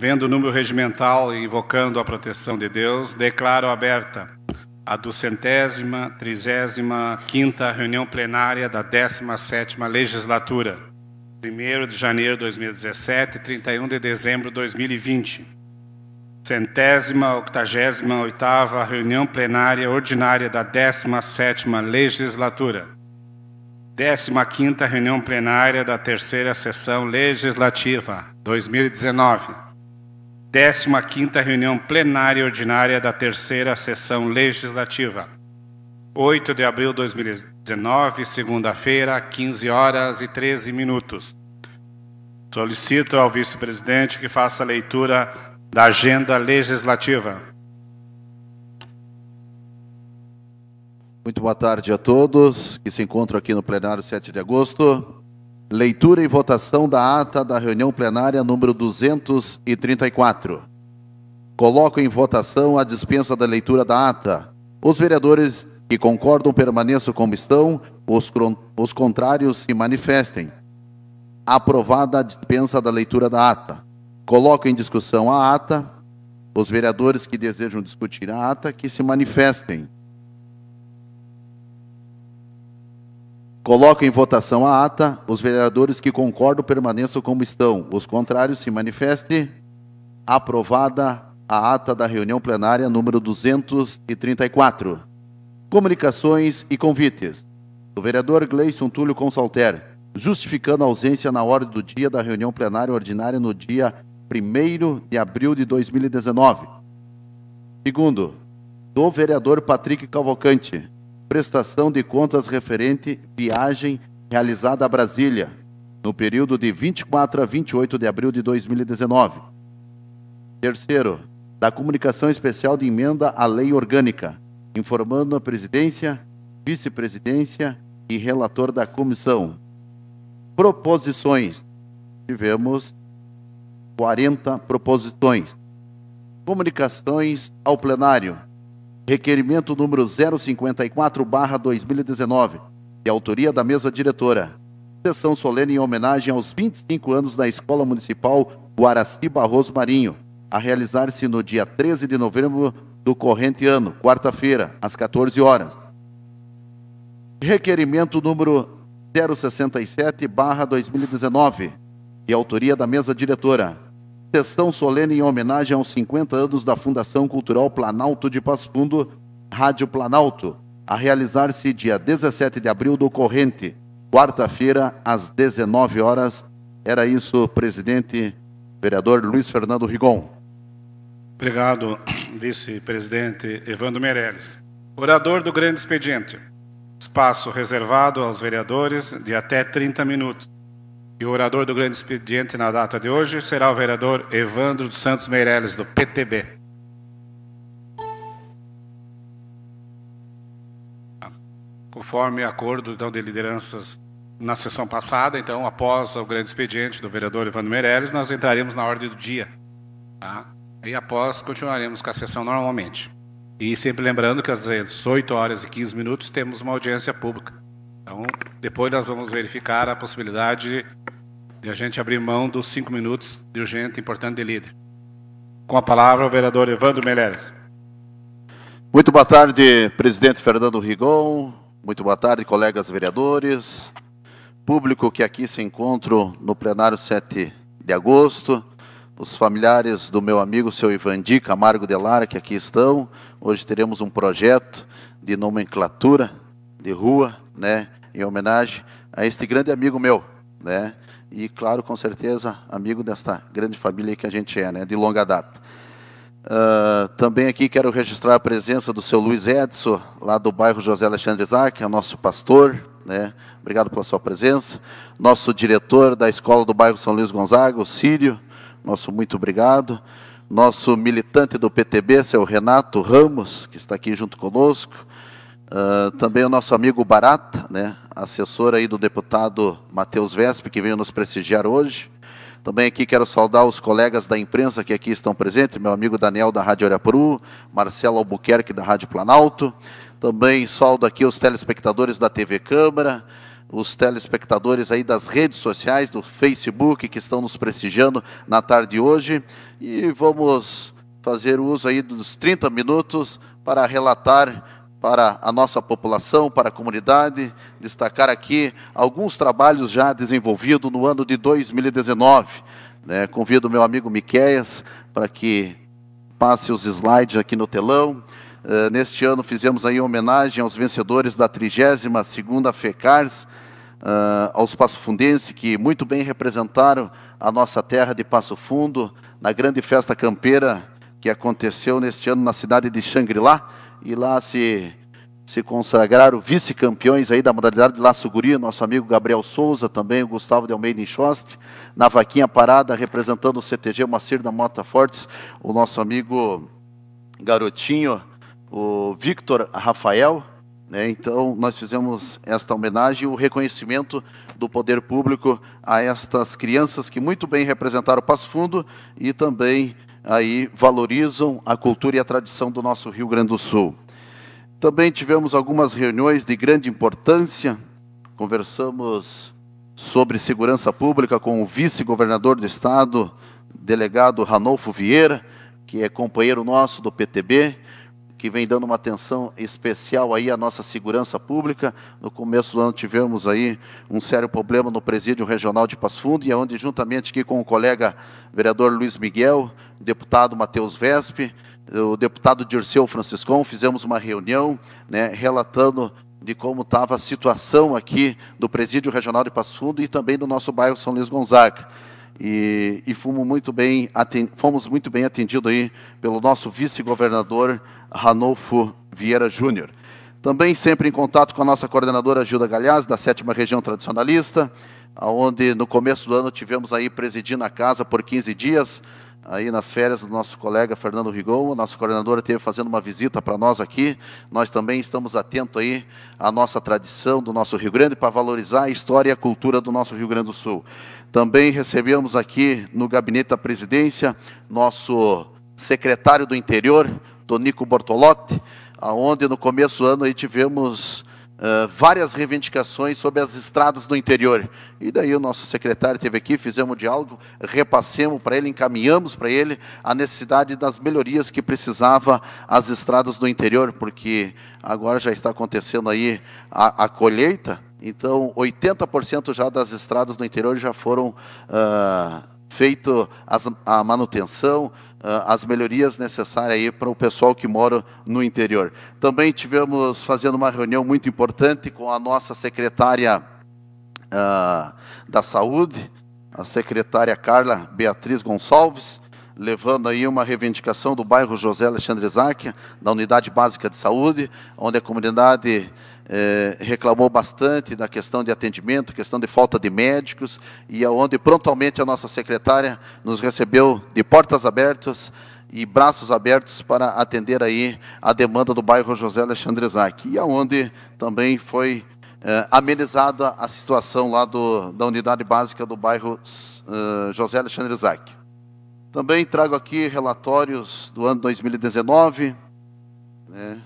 Vendo o número regimental e invocando a proteção de Deus, declaro aberta a duzentésima, trigésima, quinta reunião plenária da 17ª Legislatura, 1 de janeiro de 2017 e 31 de dezembro de 2020. Centésima, octagésima, oitava reunião plenária ordinária da 17ª Legislatura. 15ª reunião plenária da terceira sessão legislativa, 2019 15ª reunião plenária ordinária da terceira sessão legislativa. 8 de abril de 2019, segunda-feira, 15 horas e 13 minutos. Solicito ao vice-presidente que faça a leitura da agenda legislativa. Muito boa tarde a todos que se encontram aqui no plenário 7 de agosto. Leitura e votação da ata da reunião plenária número 234. Coloco em votação a dispensa da leitura da ata. Os vereadores que concordam permaneçam como estão, os, os contrários se manifestem. Aprovada a dispensa da leitura da ata. Coloco em discussão a ata. Os vereadores que desejam discutir a ata, que se manifestem. Coloco em votação a ata. Os vereadores que concordam permaneçam como estão. Os contrários se manifestem. Aprovada a ata da reunião plenária número 234. Comunicações e convites. Do vereador Gleison Túlio Consalter, justificando a ausência na ordem do dia da reunião plenária ordinária no dia 1 de abril de 2019. Segundo, do vereador Patrick Cavalcante, prestação de contas referente viagem realizada a Brasília, no período de 24 a 28 de abril de 2019. Terceiro, da comunicação especial de emenda à lei orgânica, informando a presidência, vice-presidência e relator da comissão. Proposições. Tivemos 40 proposições. Comunicações ao plenário requerimento número 054-2019, de autoria da mesa diretora. Sessão solene em homenagem aos 25 anos da Escola Municipal Guaraci Barroso Marinho, a realizar-se no dia 13 de novembro do corrente ano, quarta-feira, às 14 horas. Requerimento número 067-2019, de autoria da mesa diretora Sessão solene em homenagem aos 50 anos da Fundação Cultural Planalto de Passo Fundo, Rádio Planalto, a realizar-se dia 17 de abril do corrente, quarta-feira, às 19 horas. Era isso, presidente, vereador Luiz Fernando Rigon. Obrigado, vice-presidente Evandro Meirelles. Orador do grande expediente. Espaço reservado aos vereadores de até 30 minutos e o orador do grande expediente na data de hoje será o vereador Evandro dos Santos Meireles, do PTB. Conforme acordo então, de lideranças na sessão passada, então, após o grande expediente do vereador Evandro Meireles, nós entraremos na ordem do dia. Tá? E após, continuaremos com a sessão normalmente. E sempre lembrando que às 18 horas e 15 minutos temos uma audiência pública. Então, depois nós vamos verificar a possibilidade de a gente abrir mão dos cinco minutos de urgente, importante de líder. Com a palavra, o vereador Evandro Meleres. Muito boa tarde, presidente Fernando Rigon. Muito boa tarde, colegas vereadores. Público que aqui se encontra no plenário 7 de agosto. Os familiares do meu amigo, seu Ivandi Camargo de Lara, que aqui estão. Hoje teremos um projeto de nomenclatura de rua, né, em homenagem a este grande amigo meu, né? E claro, com certeza, amigo desta grande família que a gente é, né? De longa data. Uh, também aqui quero registrar a presença do seu Luiz Edson, lá do bairro José Alexandre Isaac, é nosso pastor, né? Obrigado pela sua presença. Nosso diretor da escola do bairro São Luís Gonzaga, o Círio, nosso muito obrigado. Nosso militante do PTB, seu Renato Ramos, que está aqui junto conosco Uh, também o nosso amigo Barata, né, assessor aí do deputado Matheus Vesp, que veio nos prestigiar hoje. Também aqui quero saudar os colegas da imprensa que aqui estão presentes, meu amigo Daniel da Rádio Arapuru, Marcelo Albuquerque da Rádio Planalto. Também saldo aqui os telespectadores da TV Câmara, os telespectadores aí das redes sociais, do Facebook, que estão nos prestigiando na tarde de hoje. E vamos fazer uso aí dos 30 minutos para relatar para a nossa população, para a comunidade, destacar aqui alguns trabalhos já desenvolvidos no ano de 2019. Né, convido meu amigo Miqueias para que passe os slides aqui no telão. Uh, neste ano fizemos aí homenagem aos vencedores da 32ª FECARS, uh, aos Passo Fundense, que muito bem representaram a nossa terra de Passo Fundo na grande festa campeira que aconteceu neste ano na cidade de Xangri-Lá, e lá se, se consagraram vice-campeões aí da modalidade de laço guri, nosso amigo Gabriel Souza, também o Gustavo de Almeida Enxoste, na vaquinha parada, representando o CTG, o Macir da Mota Fortes, o nosso amigo garotinho, o Victor Rafael, né? então, nós fizemos esta homenagem e o reconhecimento do poder público a estas crianças que muito bem representaram o Passo Fundo e também aí valorizam a cultura e a tradição do nosso Rio Grande do Sul. Também tivemos algumas reuniões de grande importância, conversamos sobre segurança pública com o vice-governador do estado, delegado Ranolfo Vieira, que é companheiro nosso do PTB, que vem dando uma atenção especial aí à nossa segurança pública. No começo do ano tivemos aí um sério problema no presídio regional de Passo Fundo e é onde juntamente aqui com o colega vereador Luiz Miguel, o deputado Matheus Vespe, o deputado Dirceu Franciscon, fizemos uma reunião, né, relatando de como estava a situação aqui do presídio regional de Passo Fundo e também do nosso bairro São Luís Gonzaga e, e fomos, muito bem fomos muito bem atendidos aí pelo nosso vice-governador Ranolfo Vieira Júnior. Também sempre em contato com a nossa coordenadora Gilda Galhaz, da sétima Região Tradicionalista, onde no começo do ano tivemos aí presidindo a casa por 15 dias, aí nas férias do nosso colega Fernando Rigon, a nossa coordenadora teve fazendo uma visita para nós aqui. Nós também estamos atentos aí à nossa tradição do nosso Rio Grande para valorizar a história e a cultura do nosso Rio Grande do Sul. Também recebemos aqui no gabinete da presidência nosso secretário do interior, Tonico Bortolotti, aonde no começo do ano aí tivemos uh, várias reivindicações sobre as estradas do interior. E daí o nosso secretário teve aqui, fizemos um diálogo, repassemos para ele, encaminhamos para ele a necessidade das melhorias que precisava as estradas do interior, porque agora já está acontecendo aí a, a colheita, então, 80% já das estradas do interior já foram uh, feito as, a manutenção, uh, as melhorias necessárias aí para o pessoal que mora no interior. Também tivemos fazendo uma reunião muito importante com a nossa secretária uh, da Saúde, a secretária Carla Beatriz Gonçalves, levando aí uma reivindicação do bairro José Alexandre Isaac, da Unidade Básica de Saúde, onde a comunidade é, reclamou bastante da questão de atendimento, questão de falta de médicos, e aonde prontamente a nossa secretária nos recebeu de portas abertas e braços abertos para atender aí a demanda do bairro José Alexandre Isaac, e aonde também foi eh, amenizada a situação lá do, da unidade básica do bairro eh, José Alexandre Isaac. Também trago aqui relatórios do ano 2019, né,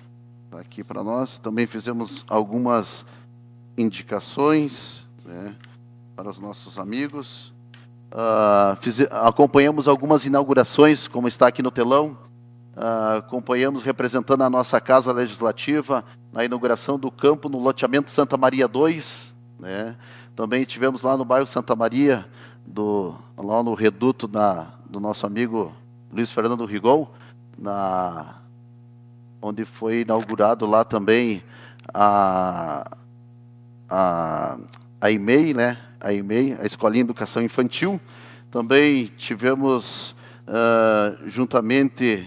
está aqui para nós. Também fizemos algumas indicações né, para os nossos amigos. Uh, ah, fiz, acompanhamos algumas inaugurações, como está aqui no telão. Uh, acompanhamos representando a nossa Casa Legislativa na inauguração do campo no loteamento Santa Maria 2. Né? Também estivemos lá no bairro Santa Maria, do, lá no reduto da, do nosso amigo Luiz Fernando Rigon, na onde foi inaugurado lá também a, a, a EMEI, né? a EMEI, a Escolinha de Educação Infantil. Também tivemos, uh, juntamente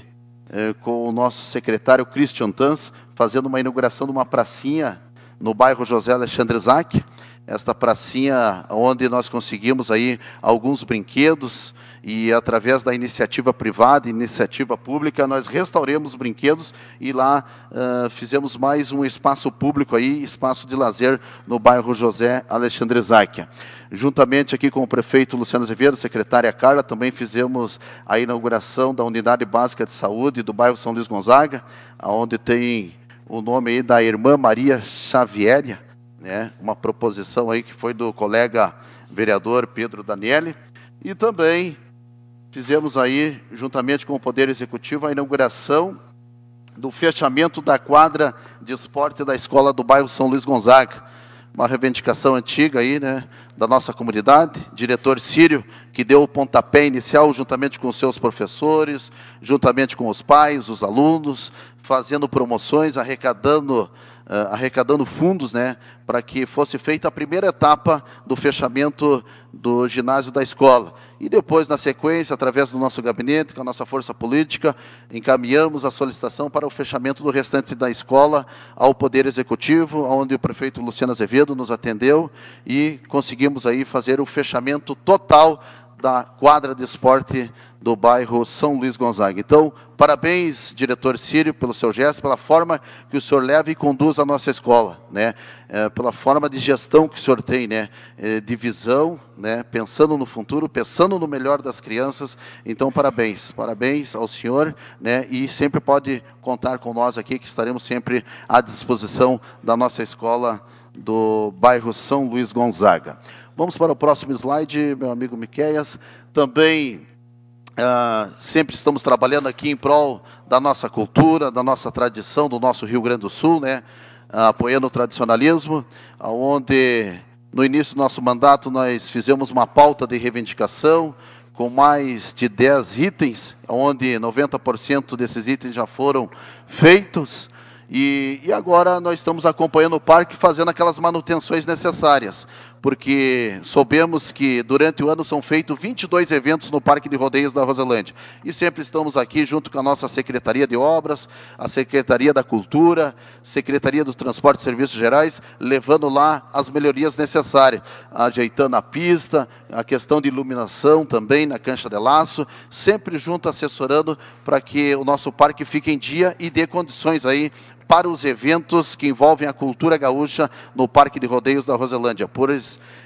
uh, com o nosso secretário Christian Tans, fazendo uma inauguração de uma pracinha no bairro José Alexandre Zac. Esta pracinha onde nós conseguimos aí alguns brinquedos, e através da iniciativa privada e iniciativa pública, nós restauremos brinquedos e lá uh, fizemos mais um espaço público aí, espaço de lazer no bairro José Alexandre Záquia. Juntamente aqui com o prefeito Luciano Azevedo, secretária Carla, também fizemos a inauguração da Unidade Básica de Saúde do bairro São Luís Gonzaga, onde tem o nome aí da irmã Maria Xavieria, né? uma proposição aí que foi do colega vereador Pedro Daniele, e também fizemos aí, juntamente com o Poder Executivo, a inauguração do fechamento da quadra de esporte da escola do bairro São Luís Gonzaga. Uma reivindicação antiga aí, né, da nossa comunidade. Diretor Sírio, que deu o pontapé inicial juntamente com seus professores, juntamente com os pais, os alunos, fazendo promoções, arrecadando uh, arrecadando fundos né, para que fosse feita a primeira etapa do fechamento do ginásio da escola. E depois, na sequência, através do nosso gabinete, com a nossa força política, encaminhamos a solicitação para o fechamento do restante da escola ao Poder Executivo, onde o prefeito Luciano Azevedo nos atendeu e conseguimos aí fazer o fechamento total da quadra de esporte do bairro São Luís Gonzaga. Então, parabéns, diretor Círio, pelo seu gesto, pela forma que o senhor leva e conduz a nossa escola, né? É, pela forma de gestão que o senhor tem, né? É, de visão, né? Pensando no futuro, pensando no melhor das crianças. Então, parabéns, parabéns ao senhor, né? E sempre pode contar com nós aqui, que estaremos sempre à disposição da nossa escola do bairro São Luís Gonzaga. Vamos para o próximo slide, meu amigo Miqueias. Também Uh, sempre estamos trabalhando aqui em prol da nossa cultura, da nossa tradição, do nosso Rio Grande do Sul, né? Uh, apoiando o tradicionalismo, onde no início do nosso mandato nós fizemos uma pauta de reivindicação com mais de 10 itens, onde 90% desses itens já foram feitos. E, e, agora nós estamos acompanhando o parque fazendo aquelas manutenções necessárias porque soubemos que durante o ano são feitos 22 eventos no Parque de Rodeios da Rosalândia E sempre estamos aqui junto com a nossa Secretaria de Obras, a Secretaria da Cultura, Secretaria do Transporte e Serviços Gerais, levando lá as melhorias necessárias, ajeitando a pista, a questão de iluminação também na cancha de laço, sempre junto assessorando para que o nosso parque fique em dia e dê condições aí para os eventos que envolvem a cultura gaúcha no Parque de Rodeios da Roselândia. Por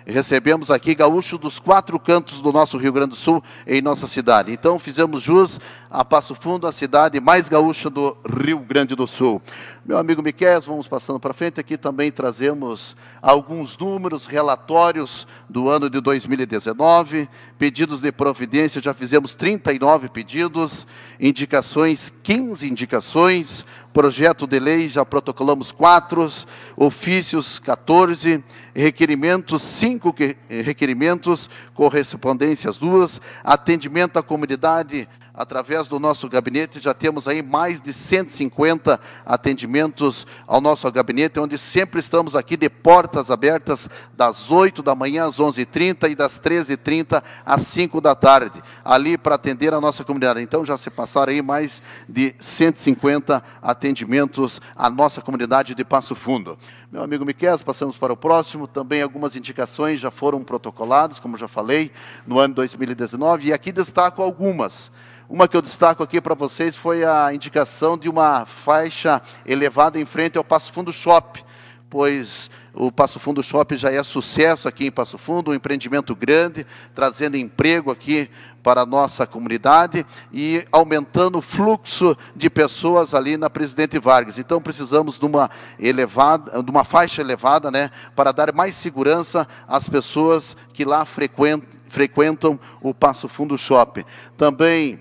recebemos aqui gaúcho dos quatro cantos do nosso Rio Grande do Sul em nossa cidade. Então fizemos jus a Passo Fundo, a cidade mais gaúcha do Rio Grande do Sul. Meu amigo Miquel, vamos passando para frente. Aqui também trazemos alguns números, relatórios do ano de 2019, pedidos de providência, já fizemos 39 pedidos, indicações, 15 indicações, projeto de lei já protocolamos quatro, ofícios 14, requerimentos, cinco eh, requerimentos, correspondências duas, atendimento à comunidade, através do nosso gabinete, já temos aí mais de 150 atendimentos ao nosso gabinete, onde sempre estamos aqui de portas abertas das 8 da manhã às 11h30 e das 13h30 às 5 da tarde, ali para atender a nossa comunidade. Então já se passaram aí mais de 150 atendimentos à nossa comunidade de Passo Fundo. Meu amigo Miquel, passamos para o próximo. Também algumas indicações já foram protocoladas, como já falei, no ano 2019, e aqui destaco algumas. Uma que eu destaco aqui para vocês foi a indicação de uma faixa elevada em frente ao Passo Fundo Shop, pois o Passo Fundo Shop já é sucesso aqui em Passo Fundo, um empreendimento grande, trazendo emprego aqui para a nossa comunidade e aumentando o fluxo de pessoas ali na Presidente Vargas. Então precisamos de uma elevada, de uma faixa elevada, né, para dar mais segurança às pessoas que lá frequentam, frequentam o Passo Fundo Shop. Também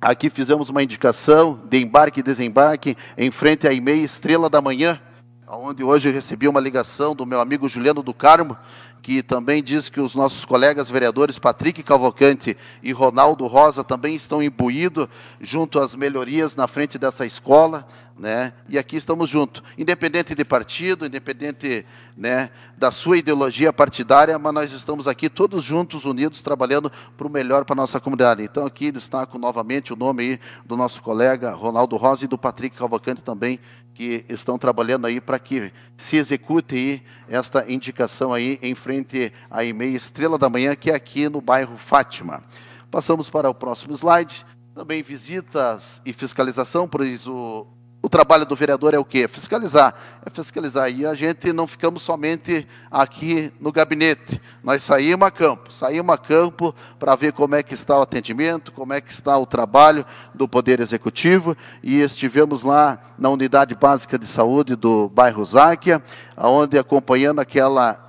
Aqui fizemos uma indicação de embarque e desembarque em frente à e-mail Estrela da Manhã, onde hoje recebi uma ligação do meu amigo Juliano do Carmo, que também diz que os nossos colegas vereadores Patrick Cavalcante e Ronaldo Rosa também estão imbuídos junto às melhorias na frente dessa escola, né? E aqui estamos juntos, independente de partido, independente, né, da sua ideologia partidária, mas nós estamos aqui todos juntos, unidos, trabalhando para o melhor para nossa comunidade. Então aqui destaco novamente o nome aí do nosso colega Ronaldo Rosa e do Patrick Cavalcante também, que estão trabalhando aí para que se execute esta indicação aí em frente à e-mail Estrela da Manhã, que é aqui no bairro Fátima. Passamos para o próximo slide. Também visitas e fiscalização, pois o o trabalho do vereador é o quê? Fiscalizar. É fiscalizar. E a gente não ficamos somente aqui no gabinete. Nós saímos a campo. Saímos a campo para ver como é que está o atendimento, como é que está o trabalho do Poder Executivo. E estivemos lá na Unidade Básica de Saúde do bairro Záquia, onde acompanhando aquela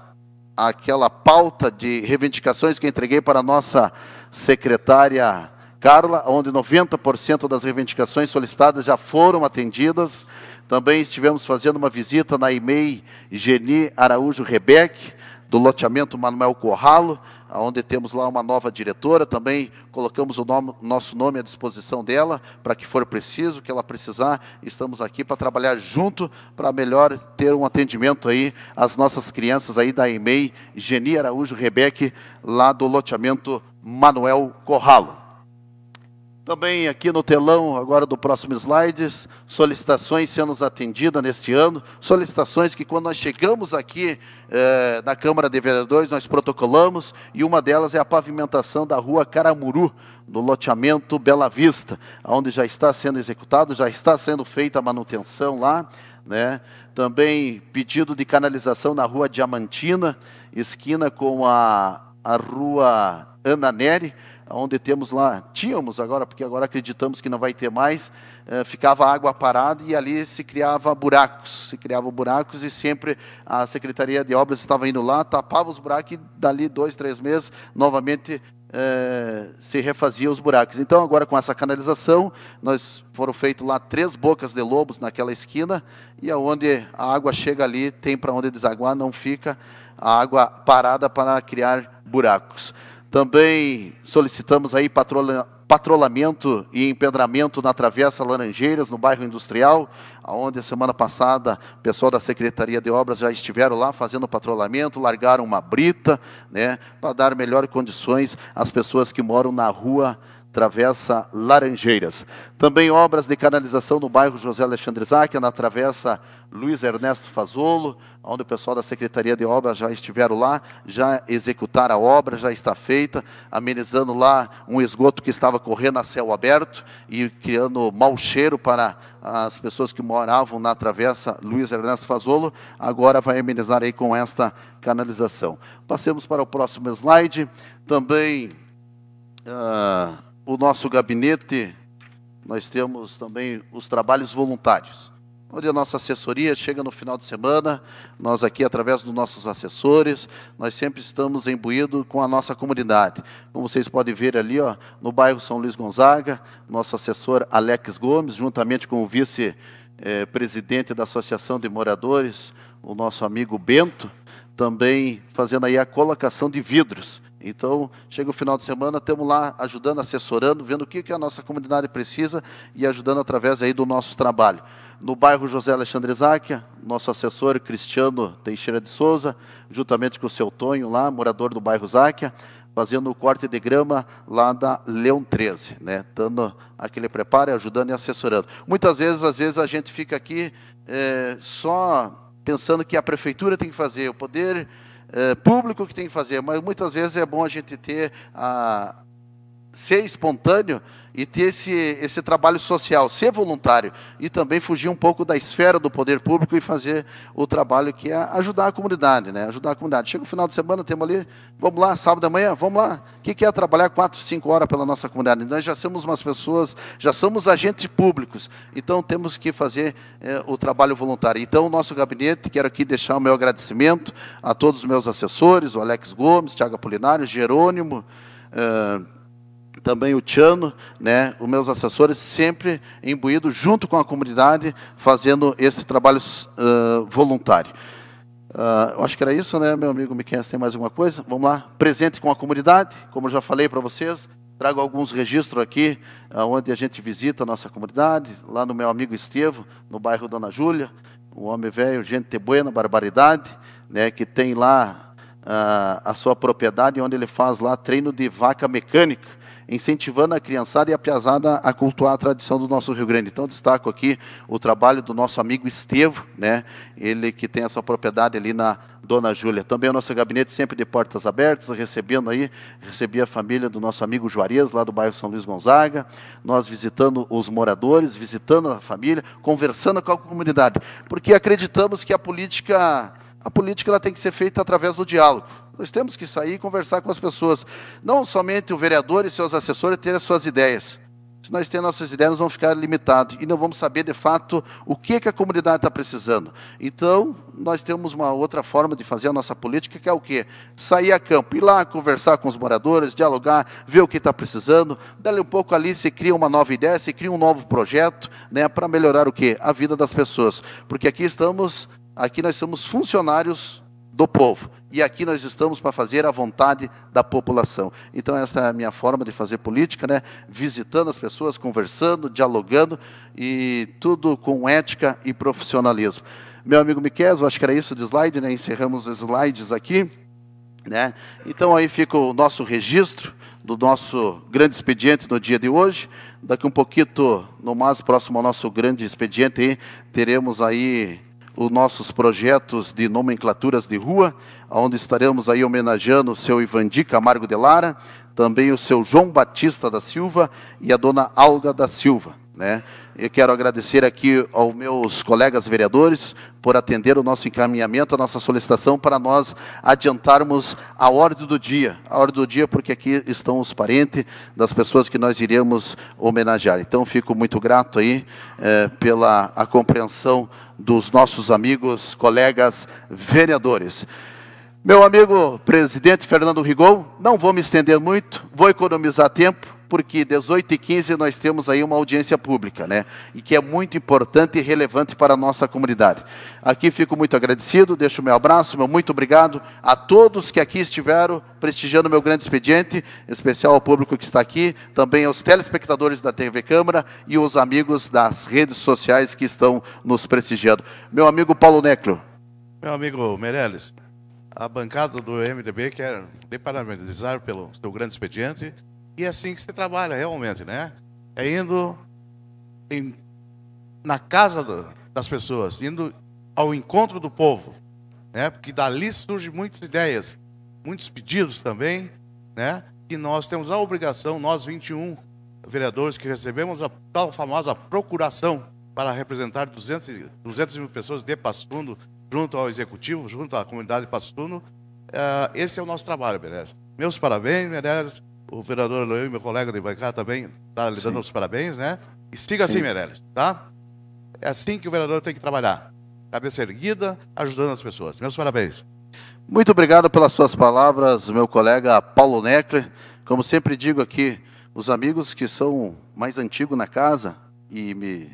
aquela pauta de reivindicações que entreguei para a nossa secretária Carla, onde 90% das reivindicações solicitadas já foram atendidas. Também estivemos fazendo uma visita na IMEI Geni Araújo Rebeck, do loteamento Manuel Corralo, onde temos lá uma nova diretora, também colocamos o nome, nosso nome à disposição dela, para que for preciso, que ela precisar, estamos aqui para trabalhar junto, para melhor ter um atendimento aí às nossas crianças aí da EMEI, Geni Araújo Rebeque, lá do loteamento Manuel Corralo. Também aqui no telão, agora do próximo slides, solicitações sendo atendidas neste ano, solicitações que quando nós chegamos aqui eh, na Câmara de Vereadores, nós protocolamos, e uma delas é a pavimentação da rua Caramuru, no loteamento Bela Vista, onde já está sendo executado, já está sendo feita a manutenção lá, né? também pedido de canalização na rua Diamantina, esquina com a, a rua Ana Neri, onde temos lá, tínhamos agora, porque agora acreditamos que não vai ter mais, eh, ficava água parada e ali se criava buracos, se criavam buracos e sempre a Secretaria de Obras estava indo lá, tapava os buracos e dali dois, três meses, novamente eh, se refazia os buracos. Então agora com essa canalização, nós foram feitos lá três bocas de lobos naquela esquina e aonde é a água chega ali, tem para onde desaguar, não fica a água parada para criar buracos. Também solicitamos aí patrola, patrulhamento e empedramento na Travessa Laranjeiras, no bairro Industrial, onde a semana passada o pessoal da Secretaria de Obras já estiveram lá fazendo patrulhamento, largaram uma brita, né, para dar melhores condições às pessoas que moram na rua Travessa Laranjeiras. Também obras de canalização no bairro José Alexandre Záquia, na Travessa Luiz Ernesto Fazolo, onde o pessoal da Secretaria de Obras já estiveram lá, já executaram a obra, já está feita, amenizando lá um esgoto que estava correndo a céu aberto e criando mau cheiro para as pessoas que moravam na Travessa Luiz Ernesto Fazolo. Agora vai amenizar aí com esta canalização. Passemos para o próximo slide. Também... Uh o nosso gabinete, nós temos também os trabalhos voluntários, onde a nossa assessoria chega no final de semana, nós aqui, através dos nossos assessores, nós sempre estamos imbuídos com a nossa comunidade. Como vocês podem ver ali, ó, no bairro São Luís Gonzaga, nosso assessor Alex Gomes, juntamente com o vice-presidente eh, da Associação de Moradores, o nosso amigo Bento, também fazendo aí a colocação de vidros então, chega o final de semana, estamos lá ajudando, assessorando, vendo o que, que a nossa comunidade precisa e ajudando através aí do nosso trabalho. No bairro José Alexandre Záquia, nosso assessor Cristiano Teixeira de Souza, juntamente com o seu Tonho lá, morador do bairro Záquia, fazendo o corte de grama lá da Leão 13, né? Dando aquele preparo, ajudando e assessorando. Muitas vezes, às vezes, a gente fica aqui é, só pensando que a prefeitura tem que fazer, o poder é, público que tem que fazer, mas muitas vezes é bom a gente ter a ah, ser espontâneo e ter esse, esse trabalho social, ser voluntário e também fugir um pouco da esfera do poder público e fazer o trabalho que é ajudar a comunidade, né? Ajudar a comunidade. Chega o final de semana, temos ali, vamos lá, sábado amanhã, vamos lá. O que, é trabalhar quatro, cinco horas pela nossa comunidade? Nós já somos umas pessoas, já somos agentes públicos, então temos que fazer é, o trabalho voluntário. Então, o nosso gabinete, quero aqui deixar o meu agradecimento a todos os meus assessores, o Alex Gomes, Tiago Apolinário, Jerônimo. Eh, também o Tiano, né, os meus assessores, sempre imbuídos junto com a comunidade, fazendo esse trabalho uh, voluntário. Uh, acho que era isso, né, meu amigo Miquel? Tem mais alguma coisa? Vamos lá. Presente com a comunidade, como eu já falei para vocês, trago alguns registros aqui, uh, onde a gente visita a nossa comunidade, lá no meu amigo Estevo, no bairro Dona Júlia, um homem velho, gente buena, barbaridade, né, que tem lá uh, a sua propriedade, onde ele faz lá treino de vaca mecânica incentivando a criançada e a piazada a cultuar a tradição do nosso Rio Grande. Então, destaco aqui o trabalho do nosso amigo Estevo, né? ele que tem essa propriedade ali na Dona Júlia. Também o nosso gabinete sempre de portas abertas, recebendo aí, recebi a família do nosso amigo Juarez, lá do bairro São Luís Gonzaga, nós visitando os moradores, visitando a família, conversando com a comunidade, porque acreditamos que a política, a política ela tem que ser feita através do diálogo. Nós temos que sair e conversar com as pessoas. Não somente o vereador e seus assessores terem as suas ideias. Se nós temos nossas ideias, nós vamos ficar limitados e não vamos saber de fato o que, é que a comunidade está precisando. Então, nós temos uma outra forma de fazer a nossa política, que é o quê? Sair a campo, ir lá conversar com os moradores, dialogar, ver o que está precisando. Dali um pouco ali se cria uma nova ideia, se cria um novo projeto, né, para melhorar o quê? A vida das pessoas. Porque aqui estamos, aqui nós somos funcionários do povo. E aqui nós estamos para fazer a vontade da população. Então, essa é a minha forma de fazer política, né? visitando as pessoas, conversando, dialogando e tudo com ética e profissionalismo. Meu amigo Miquel, eu acho que era isso de slide, né? encerramos os slides aqui. Né? Então, aí fica o nosso registro do nosso grande expediente no dia de hoje. Daqui um pouquinho, no mais próximo ao nosso grande expediente, aí, teremos aí os nossos projetos de nomenclaturas de rua, onde estaremos aí homenageando o seu Ivandi Camargo de Lara, também o seu João Batista da Silva e a dona Alga da Silva. Né? Eu quero agradecer aqui aos meus colegas vereadores por atender o nosso encaminhamento, a nossa solicitação para nós adiantarmos a ordem do dia. A ordem do dia, porque aqui estão os parentes das pessoas que nós iremos homenagear. Então, fico muito grato aí eh, pela a compreensão dos nossos amigos, colegas vereadores. Meu amigo presidente Fernando Rigol, não vou me estender muito, vou economizar tempo porque 18 e 15 nós temos aí uma audiência pública, né? E que é muito importante e relevante para a nossa comunidade. Aqui fico muito agradecido, deixo meu abraço, meu muito obrigado a todos que aqui estiveram prestigiando meu grande expediente, especial ao público que está aqui, também aos telespectadores da TV Câmara e os amigos das redes sociais que estão nos prestigiando. Meu amigo Paulo Neclo. Meu amigo Meirelles, a bancada do MDB quer lhe parabenizar pelo seu grande expediente e é assim que se trabalha realmente, né? É indo em, na casa do, das pessoas, indo ao encontro do povo, né? Porque dali surgem muitas ideias, muitos pedidos também, né? Que nós temos a obrigação, nós 21 vereadores que recebemos a tal famosa procuração para representar 200, 200 mil pessoas de Pastuno junto ao executivo, junto à comunidade de Pastuno, Uh, esse é o nosso trabalho, beleza? Meus parabéns, beleza? o vereador Leão, meu colega de bancada também, está lhe dando Sim. os parabéns, né? E siga assim, Sim. assim, Meirelles, tá? É assim que o vereador tem que trabalhar. Cabeça erguida, ajudando as pessoas. Meus parabéns. Muito obrigado pelas suas palavras, meu colega Paulo Necler. Como sempre digo aqui, os amigos que são mais antigos na casa e me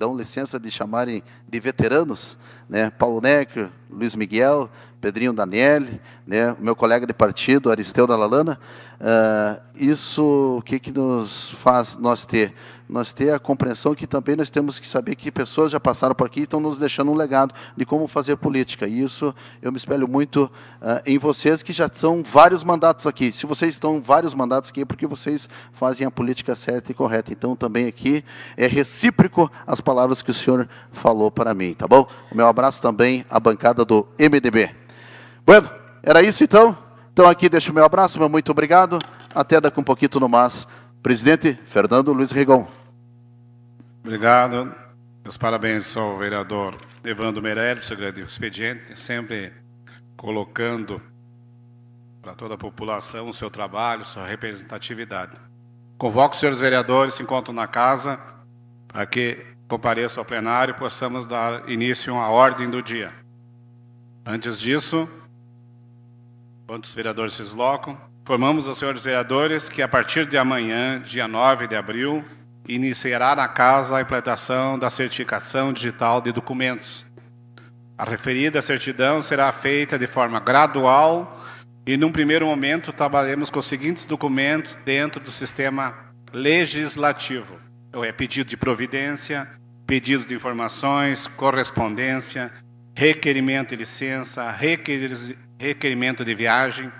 dão licença de chamarem de veteranos, né? Paulo Necker, Luiz Miguel, Pedrinho Daniel, né? meu colega de partido, Aristeu da Lalana. Uh, ah, isso, o que, que nos faz nós ter nós ter a compreensão que também nós temos que saber que pessoas já passaram por aqui e estão nos deixando um legado de como fazer política. E isso eu me espelho muito uh, em vocês, que já são vários mandatos aqui. Se vocês estão vários mandatos aqui, é porque vocês fazem a política certa e correta. Então, também aqui é recíproco as palavras que o senhor falou para mim, tá bom? O meu abraço também à bancada do MDB. Bueno, era isso então. Então, aqui deixo o meu abraço, meu muito obrigado. Até daqui um pouquinho no mais. Presidente Fernando Luiz Rigon. Obrigado. Meus parabéns ao vereador Evandro Meirelles, seu grande expediente, sempre colocando para toda a população o seu trabalho, sua representatividade. Convoco os senhores vereadores, se encontram na casa, para que compareçam ao plenário e possamos dar início à ordem do dia. Antes disso, enquanto os vereadores se deslocam, informamos aos senhores vereadores que a partir de amanhã, dia 9 de abril, iniciará na casa a implantação da certificação digital de documentos. A referida certidão será feita de forma gradual e, num primeiro momento, trabalharemos com os seguintes documentos dentro do sistema legislativo: então, é pedido de providência, pedidos de informações, correspondência, requerimento de licença, requerimento de viagem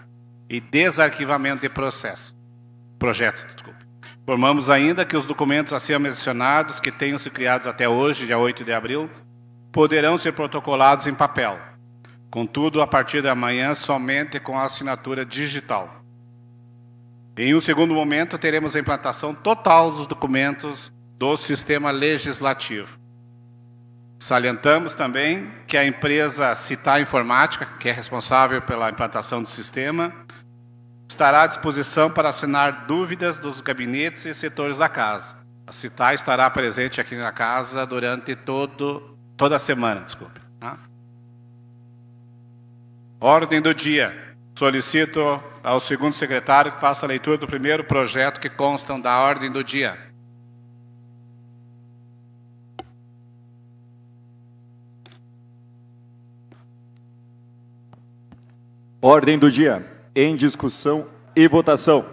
e desarquivamento de processo, projetos, desculpe. Informamos ainda que os documentos a ser mencionados, que tenham sido criados até hoje, dia 8 de abril, poderão ser protocolados em papel. Contudo, a partir de amanhã, somente com a assinatura digital. Em um segundo momento, teremos a implantação total dos documentos do sistema legislativo. Salientamos também que a empresa Citar Informática, que é responsável pela implantação do sistema, estará à disposição para assinar dúvidas dos gabinetes e setores da casa. A CITA estará presente aqui na casa durante todo, toda a semana, desculpe. Tá? Ordem do dia. Solicito ao segundo secretário que faça a leitura do primeiro projeto que constam da ordem do dia. Ordem do dia em discussão e votação.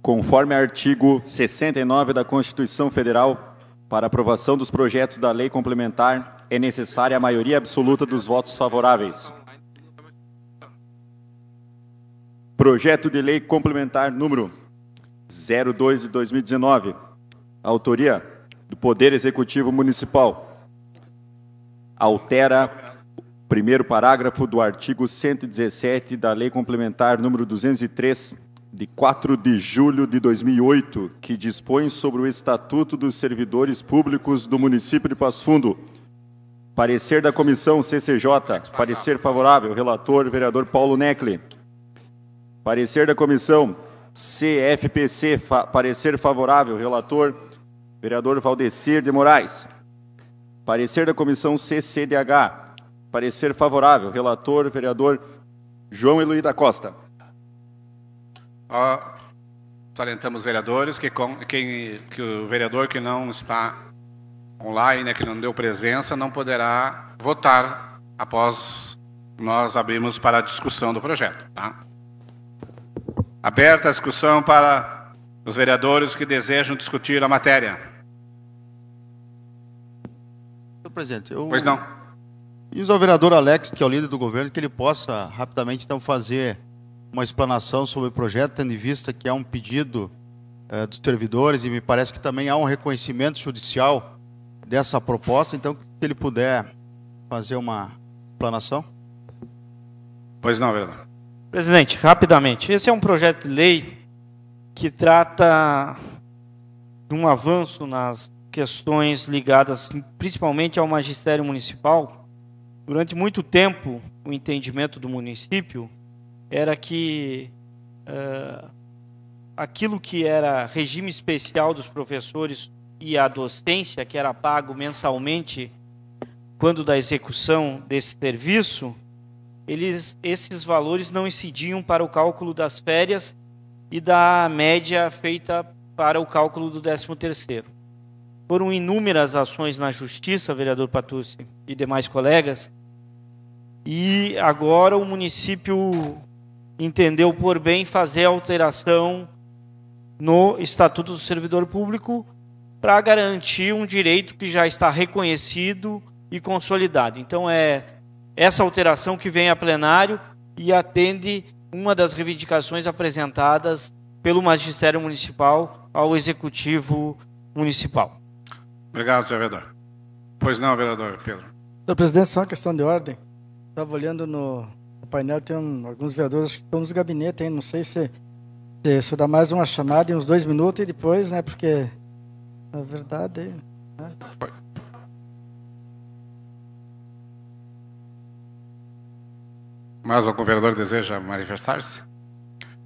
Conforme artigo 69 da Constituição Federal, para aprovação dos projetos da lei complementar é necessária a maioria absoluta dos votos favoráveis. Projeto de lei complementar número 02 de 2019, autoria do Poder Executivo Municipal, altera primeiro parágrafo do artigo 117 da Lei Complementar número 203 de 4 de julho de 2008, que dispõe sobre o Estatuto dos Servidores Públicos do município de Passo Fundo. Parecer da comissão CCJ. Parecer favorável, relator vereador Paulo Neckle. Parecer da comissão CFPC. Fa parecer favorável, relator vereador Valdecir de Moraes. Parecer da comissão CCDH. Parecer favorável. Relator, vereador João Eloy da Costa. Ah, salientamos vereadores que, quem, que o vereador que não está online, né, que não deu presença, não poderá votar após nós abrirmos para a discussão do projeto. Tá? Aberta a discussão para os vereadores que desejam discutir a matéria. Presidente, eu... Pois não. Diz ao vereador Alex, que é o líder do governo, que ele possa rapidamente então fazer uma explanação sobre o projeto, tendo em vista que é um pedido eh, dos servidores e me parece que também há um reconhecimento judicial dessa proposta. Então, se ele puder fazer uma explanação. Pois não, vereador. Presidente, rapidamente. Esse é um projeto de lei que trata de um avanço nas questões ligadas principalmente ao magistério municipal Durante muito tempo, o entendimento do município era que uh, aquilo que era regime especial dos professores e a docência, que era pago mensalmente, quando da execução desse serviço, eles, esses valores não incidiam para o cálculo das férias e da média feita para o cálculo do 13º. Foram inúmeras ações na justiça, vereador Patucci e demais colegas. E agora o município entendeu por bem fazer alteração no Estatuto do Servidor Público para garantir um direito que já está reconhecido e consolidado. Então é essa alteração que vem a plenário e atende uma das reivindicações apresentadas pelo magistério municipal ao executivo municipal. Obrigado, senhor vereador. Pois não, vereador Pedro. Senhor presidente, só uma questão de ordem. Estava olhando no, painel, tem um, alguns vereadores que estão nos gabinetes, hein? não sei se, se, dá mais uma chamada em uns dois minutos e depois, né? Porque, na verdade... Né? Mais algum vereador deseja manifestar-se?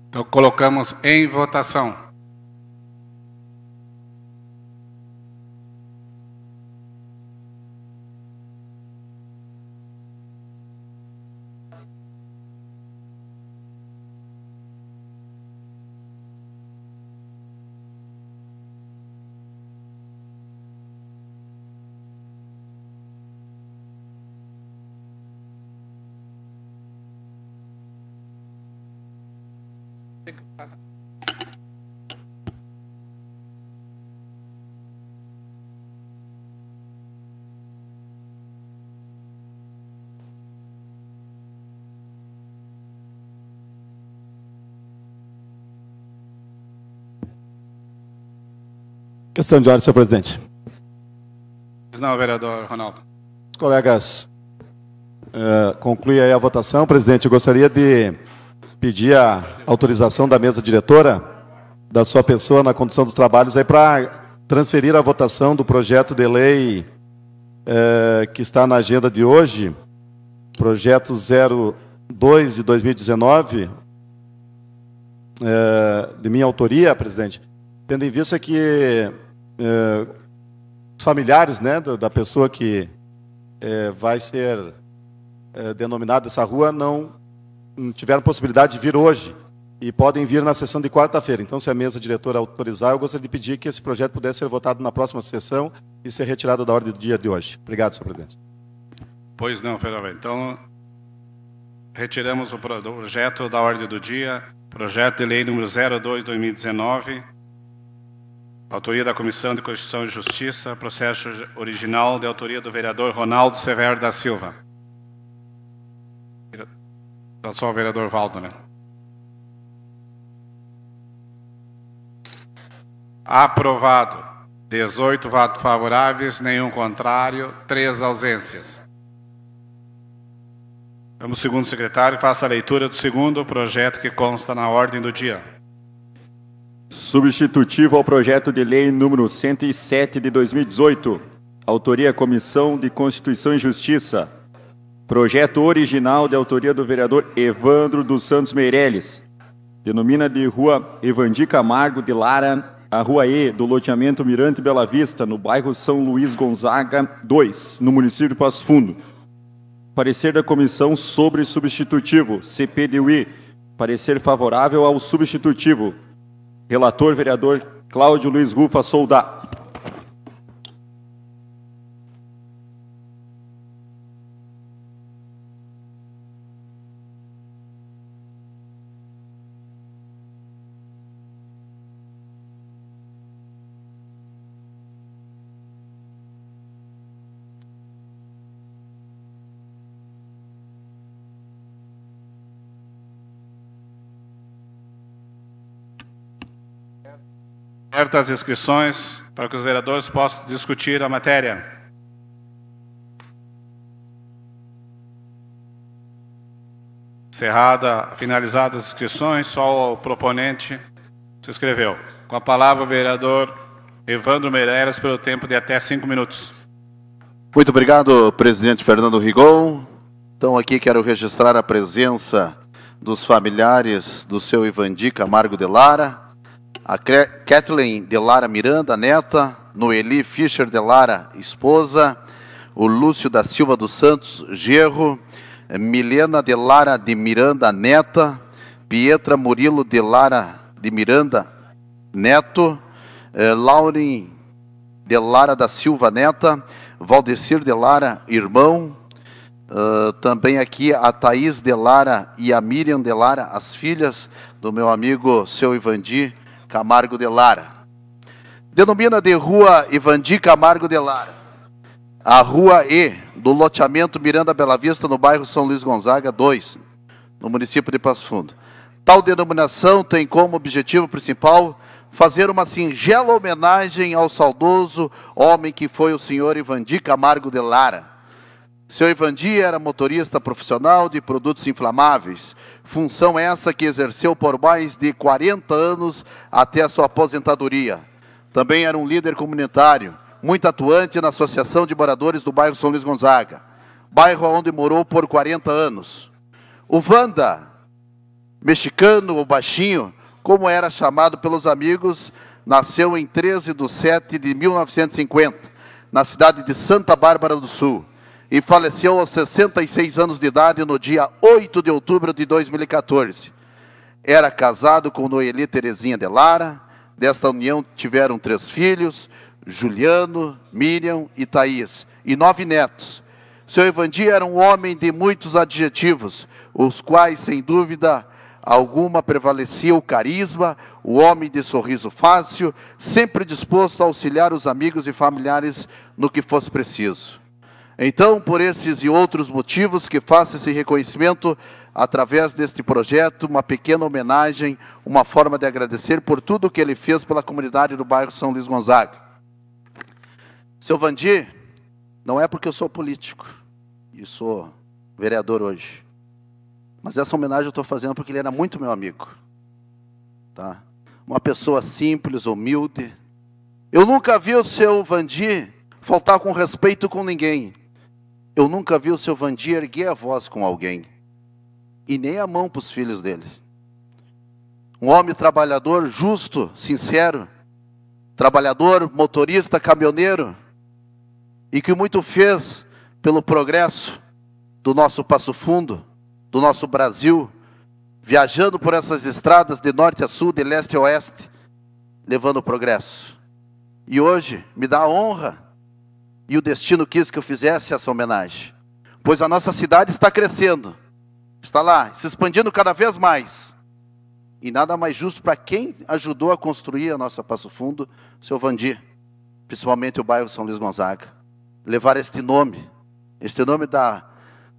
Então, colocamos em votação. Questão de ordem, senhor presidente. Não, vereador Ronaldo. Os colegas, uh, conclui aí a votação. Presidente, eu gostaria de pedir a autorização da mesa diretora, da sua pessoa na condução dos trabalhos, aí para transferir a votação do projeto de lei uh, que está na agenda de hoje, projeto 02 de 2019, uh, eh, de minha autoria, presidente, tendo em vista que os eh, familiares né, da, da pessoa que eh, vai ser eh, denominada essa rua não, não tiveram possibilidade de vir hoje e podem vir na sessão de quarta-feira. Então, se a mesa diretora autorizar, eu gostaria de pedir que esse projeto pudesse ser votado na próxima sessão e ser retirado da ordem do dia de hoje. Obrigado, senhor presidente. Pois não, Fernando. Então, retiramos o projeto da ordem do dia, projeto de lei número 02-2019, Autoria da Comissão de Constituição e Justiça, processo original de autoria do vereador Ronaldo Severo da Silva. Não tá só o vereador Valdo, né? Aprovado. 18 votos favoráveis, nenhum contrário, três ausências. Vamos, segundo secretário, faça a leitura do segundo projeto que consta na ordem do dia. Substitutivo ao projeto de lei número 107 de 2018, autoria Comissão de Constituição e Justiça. Projeto original de autoria do vereador Evandro dos Santos Meireles. Denomina de Rua Evandi Camargo de Lara a Rua E do loteamento Mirante Bela Vista, no bairro São Luís Gonzaga 2, no município de Passo Fundo. Parecer da comissão sobre substitutivo, CPDUI. Parecer favorável ao substitutivo, Relator, vereador Cláudio Luiz Rufa, sou da Abertas as inscrições para que os vereadores possam discutir a matéria. Cerrada, finalizadas as inscrições, só o proponente se inscreveu. Com a palavra, o vereador Evandro Meireles, pelo tempo de até cinco minutos. Muito obrigado, presidente Fernando Rigon. Então, aqui quero registrar a presença dos familiares do seu Ivandi Camargo de Lara, a Kathleen Delara Miranda, neta, Noeli Fischer Delara, esposa, o Lúcio da Silva dos Santos, gerro, Milena Delara de Miranda, neta, Pietra Murilo Delara de Miranda, neto, eh, Lauren Delara da Silva, neta, Valdecir Delara, irmão, Uh, também aqui a Thaís Delara e a Miriam Delara, as filhas do meu amigo seu Ivandi Camargo de Lara. Denomina de Rua Ivandi Camargo de Lara. A Rua E, do loteamento Miranda Bela Vista, no bairro São Luís Gonzaga 2, no município de Passo Fundo. Tal denominação tem como objetivo principal fazer uma singela homenagem ao saudoso homem que foi o senhor Ivandi Camargo de Lara seu Evandia era motorista profissional de produtos inflamáveis, função essa que exerceu por mais de 40 anos até a sua aposentadoria. Também era um líder comunitário, muito atuante na Associação de Moradores do bairro São Luís Gonzaga, bairro onde morou por 40 anos. O Vanda, mexicano ou baixinho, como era chamado pelos amigos, nasceu em 13 de 7 de 1950, na cidade de Santa Bárbara do Sul e faleceu aos 66 anos de idade no dia 8 de outubro de 2014. Era casado com Noeli Terezinha de Lara. Desta união tiveram três filhos, Juliano, Miriam e Thaís, e nove netos. Seu Evandi era um homem de muitos adjetivos, os quais, sem dúvida alguma, prevalecia o carisma, o homem de sorriso fácil, sempre disposto a auxiliar os amigos e familiares no que fosse preciso. Então, por esses e outros motivos que faço esse reconhecimento através deste projeto, uma pequena homenagem, uma forma de agradecer por tudo que ele fez pela comunidade do bairro São Luís Gonzaga. Seu Vandi, não é porque eu sou político e sou vereador hoje, mas essa homenagem eu estou fazendo porque ele era muito meu amigo. Tá? Uma pessoa simples, humilde. Eu nunca vi o seu Vandi faltar com respeito com ninguém. Eu nunca vi o seu Vandi erguer a voz com alguém, e nem a mão para os filhos dele. Um homem trabalhador, justo, sincero, trabalhador, motorista, caminhoneiro, e que muito fez pelo progresso do nosso Passo Fundo, do nosso Brasil, viajando por essas estradas de norte a sul, de leste a oeste, levando o progresso. E hoje me dá a honra e o destino quis que eu fizesse essa homenagem. Pois a nossa cidade está crescendo, está lá, se expandindo cada vez mais. E nada mais justo para quem ajudou a construir a nossa Passo Fundo, seu Vandir, principalmente o bairro São Luís Gonzaga. Levar este nome, este nome da,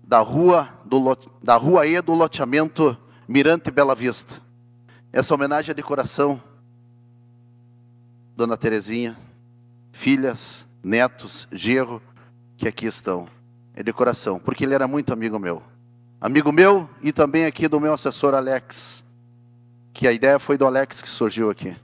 da rua do, da rua E do loteamento Mirante Bela Vista. Essa homenagem é de coração, Dona Terezinha, filhas, netos, genro, que aqui estão. É de coração, porque ele era muito amigo meu. Amigo meu e também aqui do meu assessor Alex, que a ideia foi do Alex que surgiu aqui.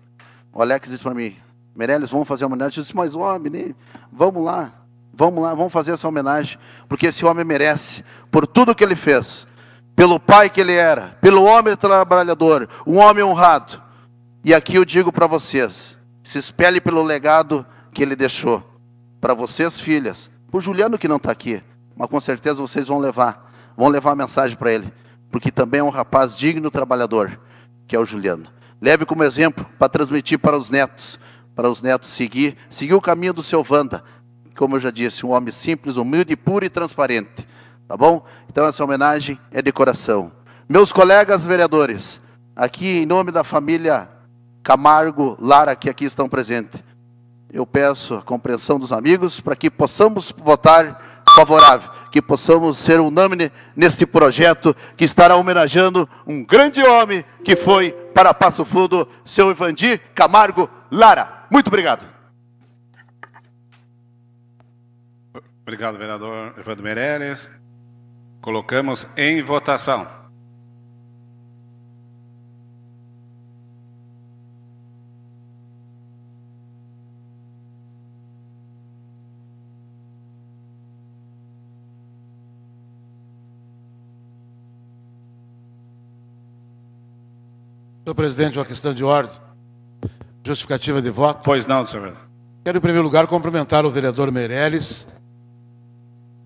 O Alex disse para mim, Meirelles, vamos fazer uma homenagem. Eu disse, mas homem, vamos lá, vamos lá, vamos fazer essa homenagem, porque esse homem merece, por tudo que ele fez, pelo pai que ele era, pelo homem trabalhador, um homem honrado. E aqui eu digo para vocês, se espelhe pelo legado que ele deixou para vocês, filhas, para o Juliano que não está aqui, mas com certeza vocês vão levar, vão levar a mensagem para ele, porque também é um rapaz digno trabalhador, que é o Juliano. Leve como exemplo para transmitir para os netos, para os netos seguir, seguir o caminho do seu Wanda, como eu já disse, um homem simples, humilde, puro e transparente, tá bom? Então essa homenagem é de coração. Meus colegas vereadores, aqui em nome da família Camargo, Lara, que aqui estão presentes, eu peço a compreensão dos amigos para que possamos votar favorável, que possamos ser unânime neste projeto que estará homenageando um grande homem que foi para Passo Fundo, seu Ivandi Camargo Lara. Muito obrigado. Obrigado, vereador Evandro Meirelles. Colocamos em votação. Senhor presidente, uma questão de ordem. Justificativa de voto. Pois não, senhor. Quero, em primeiro lugar, cumprimentar o vereador Meirelles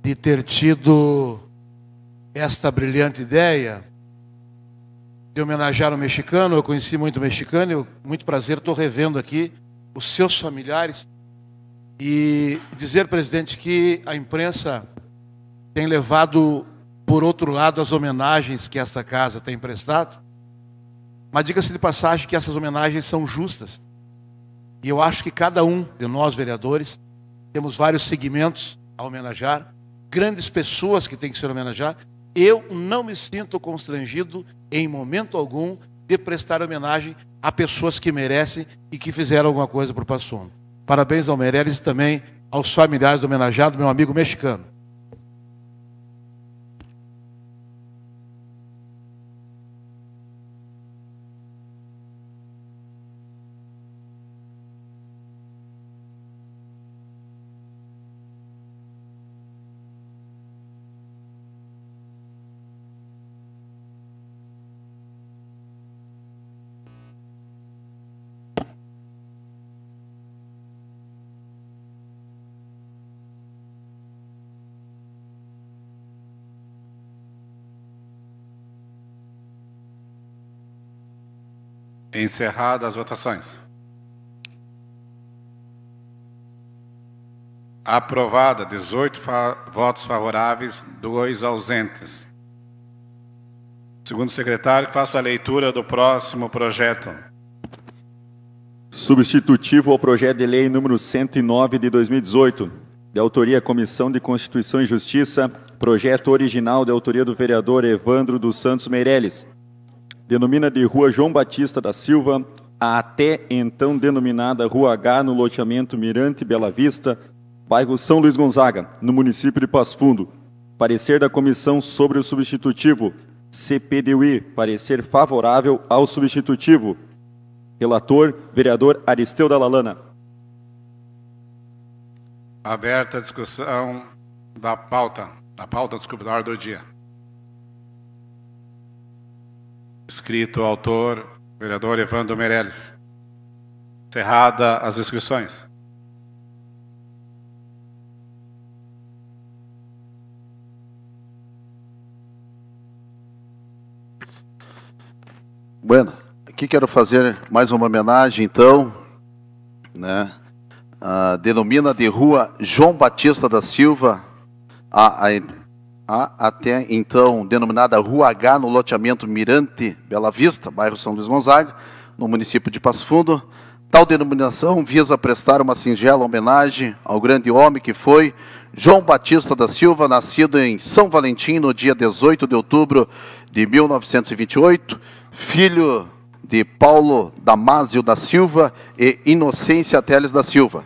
de ter tido esta brilhante ideia de homenagear o mexicano. Eu conheci muito mexicano, eu, muito prazer, estou revendo aqui os seus familiares. E dizer, presidente, que a imprensa tem levado por outro lado as homenagens que esta casa tem prestado mas diga-se de passagem que essas homenagens são justas. E eu acho que cada um de nós, vereadores, temos vários segmentos a homenagear, grandes pessoas que têm que ser homenageadas. Eu não me sinto constrangido em momento algum de prestar homenagem a pessoas que merecem e que fizeram alguma coisa para o Passo Parabéns ao Meirelles e também aos familiares do homenageado, meu amigo mexicano. Encerradas as votações. Aprovada, 18 fa votos favoráveis, 2 ausentes. Segundo secretário, faça a leitura do próximo projeto. Substitutivo ao projeto de lei número 109 de 2018, de autoria Comissão de Constituição e Justiça, projeto original de autoria do vereador Evandro dos Santos Meireles denomina de Rua João Batista da Silva, a até então denominada Rua H, no loteamento Mirante Bela Vista, bairro São Luís Gonzaga, no município de Passo Fundo. Parecer da comissão sobre o substitutivo. CPDUI, parecer favorável ao substitutivo. Relator, vereador Aristeu da Lalana. Aberta a discussão da pauta, da pauta, desculpa, da hora do dia. escrito o autor, vereador Evandro Meirelles. Cerrada as inscrições. Bueno, aqui quero fazer mais uma homenagem, então, né? Ah, denomina de rua João Batista da Silva a, a a até então denominada Rua H, no loteamento Mirante Bela Vista, bairro São Luís Gonzaga, no município de Passo Fundo. Tal denominação visa prestar uma singela homenagem ao grande homem que foi João Batista da Silva, nascido em São Valentim no dia 18 de outubro de 1928, filho de Paulo Damásio da Silva e Inocência Teles da Silva.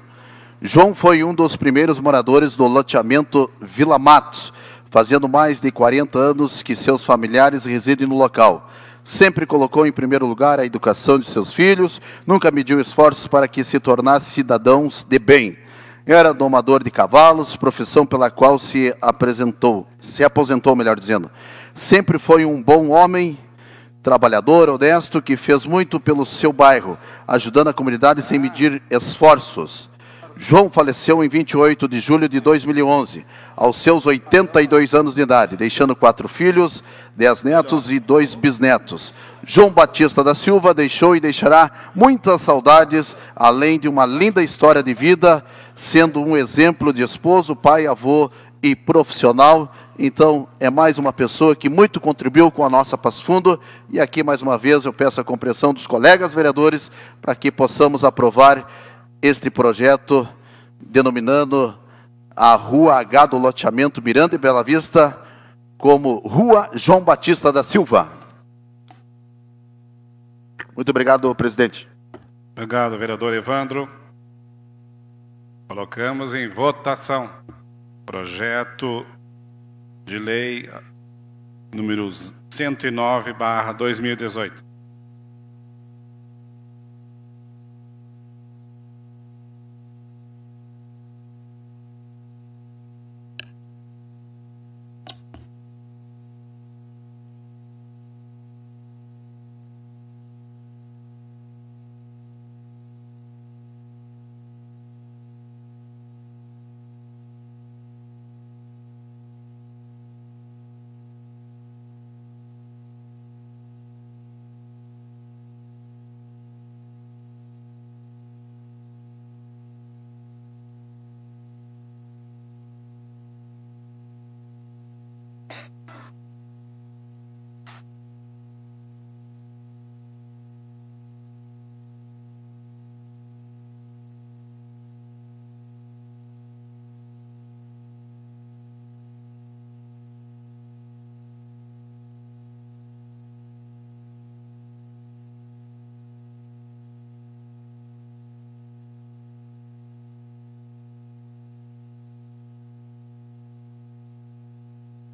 João foi um dos primeiros moradores do loteamento Vila Matos, fazendo mais de 40 anos que seus familiares residem no local. Sempre colocou em primeiro lugar a educação de seus filhos, nunca mediu esforços para que se tornassem cidadãos de bem. Era domador de cavalos, profissão pela qual se apresentou, se aposentou, melhor dizendo. Sempre foi um bom homem, trabalhador, honesto, que fez muito pelo seu bairro, ajudando a comunidade sem medir esforços. João faleceu em 28 de julho de 2011, aos seus 82 anos de idade, deixando quatro filhos, dez netos e dois bisnetos. João Batista da Silva deixou e deixará muitas saudades, além de uma linda história de vida, sendo um exemplo de esposo, pai, avô e profissional. Então, é mais uma pessoa que muito contribuiu com a nossa Paz Fundo. E aqui, mais uma vez, eu peço a compreensão dos colegas vereadores para que possamos aprovar este projeto, denominando a Rua H do loteamento Miranda e Bela Vista como Rua João Batista da Silva. Muito obrigado, presidente. Obrigado, vereador Evandro. Colocamos em votação projeto de lei número 109/2018.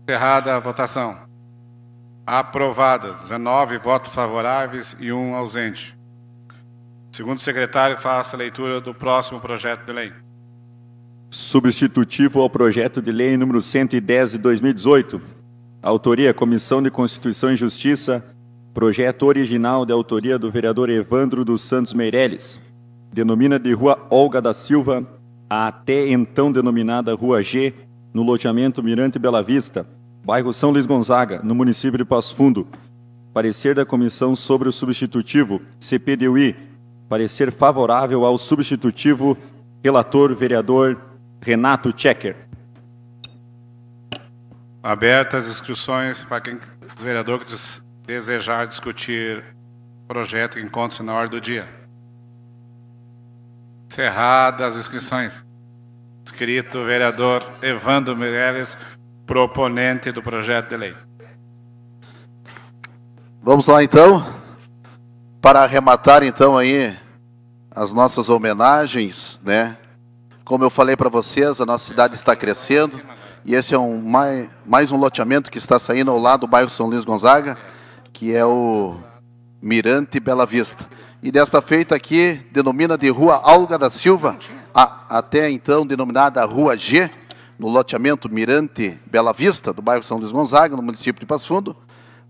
Encerrada a votação. Aprovada. 19 votos favoráveis e um ausente. Segundo secretário, faça a leitura do próximo projeto de lei. Substitutivo ao projeto de lei número 110 de 2018. Autoria Comissão de Constituição e Justiça. Projeto original de autoria do vereador Evandro dos Santos Meireles. Denomina de Rua Olga da Silva, a até então denominada Rua G, no loteamento Mirante Bela Vista, bairro São Luís Gonzaga, no município de Passo Fundo. Parecer da comissão sobre o substitutivo, CPDUI. Parecer favorável ao substitutivo, relator, vereador Renato Checker. Abertas as inscrições para quem vereador que desejar discutir projeto encontro na hora do dia. Cerradas as inscrições. Escrito vereador Evandro Meireles proponente do projeto de lei. Vamos lá então, para arrematar então aí as nossas homenagens, né? Como eu falei para vocês, a nossa cidade está crescendo e esse é um mais, mais um loteamento que está saindo ao lado do bairro São Luís Gonzaga, que é o Mirante Bela Vista. E desta feita aqui denomina de Rua Alga da Silva, a, até então denominada Rua G, no loteamento Mirante Bela Vista, do bairro São Luís Gonzaga, no município de Passo Fundo.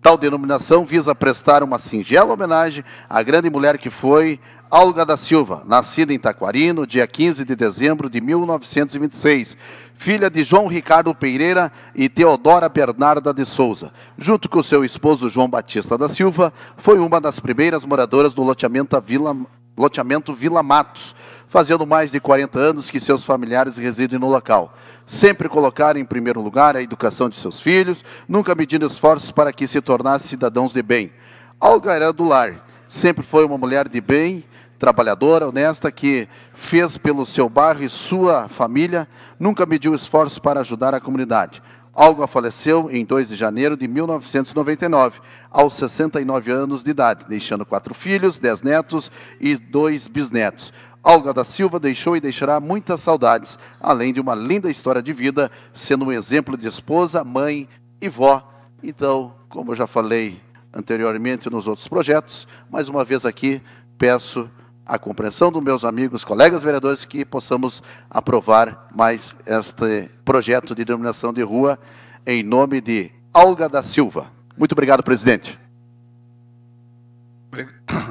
Tal denominação visa prestar uma singela homenagem à grande mulher que foi Alga da Silva, nascida em Taquari no dia 15 de dezembro de 1926, filha de João Ricardo Pereira e Teodora Bernarda de Souza. Junto com seu esposo João Batista da Silva, foi uma das primeiras moradoras do loteamento Vila, loteamento Vila Matos fazendo mais de 40 anos que seus familiares residem no local. Sempre colocar em primeiro lugar a educação de seus filhos, nunca medindo esforços para que se tornassem cidadãos de bem. Olga era do lar, sempre foi uma mulher de bem, trabalhadora, honesta, que fez pelo seu bairro e sua família, nunca mediu esforços para ajudar a comunidade. Alga faleceu em 2 de janeiro de 1999, aos 69 anos de idade, deixando quatro filhos, dez netos e dois bisnetos. Olga da Silva deixou e deixará muitas saudades, além de uma linda história de vida, sendo um exemplo de esposa, mãe e vó. Então, como eu já falei anteriormente nos outros projetos, mais uma vez aqui peço a compreensão dos meus amigos, colegas vereadores, que possamos aprovar mais este projeto de denominação de rua em nome de Olga da Silva. Muito obrigado, presidente.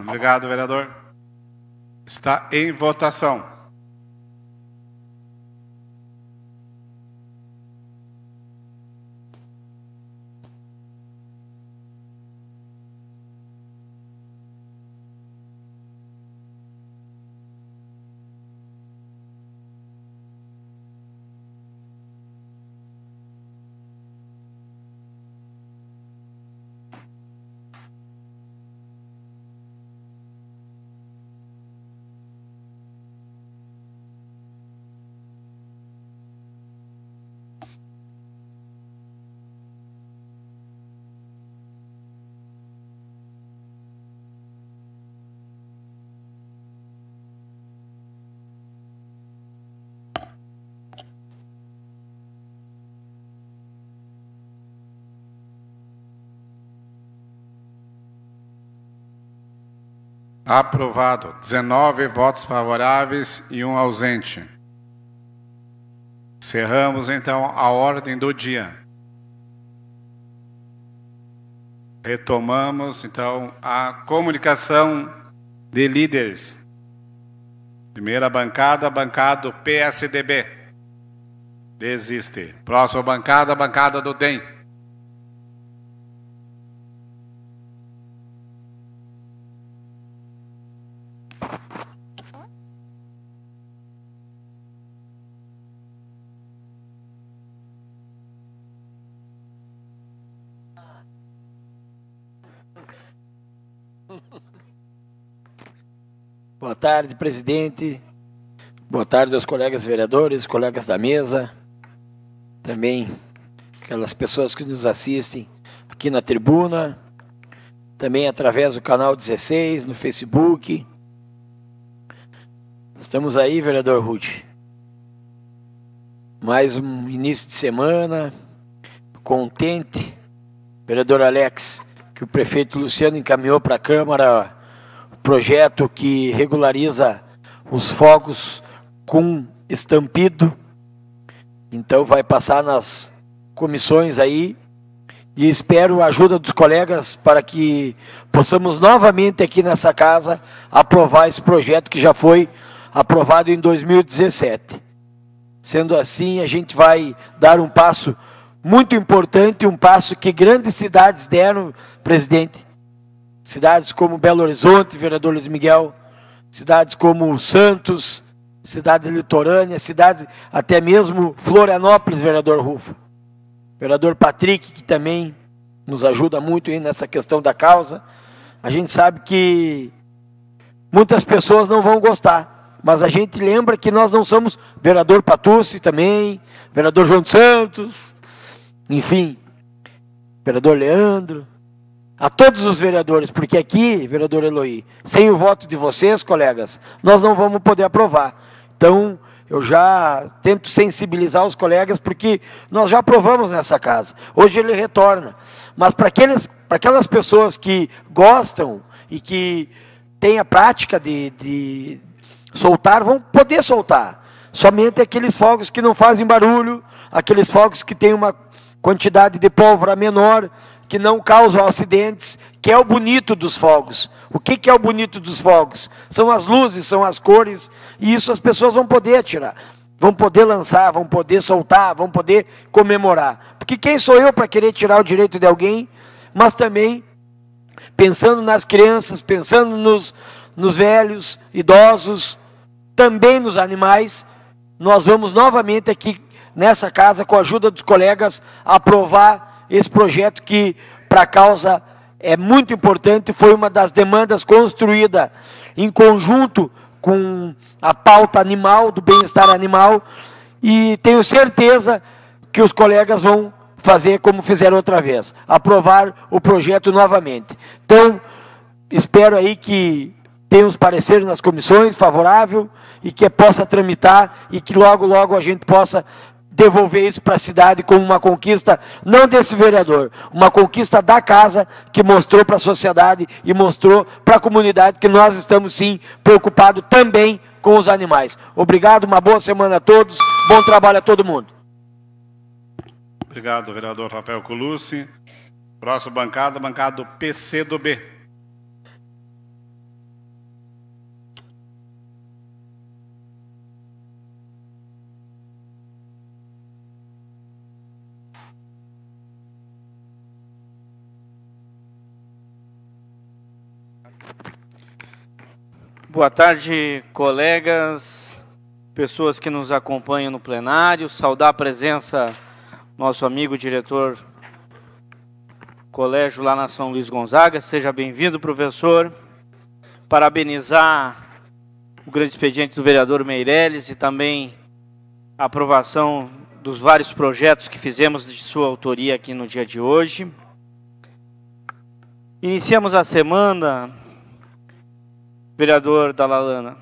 Obrigado, vereador. Está em votação. Aprovado. 19 votos favoráveis e um ausente. Cerramos então a ordem do dia. Retomamos então a comunicação de líderes. Primeira bancada, bancada do PSDB. Desiste. Próxima bancada, bancada do DEM. tarde, presidente. Boa tarde aos colegas vereadores, colegas da mesa, também aquelas pessoas que nos assistem aqui na tribuna, também através do canal 16, no Facebook. Estamos aí, vereador Ruth. Mais um início de semana contente, vereador Alex, que o prefeito Luciano encaminhou para a Câmara projeto que regulariza os fogos com estampido. Então vai passar nas comissões aí e espero a ajuda dos colegas para que possamos novamente aqui nessa casa aprovar esse projeto que já foi aprovado em 2017. Sendo assim, a gente vai dar um passo muito importante, um passo que grandes cidades deram, presidente, Cidades como Belo Horizonte, vereador Luiz Miguel, cidades como Santos, cidade litorânea, cidades até mesmo Florianópolis, vereador Rufo. Vereador Patrick, que também nos ajuda muito nessa questão da causa. A gente sabe que muitas pessoas não vão gostar, mas a gente lembra que nós não somos vereador Patucci também, vereador João Santos, enfim, vereador Leandro, a todos os vereadores, porque aqui, vereador Eloy, sem o voto de vocês, colegas, nós não vamos poder aprovar. Então, eu já tento sensibilizar os colegas, porque nós já aprovamos nessa casa. Hoje ele retorna. Mas para aquelas pessoas que gostam e que têm a prática de, de soltar, vão poder soltar. Somente aqueles fogos que não fazem barulho, aqueles fogos que têm uma quantidade de pólvora menor, que não causam acidentes, que é o bonito dos fogos. O que, que é o bonito dos fogos? São as luzes, são as cores, e isso as pessoas vão poder tirar, vão poder lançar, vão poder soltar, vão poder comemorar. Porque quem sou eu para querer tirar o direito de alguém, mas também pensando nas crianças, pensando nos, nos velhos, idosos, também nos animais, nós vamos novamente aqui nessa casa, com a ajuda dos colegas, aprovar esse projeto que, para a causa, é muito importante, foi uma das demandas construída em conjunto com a pauta animal, do bem-estar animal, e tenho certeza que os colegas vão fazer como fizeram outra vez, aprovar o projeto novamente. Então, espero aí que tenha os pareceres nas comissões favorável e que possa tramitar e que logo, logo a gente possa devolver isso para a cidade como uma conquista, não desse vereador, uma conquista da casa que mostrou para a sociedade e mostrou para a comunidade que nós estamos sim preocupados também com os animais. Obrigado, uma boa semana a todos, bom trabalho a todo mundo. Obrigado, vereador Rafael Colucci. Próxima bancada, bancada do PCdoB. Boa tarde, colegas, pessoas que nos acompanham no plenário. Saudar a presença nosso amigo diretor colégio lá na São Luís Gonzaga. Seja bem-vindo, professor. Parabenizar o grande expediente do vereador Meirelles e também a aprovação dos vários projetos que fizemos de sua autoria aqui no dia de hoje. Iniciamos a semana, vereador Dalalana,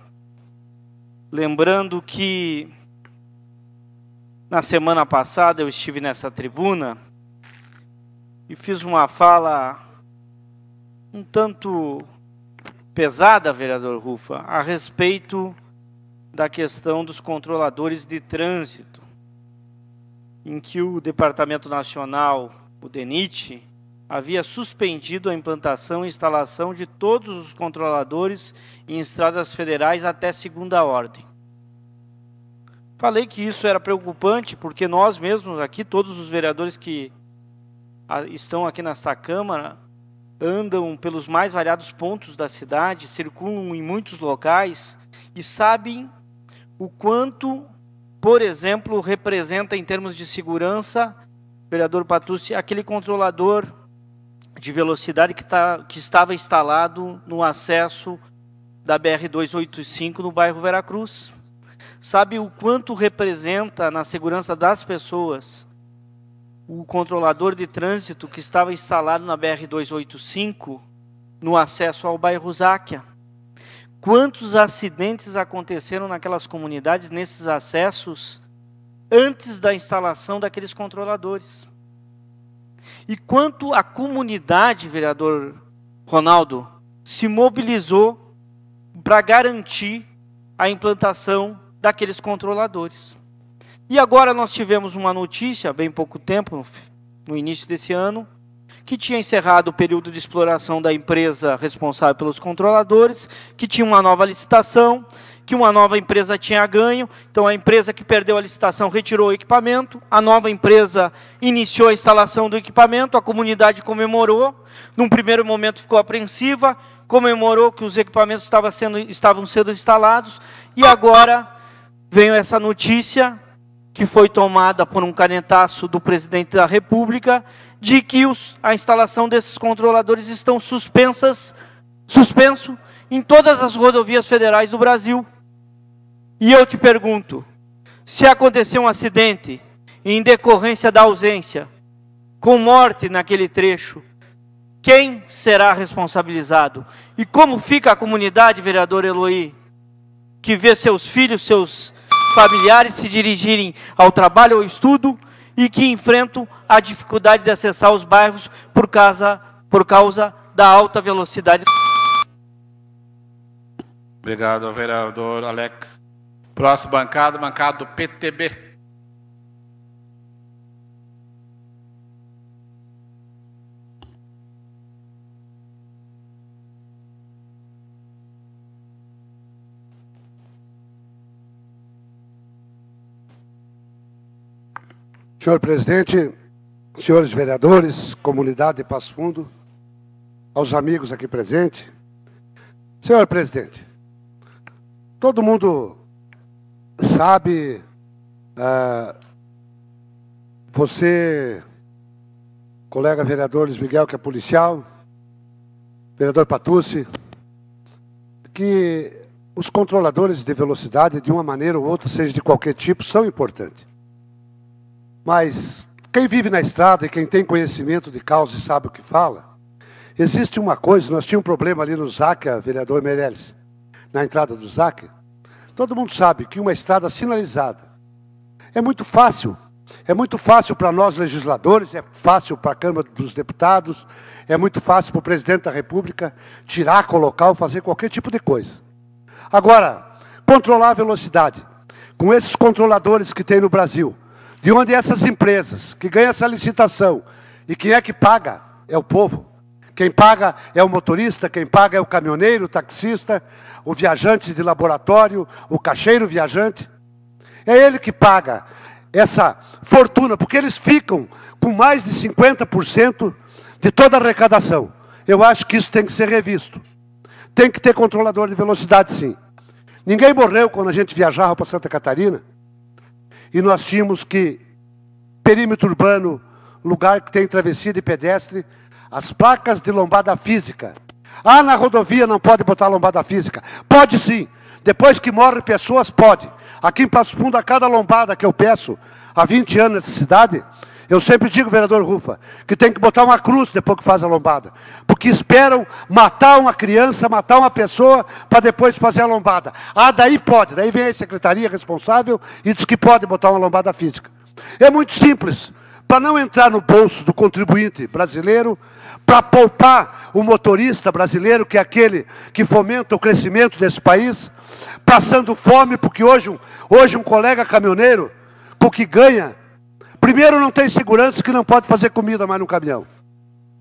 lembrando que na semana passada eu estive nessa tribuna e fiz uma fala um tanto pesada, vereador Rufa, a respeito da questão dos controladores de trânsito, em que o Departamento Nacional, o DENIT, havia suspendido a implantação e instalação de todos os controladores em estradas federais até segunda ordem. Falei que isso era preocupante porque nós mesmos aqui, todos os vereadores que ah, estão aqui nesta Câmara, andam pelos mais variados pontos da cidade, circulam em muitos locais e sabem o quanto, por exemplo, representa em termos de segurança, vereador Patucci, aquele controlador de velocidade que, tá, que estava instalado no acesso da BR-285 no bairro Veracruz. Sabe o quanto representa na segurança das pessoas o controlador de trânsito que estava instalado na BR-285 no acesso ao bairro Záquia? Quantos acidentes aconteceram naquelas comunidades, nesses acessos, antes da instalação daqueles controladores? E quanto a comunidade, vereador Ronaldo, se mobilizou para garantir a implantação daqueles controladores. E agora nós tivemos uma notícia, há bem pouco tempo, no início desse ano, que tinha encerrado o período de exploração da empresa responsável pelos controladores, que tinha uma nova licitação, que uma nova empresa tinha ganho, então a empresa que perdeu a licitação retirou o equipamento, a nova empresa iniciou a instalação do equipamento, a comunidade comemorou, num primeiro momento ficou apreensiva, comemorou que os equipamentos estavam sendo, estavam sendo instalados, e agora veio essa notícia que foi tomada por um canetaço do presidente da República, de que os, a instalação desses controladores estão suspensas, suspenso em todas as rodovias federais do Brasil. E eu te pergunto: se acontecer um acidente em decorrência da ausência, com morte naquele trecho, quem será responsabilizado? E como fica a comunidade, vereador Eloy, que vê seus filhos, seus familiares se dirigirem ao trabalho ou estudo e que enfrentam a dificuldade de acessar os bairros por causa, por causa da alta velocidade? Obrigado, vereador Alex. Próximo bancada, bancada do PTB. Senhor presidente, senhores vereadores, comunidade de Passo Fundo, aos amigos aqui presentes. Senhor presidente, todo mundo sabe, é, você, colega vereador Luiz Miguel, que é policial, vereador Patucci, que os controladores de velocidade, de uma maneira ou outra, seja de qualquer tipo, são importantes. Mas quem vive na estrada e quem tem conhecimento de causa e sabe o que fala, existe uma coisa, nós tínhamos um problema ali no Zaca, vereador Meirelles, na entrada do Zaca, Todo mundo sabe que uma estrada sinalizada é muito fácil. É muito fácil para nós legisladores, é fácil para a Câmara dos Deputados, é muito fácil para o presidente da República tirar, colocar ou fazer qualquer tipo de coisa. Agora, controlar a velocidade com esses controladores que tem no Brasil, de onde essas empresas que ganham essa licitação e quem é que paga é o povo. Quem paga é o motorista, quem paga é o caminhoneiro, o taxista, o viajante de laboratório, o caixeiro viajante. É ele que paga essa fortuna, porque eles ficam com mais de 50% de toda a arrecadação. Eu acho que isso tem que ser revisto. Tem que ter controlador de velocidade, sim. Ninguém morreu quando a gente viajava para Santa Catarina e nós tínhamos que perímetro urbano, lugar que tem travessia de pedestre, as placas de lombada física. Ah, na rodovia não pode botar lombada física. Pode sim. Depois que morrem pessoas, pode. Aqui em Passo Fundo, a cada lombada que eu peço, há 20 anos nessa cidade, eu sempre digo, vereador Rufa, que tem que botar uma cruz depois que faz a lombada. Porque esperam matar uma criança, matar uma pessoa, para depois fazer a lombada. Ah, daí pode. Daí vem a secretaria responsável e diz que pode botar uma lombada física. É muito simples para não entrar no bolso do contribuinte brasileiro, para poupar o motorista brasileiro, que é aquele que fomenta o crescimento desse país, passando fome, porque hoje, hoje um colega caminhoneiro, com o que ganha, primeiro não tem segurança que não pode fazer comida mais no caminhão.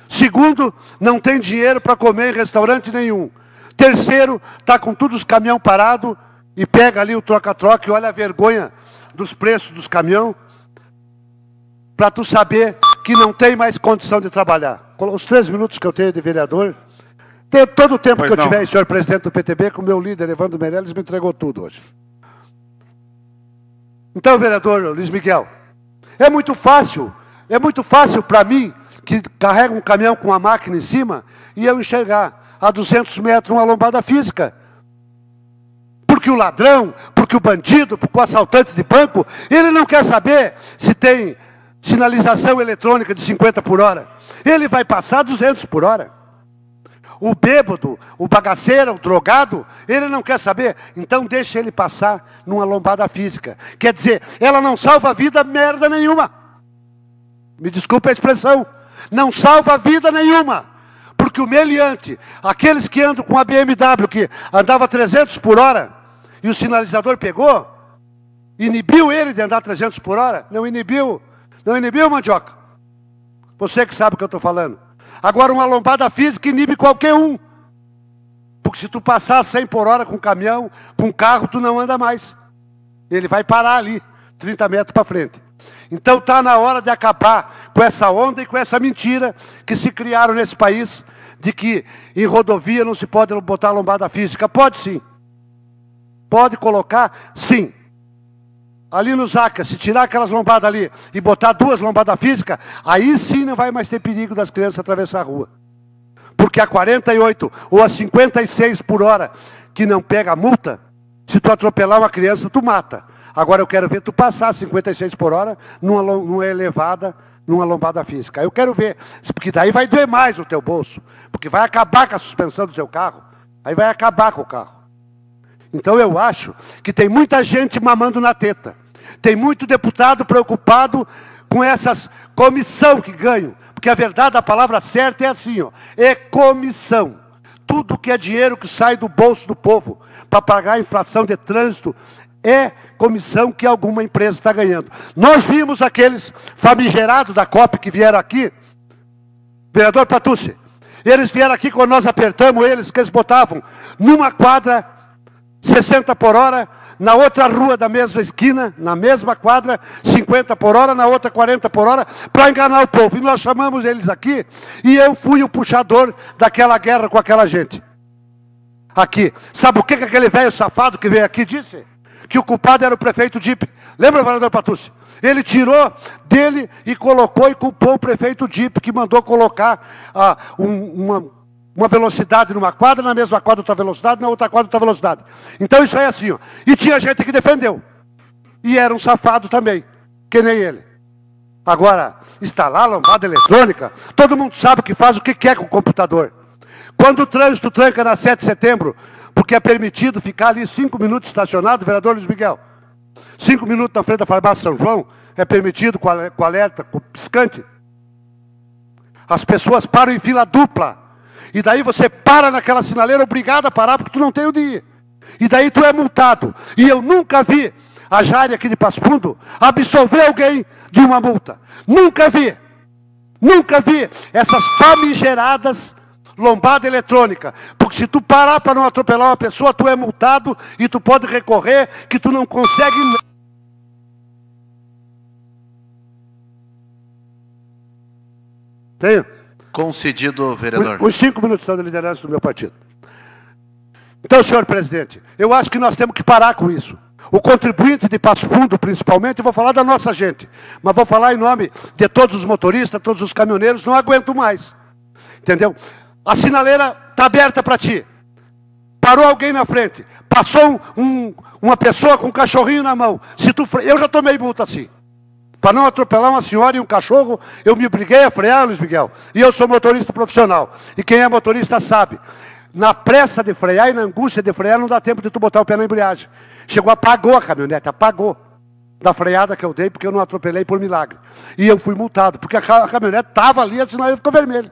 Segundo, não tem dinheiro para comer em restaurante nenhum. Terceiro, está com todos os caminhão parado e pega ali o troca-troca e olha a vergonha dos preços dos caminhões para tu saber que não tem mais condição de trabalhar. Os três minutos que eu tenho de vereador, tenho todo o tempo pois que eu tiver. tiver, senhor presidente do PTB, com o meu líder, Evandro Meirelles, me entregou tudo hoje. Então, vereador Luiz Miguel, é muito fácil, é muito fácil para mim, que carrega um caminhão com uma máquina em cima, e eu enxergar a 200 metros uma lombada física. Porque o ladrão, porque o bandido, porque o assaltante de banco, ele não quer saber se tem sinalização eletrônica de 50 por hora. Ele vai passar 200 por hora. O bêbado, o bagaceiro, o drogado, ele não quer saber. Então deixa ele passar numa lombada física. Quer dizer, ela não salva a vida merda nenhuma. Me desculpa a expressão. Não salva vida nenhuma. Porque o meliante, aqueles que andam com a BMW que andava 300 por hora e o sinalizador pegou, inibiu ele de andar 300 por hora? Não inibiu não inibiu, mandioca? Você que sabe o que eu estou falando. Agora, uma lombada física inibe qualquer um. Porque se tu passar 100 por hora com caminhão, com carro, tu não anda mais. Ele vai parar ali, 30 metros para frente. Então está na hora de acabar com essa onda e com essa mentira que se criaram nesse país de que em rodovia não se pode botar lombada física. Pode sim. Pode colocar, sim ali no Zaca, se tirar aquelas lombadas ali e botar duas lombadas físicas, aí sim não vai mais ter perigo das crianças atravessar a rua. Porque a 48 ou a 56 por hora que não pega a multa, se tu atropelar uma criança, tu mata. Agora eu quero ver tu passar 56 por hora numa, numa elevada, numa lombada física. Eu quero ver, porque daí vai doer mais o teu bolso, porque vai acabar com a suspensão do teu carro, aí vai acabar com o carro. Então eu acho que tem muita gente mamando na teta. Tem muito deputado preocupado com essas comissão que ganham, porque a verdade, a palavra certa é assim, ó, é comissão. Tudo que é dinheiro que sai do bolso do povo para pagar a inflação de trânsito é comissão que alguma empresa está ganhando. Nós vimos aqueles famigerados da COP que vieram aqui, vereador Patucci, eles vieram aqui quando nós apertamos eles, que eles botavam numa quadra 60 por hora, na outra rua da mesma esquina, na mesma quadra, 50 por hora, na outra 40 por hora, para enganar o povo. E nós chamamos eles aqui, e eu fui o puxador daquela guerra com aquela gente. Aqui. Sabe o que, que aquele velho safado que veio aqui disse? Que o culpado era o prefeito Dip. Lembra, vereador Patúcio? Ele tirou dele e colocou e culpou o prefeito Dip, que mandou colocar ah, um, uma uma velocidade numa quadra, na mesma quadra outra velocidade, na outra quadra outra velocidade. Então isso é assim, ó. E tinha gente que defendeu. E era um safado também, que nem ele. Agora, instalar lombada eletrônica, todo mundo sabe que faz o que quer com o computador. Quando o trânsito tranca na 7 de setembro, porque é permitido ficar ali cinco minutos estacionado, vereador Luiz Miguel. Cinco minutos na frente da farmácia São João, é permitido com alerta, com piscante. As pessoas param em fila dupla e daí você para naquela sinaleira, obrigado a parar porque tu não tem o dia. E daí tu é multado. E eu nunca vi a Jária aqui de Passo absolver alguém de uma multa. Nunca vi. Nunca vi essas famigeradas lombada eletrônica. Porque se tu parar para não atropelar uma pessoa, tu é multado e tu pode recorrer que tu não consegue Tenho. Concedido, vereador. Os cinco minutos da liderança do meu partido. Então, senhor presidente, eu acho que nós temos que parar com isso. O contribuinte de Passo Fundo, principalmente, vou falar da nossa gente, mas vou falar em nome de todos os motoristas, todos os caminhoneiros, não aguento mais. Entendeu? A sinaleira está aberta para ti. Parou alguém na frente, passou um, uma pessoa com um cachorrinho na mão. Se tu, eu já tomei multa assim. Para não atropelar uma senhora e um cachorro, eu me obriguei a frear, Luiz Miguel. E eu sou motorista profissional. E quem é motorista sabe. Na pressa de frear e na angústia de frear, não dá tempo de tu botar o pé na embreagem. Chegou, apagou a caminhonete, apagou. Da freada que eu dei, porque eu não atropelei por milagre. E eu fui multado, porque a caminhonete estava ali, a sinaleira ficou vermelha.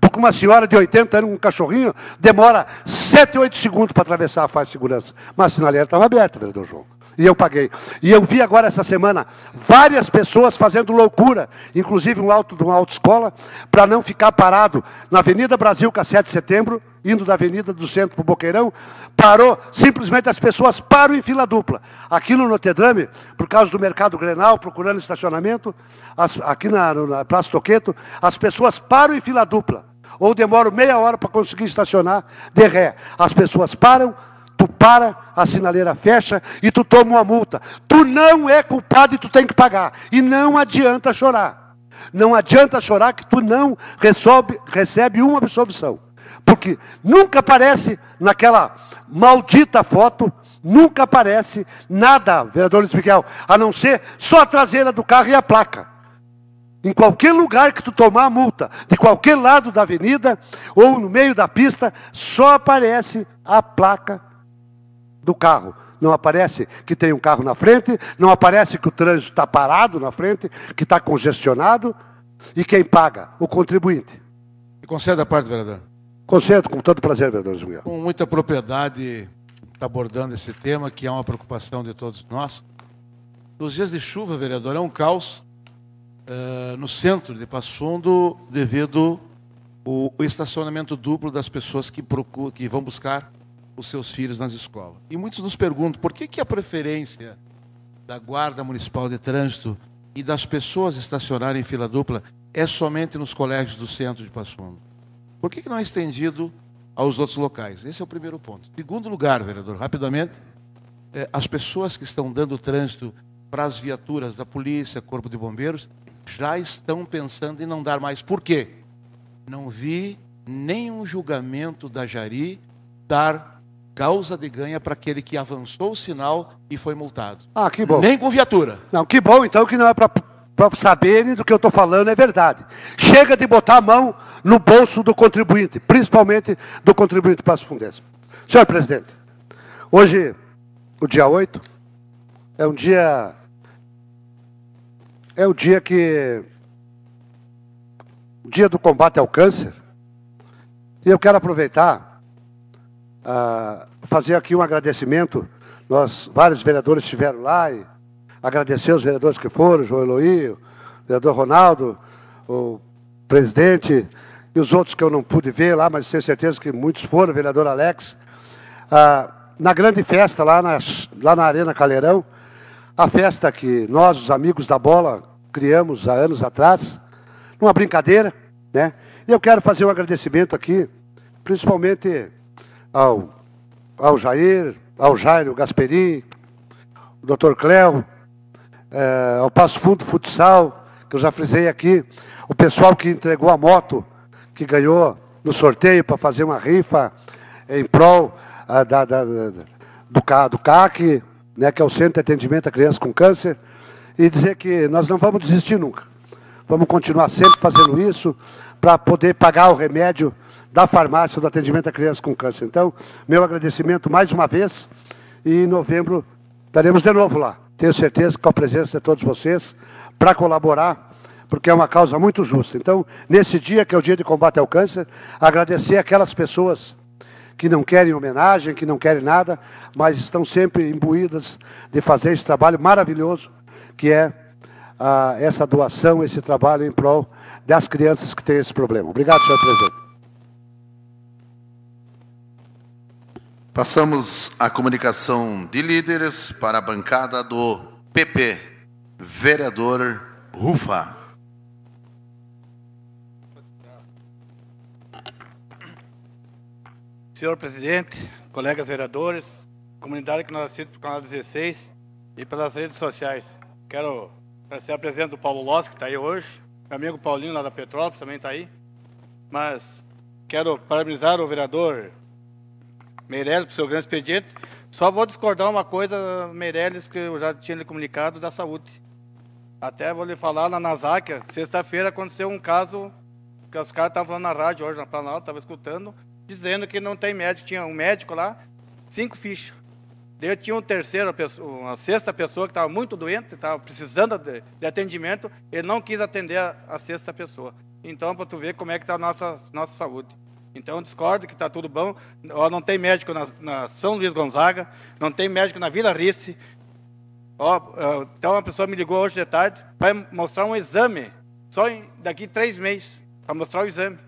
Porque uma senhora de 80 anos, um cachorrinho, demora 7, 8 segundos para atravessar a faixa de segurança. Mas a sinaleira estava aberta, vereador João. E eu paguei. E eu vi agora essa semana várias pessoas fazendo loucura, inclusive um alto de uma autoescola, para não ficar parado na Avenida Brasil, com a 7 de setembro, indo da Avenida do Centro para o Boqueirão, parou, simplesmente as pessoas param em fila dupla. Aqui no Notedrame, por causa do mercado Grenal, procurando estacionamento, as, aqui na, na Praça Toqueto, as pessoas param em fila dupla. Ou demoram meia hora para conseguir estacionar de ré. As pessoas param, tu para, a sinaleira fecha e tu toma uma multa. Tu não é culpado e tu tem que pagar. E não adianta chorar. Não adianta chorar que tu não resolve, recebe uma absolvição. Porque nunca aparece naquela maldita foto, nunca aparece nada, vereador Luiz Miguel, a não ser só a traseira do carro e a placa. Em qualquer lugar que tu tomar a multa, de qualquer lado da avenida ou no meio da pista, só aparece a placa do carro. Não aparece que tem um carro na frente, não aparece que o trânsito está parado na frente, que está congestionado. E quem paga? O contribuinte. E concede a parte, vereador? Concedo, com todo prazer, vereador Zumbiel. Com muita propriedade está abordando esse tema, que é uma preocupação de todos nós. Nos dias de chuva, vereador, é um caos uh, no centro de Passo Fundo devido ao estacionamento duplo das pessoas que, procuram, que vão buscar os seus filhos nas escolas. E muitos nos perguntam por que, que a preferência da Guarda Municipal de Trânsito e das pessoas estacionarem em fila dupla é somente nos colégios do centro de Passo Fundo? Por que, que não é estendido aos outros locais? Esse é o primeiro ponto. Segundo lugar, vereador, rapidamente, é, as pessoas que estão dando trânsito para as viaturas da polícia, corpo de bombeiros, já estão pensando em não dar mais. Por quê? Não vi nenhum julgamento da Jari dar causa de ganha para aquele que avançou o sinal e foi multado. Ah, que bom. Nem com viatura. Não, que bom então que não é para saberem do que eu estou falando é verdade. Chega de botar a mão no bolso do contribuinte, principalmente do contribuinte para as Fundense. Senhor presidente, hoje, o dia 8, é um dia. É o dia que. O dia do combate ao câncer. E eu quero aproveitar ah, fazer aqui um agradecimento. Nós, vários vereadores estiveram lá e agradecer os vereadores que foram, João Eloy, o vereador Ronaldo, o presidente e os outros que eu não pude ver lá, mas tenho certeza que muitos foram, o vereador Alex. Ah, na grande festa lá na, lá na Arena Caleirão, a festa que nós, os amigos da bola, criamos há anos atrás, numa brincadeira, né? E eu quero fazer um agradecimento aqui, principalmente ao, ao Jair, ao Jairo Gasperini, o doutor Cléo, é, ao Passo Fundo Futsal, que eu já frisei aqui, o pessoal que entregou a moto, que ganhou no sorteio para fazer uma rifa em prol a, ah, da, da, do, do CAC, né, que é o Centro de Atendimento a Crianças com Câncer, e dizer que nós não vamos desistir nunca. Vamos continuar sempre fazendo isso para poder pagar o remédio da farmácia do atendimento a crianças com câncer. Então, meu agradecimento mais uma vez e em novembro estaremos de novo lá. Tenho certeza que com a presença de todos vocês para colaborar, porque é uma causa muito justa. Então, nesse dia que é o dia de combate ao câncer, agradecer aquelas pessoas que não querem homenagem, que não querem nada, mas estão sempre imbuídas de fazer esse trabalho maravilhoso que é ah, essa doação, esse trabalho em prol das crianças que têm esse problema. Obrigado, senhor presidente. Passamos a comunicação de líderes para a bancada do PP, vereador Rufa. Senhor presidente, colegas vereadores, comunidade que nós assistimos o canal 16 e pelas redes sociais. Quero agradecer a presença do Paulo Loss, que está aí hoje, meu amigo Paulinho lá da Petrópolis também está aí, mas quero parabenizar o vereador Meirelles, para o seu grande expediente. Só vou discordar uma coisa, Meirelles, que eu já tinha lhe comunicado, da saúde. Até vou lhe falar na Nasáquia, sexta-feira aconteceu um caso que os caras estavam falando na rádio hoje, na Planalto, estavam escutando, dizendo que não tem médico. Tinha um médico lá, cinco fichas. Daí tinha um terceiro, uma sexta pessoa que estava muito doente, estava precisando de, de, atendimento, ele não quis atender a, a sexta pessoa. Então, para tu ver como é que está a nossa, nossa saúde. Então, discordo que está tudo bom. Ó, não tem médico na, na, São Luís Gonzaga, não tem médico na Vila Rice. Ó, então, uma pessoa me ligou hoje de tarde para mostrar um exame, só em, daqui três meses, para mostrar o exame.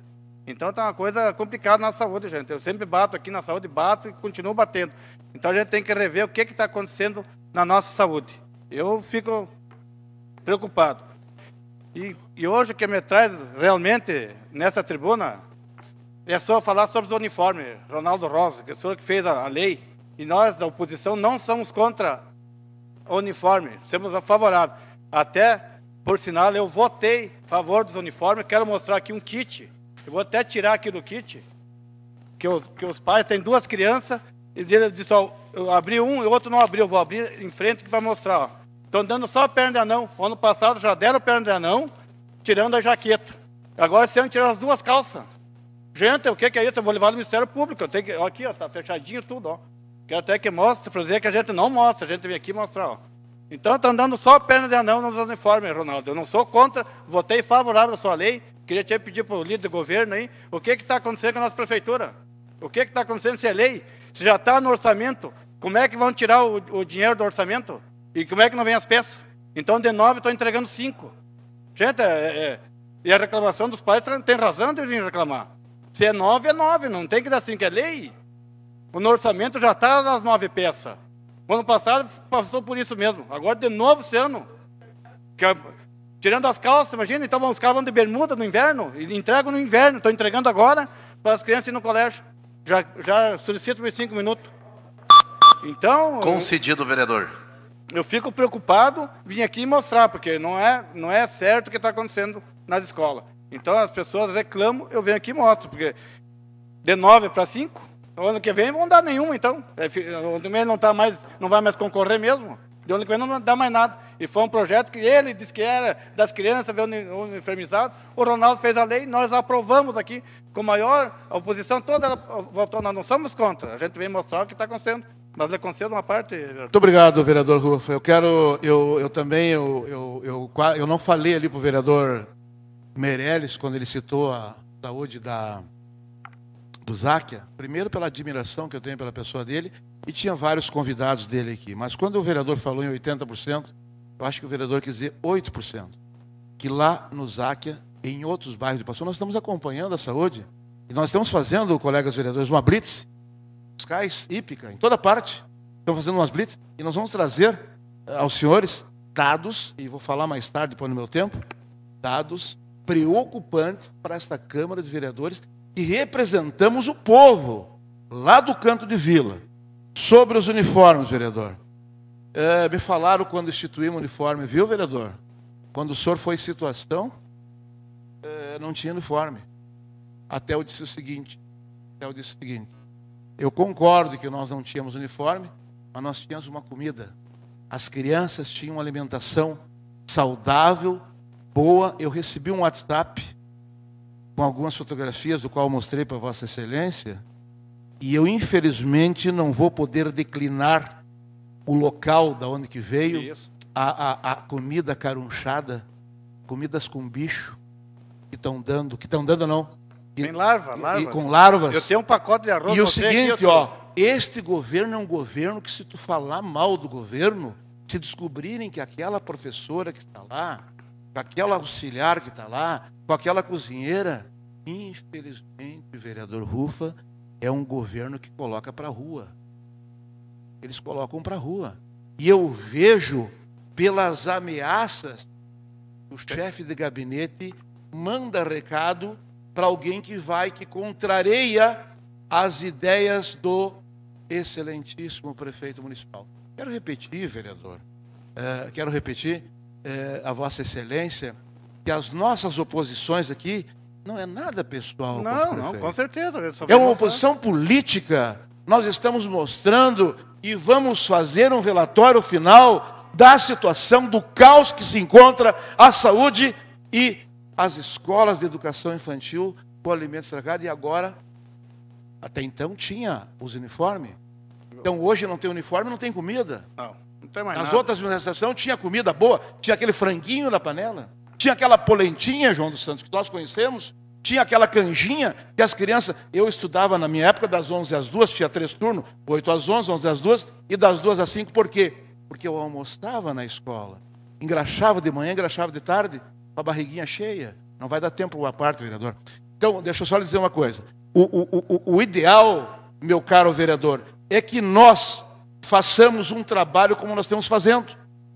Então, está uma coisa complicada na saúde, gente. Eu sempre bato aqui na saúde, bato e continuo batendo. Então, a gente tem que rever o que está acontecendo na nossa saúde. Eu fico preocupado. E, e hoje o que me traz realmente nessa tribuna é só falar sobre os uniformes, Ronaldo Rosa, que é o senhor que fez a, a lei. E nós, da oposição, não somos contra o uniforme, somos a favorável. Até, por sinal, eu votei a favor dos uniformes, quero mostrar aqui um kit. Eu vou até tirar aqui do kit, que os, que os pais têm duas crianças, e ele disse, ó, eu abri um e o outro não abriu, eu vou abrir em frente que vai mostrar, Estão dando só a perna de anão. Ano passado já deram a perna de anão, tirando a jaqueta. Agora esse ano tiraram as duas calças. Gente, o que é isso? Eu vou levar no Ministério Público. Eu tenho que, aqui, ó, tá fechadinho tudo, ó. Quero até que mostre para dizer que a gente não mostra, a gente vem aqui mostrar, ó. Então está andando só perna de anão nos uniformes, Ronaldo. Eu não sou contra, votei favorável à sua lei. Queria te pedir para o líder do governo aí, o que está acontecendo com a nossa prefeitura? O que está acontecendo se é lei? Se já está no orçamento, como é que vão tirar o, o, dinheiro do orçamento? E como é que não vem as peças? Então, de nove, estou entregando cinco. Gente, é, é, é, e a reclamação dos pais tem razão de vir reclamar. Se é nove, é nove, não tem que dar cinco, é lei. O orçamento já está nas nove peças. O ano passado passou por isso mesmo. Agora de novo esse ano. Que, é, tirando as calças, imagina, então os caras vão de bermuda no inverno, e entregam no inverno, estão entregando agora para as crianças ir no colégio. Já, já solicito meus cinco minutos. Então. Concedido, eu, vereador. Eu fico preocupado, vim aqui mostrar, porque não é, não é certo o que está acontecendo nas escolas. Então as pessoas reclamam, eu venho aqui e mostro, porque de 9 para 5, no ano que vem não dá tá nenhuma, então. O ano não, vem mais, não vai mais concorrer mesmo. De ano que vem não dá mais nada. E foi um projeto que ele disse que era das crianças, veio enfermizado. O Ronaldo fez a lei, nós aprovamos aqui, com maior a oposição toda votou, nós não somos contra. A gente vem mostrar o que está acontecendo. Mas lhe uma parte. Muito obrigado, vereador Rufo. Eu quero, eu, eu também, eu, eu, eu, eu não falei ali para o vereador Meirelles, quando ele citou a saúde da, do Záquia, primeiro pela admiração que eu tenho pela pessoa dele, e tinha vários convidados dele aqui. Mas quando o vereador falou em 80%, eu acho que o vereador quis dizer 8%. Que lá no Záquia, em outros bairros de Passo, nós estamos acompanhando a saúde. E nós estamos fazendo, colegas vereadores, uma blitz. Os cais, hípica, em toda parte. estamos fazendo umas blitz. E nós vamos trazer eh, aos senhores dados, e vou falar mais tarde, depois no meu tempo, dados preocupante para esta Câmara de Vereadores, que representamos o povo lá do canto de vila. Sobre os uniformes, vereador. É, me falaram quando instituímos o uniforme, viu, vereador? Quando o senhor foi situação, é, não tinha uniforme. Até eu disse o seguinte: até eu disse o seguinte, eu concordo que nós não tínhamos uniforme, mas nós tínhamos uma comida. As crianças tinham uma alimentação saudável boa, eu recebi um WhatsApp com algumas fotografias, do qual mostrei para Vossa Excelência, e eu infelizmente não vou poder declinar o local da onde que veio, a, a, a comida carunchada, comidas com bicho que estão dando, que estão dando não. E, Tem larva, larvas. E, com larvas. Eu tenho um pacote de arroz. E o seguinte, ó, este governo é um governo que se tu falar mal do governo, se descobrirem que aquela professora que está lá com aquela auxiliar que está lá, com aquela cozinheira. Infelizmente, o vereador Rufa é um governo que coloca para a rua. Eles colocam para a rua. E eu vejo pelas ameaças o chefe de gabinete manda recado para alguém que vai que contraria as ideias do excelentíssimo prefeito municipal. Quero repetir, vereador. Uh, quero repetir eh, a Vossa Excelência que as nossas oposições aqui não é nada pessoal. Não, não, com certeza. É uma oposição política. Nós estamos mostrando e vamos fazer um relatório final da situação do caos que se encontra a saúde e as escolas de educação infantil com alimento estragado e agora até então tinha os uniformes. Então hoje não tem uniforme, não tem comida. Não tem mais Nas nada. outras manifestações tinha comida boa, tinha aquele franguinho na panela, tinha aquela polentinha, João dos Santos, que nós conhecemos, tinha aquela canjinha que as crianças. Eu estudava na minha época das 11 às 2, tinha três turnos, 8 às 11, 11 às 2 e das 2 às 5, por quê? Porque eu almoçava na escola, engraxava de manhã, engraxava de tarde, com a barriguinha cheia. Não vai dar tempo uma parte, vereador. Então, deixa eu só lhe dizer uma coisa. O, o, o, o ideal, meu caro vereador, é que nós, façamos um trabalho como nós estamos fazendo,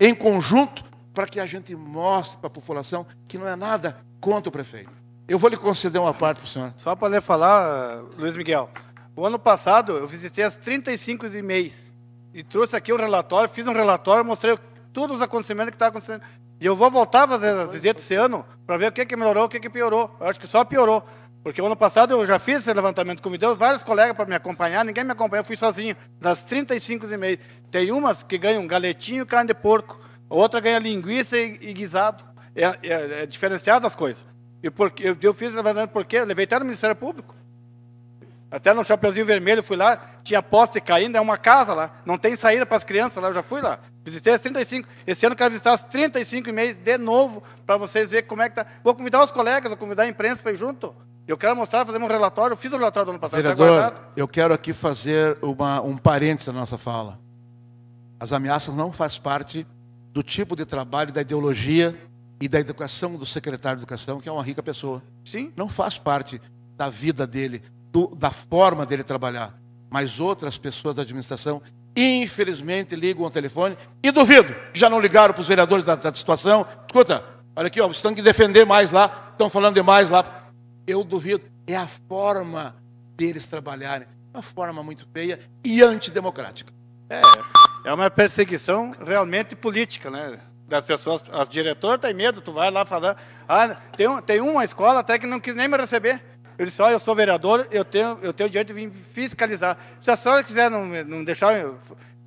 em conjunto, para que a gente mostre para a população que não é nada contra o prefeito. Eu vou lhe conceder uma parte para o senhor. Só para lhe falar, Luiz Miguel, o ano passado eu visitei as 35 e-mails e trouxe aqui um relatório, fiz um relatório, mostrei todos os acontecimentos que estavam tá acontecendo. E eu vou voltar a fazer as visitas esse ano para ver o que, que melhorou, o que, que piorou. Eu acho que só piorou. Porque ano passado eu já fiz esse levantamento, convidei vários colegas para me acompanhar, ninguém me acompanhou, eu fui sozinho. Das 35 e meio, tem umas que ganham galetinho e carne de porco, outra ganha linguiça e, e guisado. É, é, é, diferenciado as coisas. E porque, eu, eu fiz levantamento porque eu levei até no Ministério Público. Até no Chapeuzinho Vermelho fui lá, tinha poste caindo, é uma casa lá, não tem saída para as crianças lá, eu já fui lá. Visitei as 35. Esse ano quero visitar as 35 e meio de novo, para vocês verem como é que está. Vou convidar os colegas, vou convidar a imprensa para ir junto. Eu quero mostrar, fazer um relatório. Eu fiz o relatório do ano passado. Tá Vereador, tá eu quero aqui fazer uma, um parênteses na nossa fala. As ameaças não faz parte do tipo de trabalho, da ideologia e da educação do secretário de educação, que é uma rica pessoa. Sim. Não faz parte da vida dele, do, da forma dele trabalhar. Mas outras pessoas da administração, infelizmente, ligam ao telefone e duvido. Já não ligaram para os vereadores da, da situação. Escuta, olha aqui, ó, vocês têm que defender mais lá, estão falando demais lá eu duvido. É a forma deles trabalharem. Uma forma muito feia e antidemocrática. É, é uma perseguição realmente política, né? Das pessoas, as diretoras têm medo, tu vai lá falar. Ah, tem, tem uma escola até que não quis nem me receber. Eu disse, olha, eu sou vereador, eu tenho, eu tenho o direito de vir fiscalizar. Se a senhora quiser não, não deixar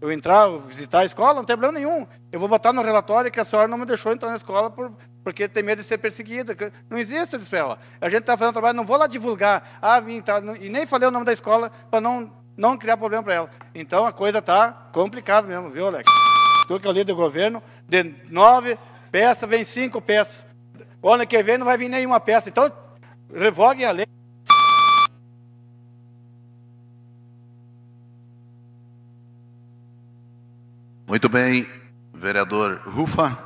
eu entrar, visitar a escola, não tem problema nenhum. Eu vou botar no relatório que a senhora não me deixou entrar na escola por, porque tem medo de ser perseguida. Não existe, isso para ela. A gente está fazendo trabalho, não vou lá divulgar. Ah, vim, tá, e nem falei o nome da escola para não, não criar problema para ela. Então a coisa está complicada mesmo, viu, Alex? Tu que é o líder do governo, de nove peças, vem cinco peças. O ano que vem não vai vir nenhuma peça. Então, revoguem a lei. Muito bem, vereador Rufa.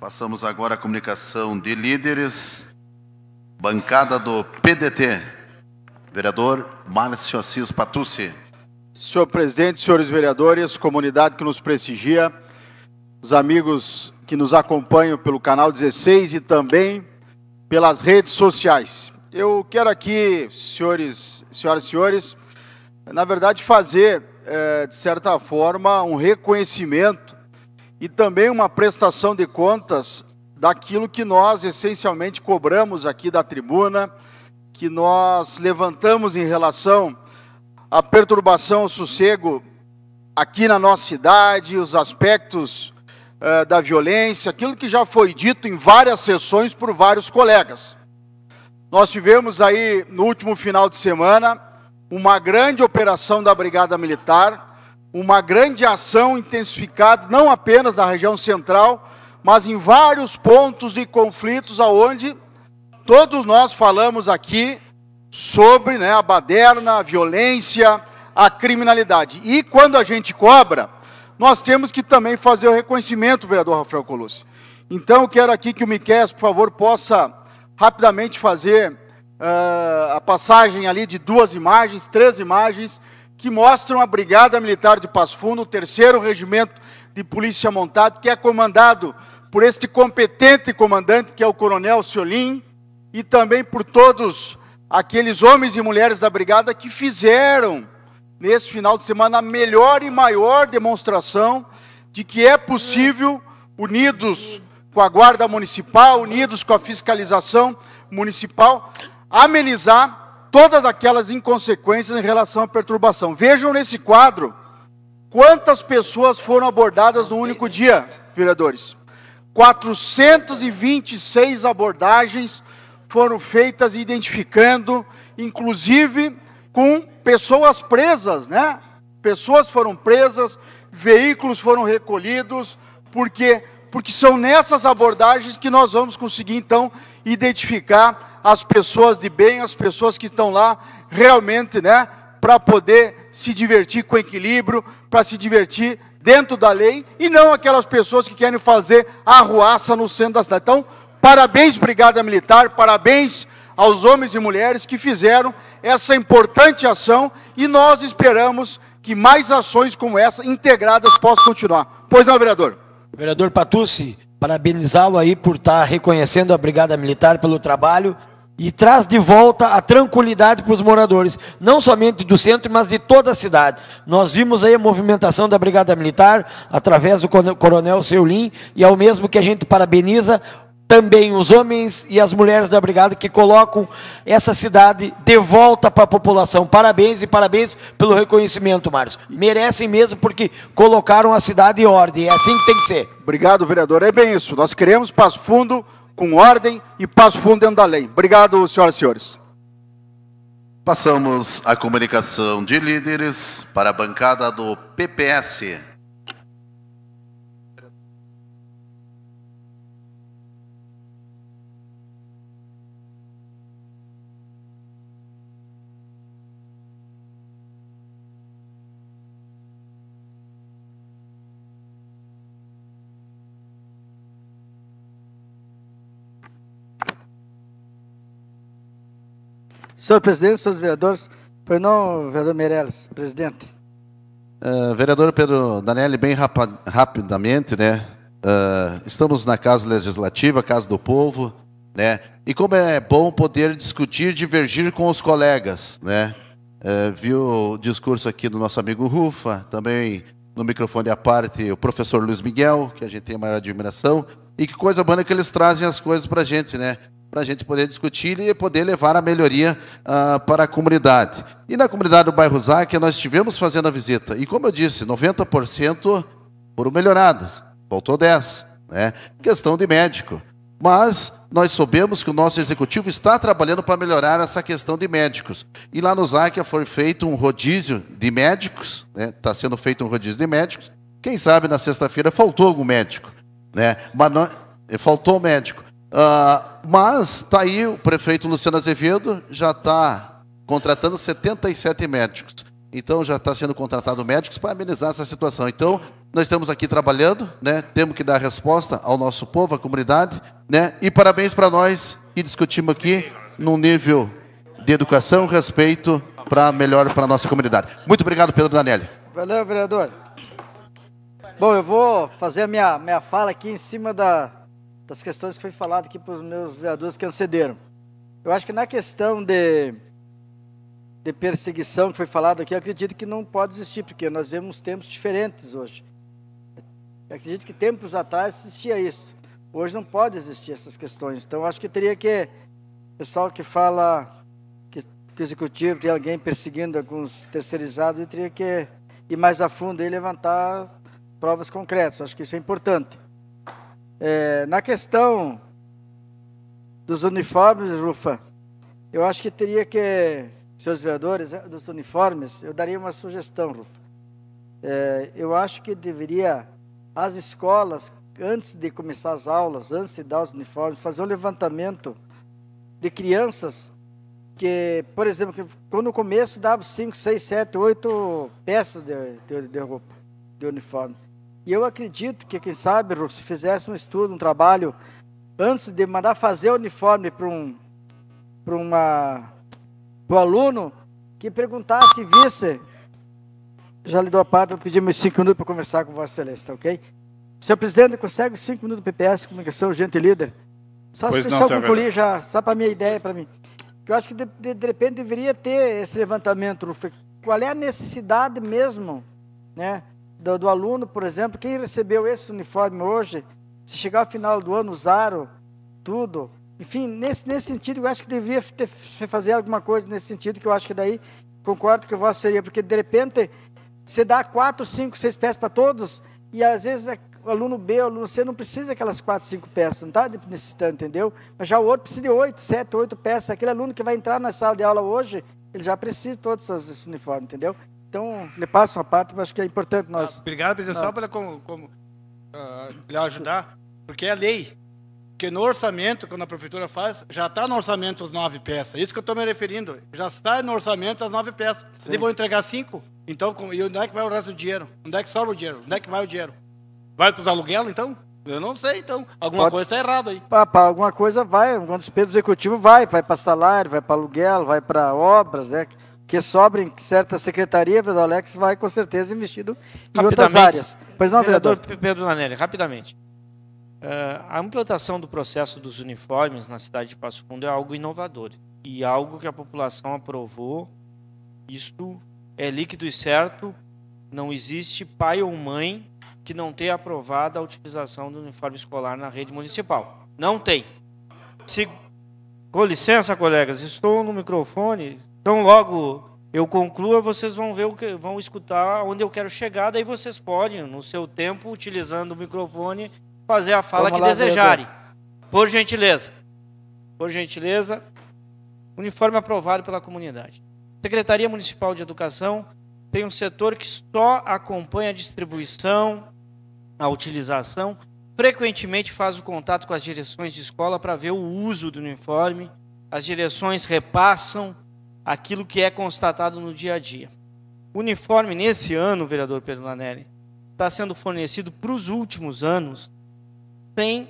Passamos agora à comunicação de líderes. Bancada do PDT. Vereador Márcio Assis Patucci. Senhor presidente, senhores vereadores, comunidade que nos prestigia, os amigos que nos acompanham pelo canal 16 e também pelas redes sociais. Eu quero aqui, senhores, senhoras e senhores, na verdade fazer é, de certa forma, um reconhecimento e também uma prestação de contas daquilo que nós essencialmente cobramos aqui da tribuna, que nós levantamos em relação à perturbação ao sossego aqui na nossa cidade, os aspectos é, da violência, aquilo que já foi dito em várias sessões por vários colegas. Nós tivemos aí no último final de semana uma grande operação da Brigada Militar, uma grande ação intensificada não apenas na região central, mas em vários pontos de conflitos aonde todos nós falamos aqui sobre né, a baderna, a violência, a criminalidade. E quando a gente cobra, nós temos que também fazer o reconhecimento, vereador Rafael Colucci. Então, eu quero aqui que o Miquel, por favor, possa rapidamente fazer uh, a passagem ali de duas imagens, três imagens, que mostram a Brigada Militar de Passo Fundo, o terceiro regimento de polícia montado, que é comandado por este competente comandante, que é o Coronel Ciolim, e também por todos aqueles homens e mulheres da Brigada que fizeram, nesse final de semana, a melhor e maior demonstração de que é possível, unidos com a Guarda Municipal, unidos com a fiscalização municipal, amenizar todas aquelas inconsequências em relação à perturbação. Vejam nesse quadro quantas pessoas foram abordadas no único dia, vereadores. 426 abordagens foram feitas identificando, inclusive com pessoas presas, né? Pessoas foram presas, veículos foram recolhidos, porque porque são nessas abordagens que nós vamos conseguir então identificar as pessoas de bem, as pessoas que estão lá realmente, né, para poder se divertir com equilíbrio, para se divertir dentro da lei e não aquelas pessoas que querem fazer arruaça no centro da cidade. Então, parabéns Brigada Militar, parabéns aos homens e mulheres que fizeram essa importante ação e nós esperamos que mais ações como essa integradas possam continuar. Pois não, vereador? Vereador Patucci, parabenizá-lo aí por estar tá reconhecendo a Brigada Militar pelo trabalho e traz de volta a tranquilidade para os moradores, não somente do centro, mas de toda a cidade. Nós vimos aí a movimentação da Brigada Militar através do Coronel Seulim e ao é mesmo que a gente parabeniza também os homens e as mulheres da brigada que colocam essa cidade de volta para a população. Parabéns e parabéns pelo reconhecimento, Márcio. Merecem mesmo porque colocaram a cidade em ordem. É assim que tem que ser. Obrigado, vereador. É bem isso. Nós queremos Passo Fundo com ordem e passo fundo dentro da lei. Obrigado, senhoras e senhores. Passamos à comunicação de líderes para a bancada do PPS. Senhor presidente, senhores vereadores, foi não, vereador Meirelles, presidente. Uh, vereador Pedro Daniele, bem rapidamente, né? Uh, estamos na Casa Legislativa, Casa do Povo, né? E como é bom poder discutir, divergir com os colegas, né? Uh, viu o discurso aqui do nosso amigo Rufa, também no microfone à parte o professor Luiz Miguel, que a gente tem a maior admiração, e que coisa boa que eles trazem as coisas para a gente, né? para a gente poder discutir e poder levar a melhoria uh, para a comunidade. E na comunidade do bairro Zac, nós estivemos fazendo a visita. E como eu disse, 90% foram melhoradas, faltou 10%. Né? Questão de médico. Mas nós soubemos que o nosso executivo está trabalhando para melhorar essa questão de médicos. E lá no Zac foi feito um rodízio de médicos, está né? Tá sendo feito um rodízio de médicos. Quem sabe na sexta-feira faltou algum médico, né? Mas não... faltou médico. Ah, mas está aí o prefeito Luciano Azevedo, já está contratando 77 médicos. Então já está sendo contratado médicos para amenizar essa situação. Então, nós estamos aqui trabalhando, né? temos que dar resposta ao nosso povo, à comunidade. Né? E parabéns para nós que discutimos aqui num nível de educação, respeito para melhor para a nossa comunidade. Muito obrigado, Pedro Danelli. Valeu, vereador. Bom, eu vou fazer a minha, minha fala aqui em cima da, das questões que foi falado aqui para os meus vereadores que antecederam. Eu acho que na questão de, de perseguição que foi falado aqui, eu acredito que não pode existir, porque nós vemos tempos diferentes hoje. Eu acredito que tempos atrás existia isso. Hoje não pode existir essas questões. Então, acho que teria que. pessoal que fala que, que o executivo tem alguém perseguindo alguns terceirizados, teria que ir mais a fundo e levantar provas concretas. Acho que isso é importante. É, na questão dos uniformes, Rufa, eu acho que teria que, seus vereadores, eh, dos uniformes, eu daria uma sugestão, Rufa. É, eu acho que deveria as escolas, antes de começar as aulas, antes de dar os uniformes, fazer um levantamento de crianças que, por exemplo, que quando no começo dava 5, 6, 7, 8 peças de, de, de roupa, de uniforme. E eu acredito que, quem sabe, se fizesse um estudo, um trabalho, antes de mandar fazer o uniforme para um, pra uma, pro aluno, que perguntasse, visse. Já lhe dou a parte, vou pedir meus cinco minutos para conversar com Vossa Excelência, tá ok? Senhor presidente, consegue cinco minutos do PPS, comunicação urgente líder? Só pois se não, só concluir já, só para minha ideia, para mim. Eu acho que de, de, de, repente deveria ter esse levantamento, Qual é a necessidade mesmo, né? do, do aluno, por exemplo, quem recebeu esse uniforme hoje, se chegar ao final do ano, usaram tudo. Enfim, nesse, nesse sentido, eu acho que devia ter, fazer alguma coisa nesse sentido, que eu acho que daí concordo que o vosso seria, porque de repente você dá quatro, cinco, seis peças para todos, e às vezes é o aluno B, o aluno C não precisa aquelas quatro, cinco peças, não está necessitando, entendeu? Mas já o outro precisa de oito, sete, oito peças. Aquele aluno que vai entrar na sala de aula hoje, ele já precisa de todos esses uniformes, entendeu? Então, ele passa uma parte, mas acho que é importante tá, nós. Ah, obrigado, presidente, só para como, como uh, ajudar, porque é lei. Porque no orçamento, quando a prefeitura faz, já está no orçamento as nove peças. Isso que eu estou me referindo. Já está no orçamento as nove peças. Sim. E vão entregar cinco? Então, e onde é que vai o resto do dinheiro? Onde é que sobra o dinheiro? Onde é que vai o dinheiro? Vai para os aluguel, então? Eu não sei, então. Alguma Pode... coisa está é errada aí. Pra, alguma coisa vai, algum despesa executivo vai, vai para salário, vai para aluguel, vai para obras, né? que sobrem certa secretaria, vereador Alex vai com certeza investido em outras áreas. Pois não, vereador? Vereador Pedro Nanelli, rapidamente. Uh, a implantação do processo dos uniformes na cidade de Passo Fundo é algo inovador e algo que a população aprovou. Isto é líquido e certo. Não existe pai ou mãe que não tenha aprovado a utilização do uniforme escolar na rede municipal. Não tem. Se... Com licença, colegas, estou no microfone. Então logo eu concluo, vocês vão ver o que vão escutar onde eu quero chegar, daí vocês podem, no seu tempo, utilizando o microfone, fazer a fala Vamos que lá, desejarem. Por gentileza. Por gentileza. Uniforme aprovado pela comunidade. Secretaria Municipal de Educação tem um setor que só acompanha a distribuição, a utilização, frequentemente faz o contato com as direções de escola para ver o uso do uniforme. As direções repassam aquilo que é constatado no dia a dia. O uniforme nesse ano, vereador Pedro Lanelli, está sendo fornecido para os últimos anos sem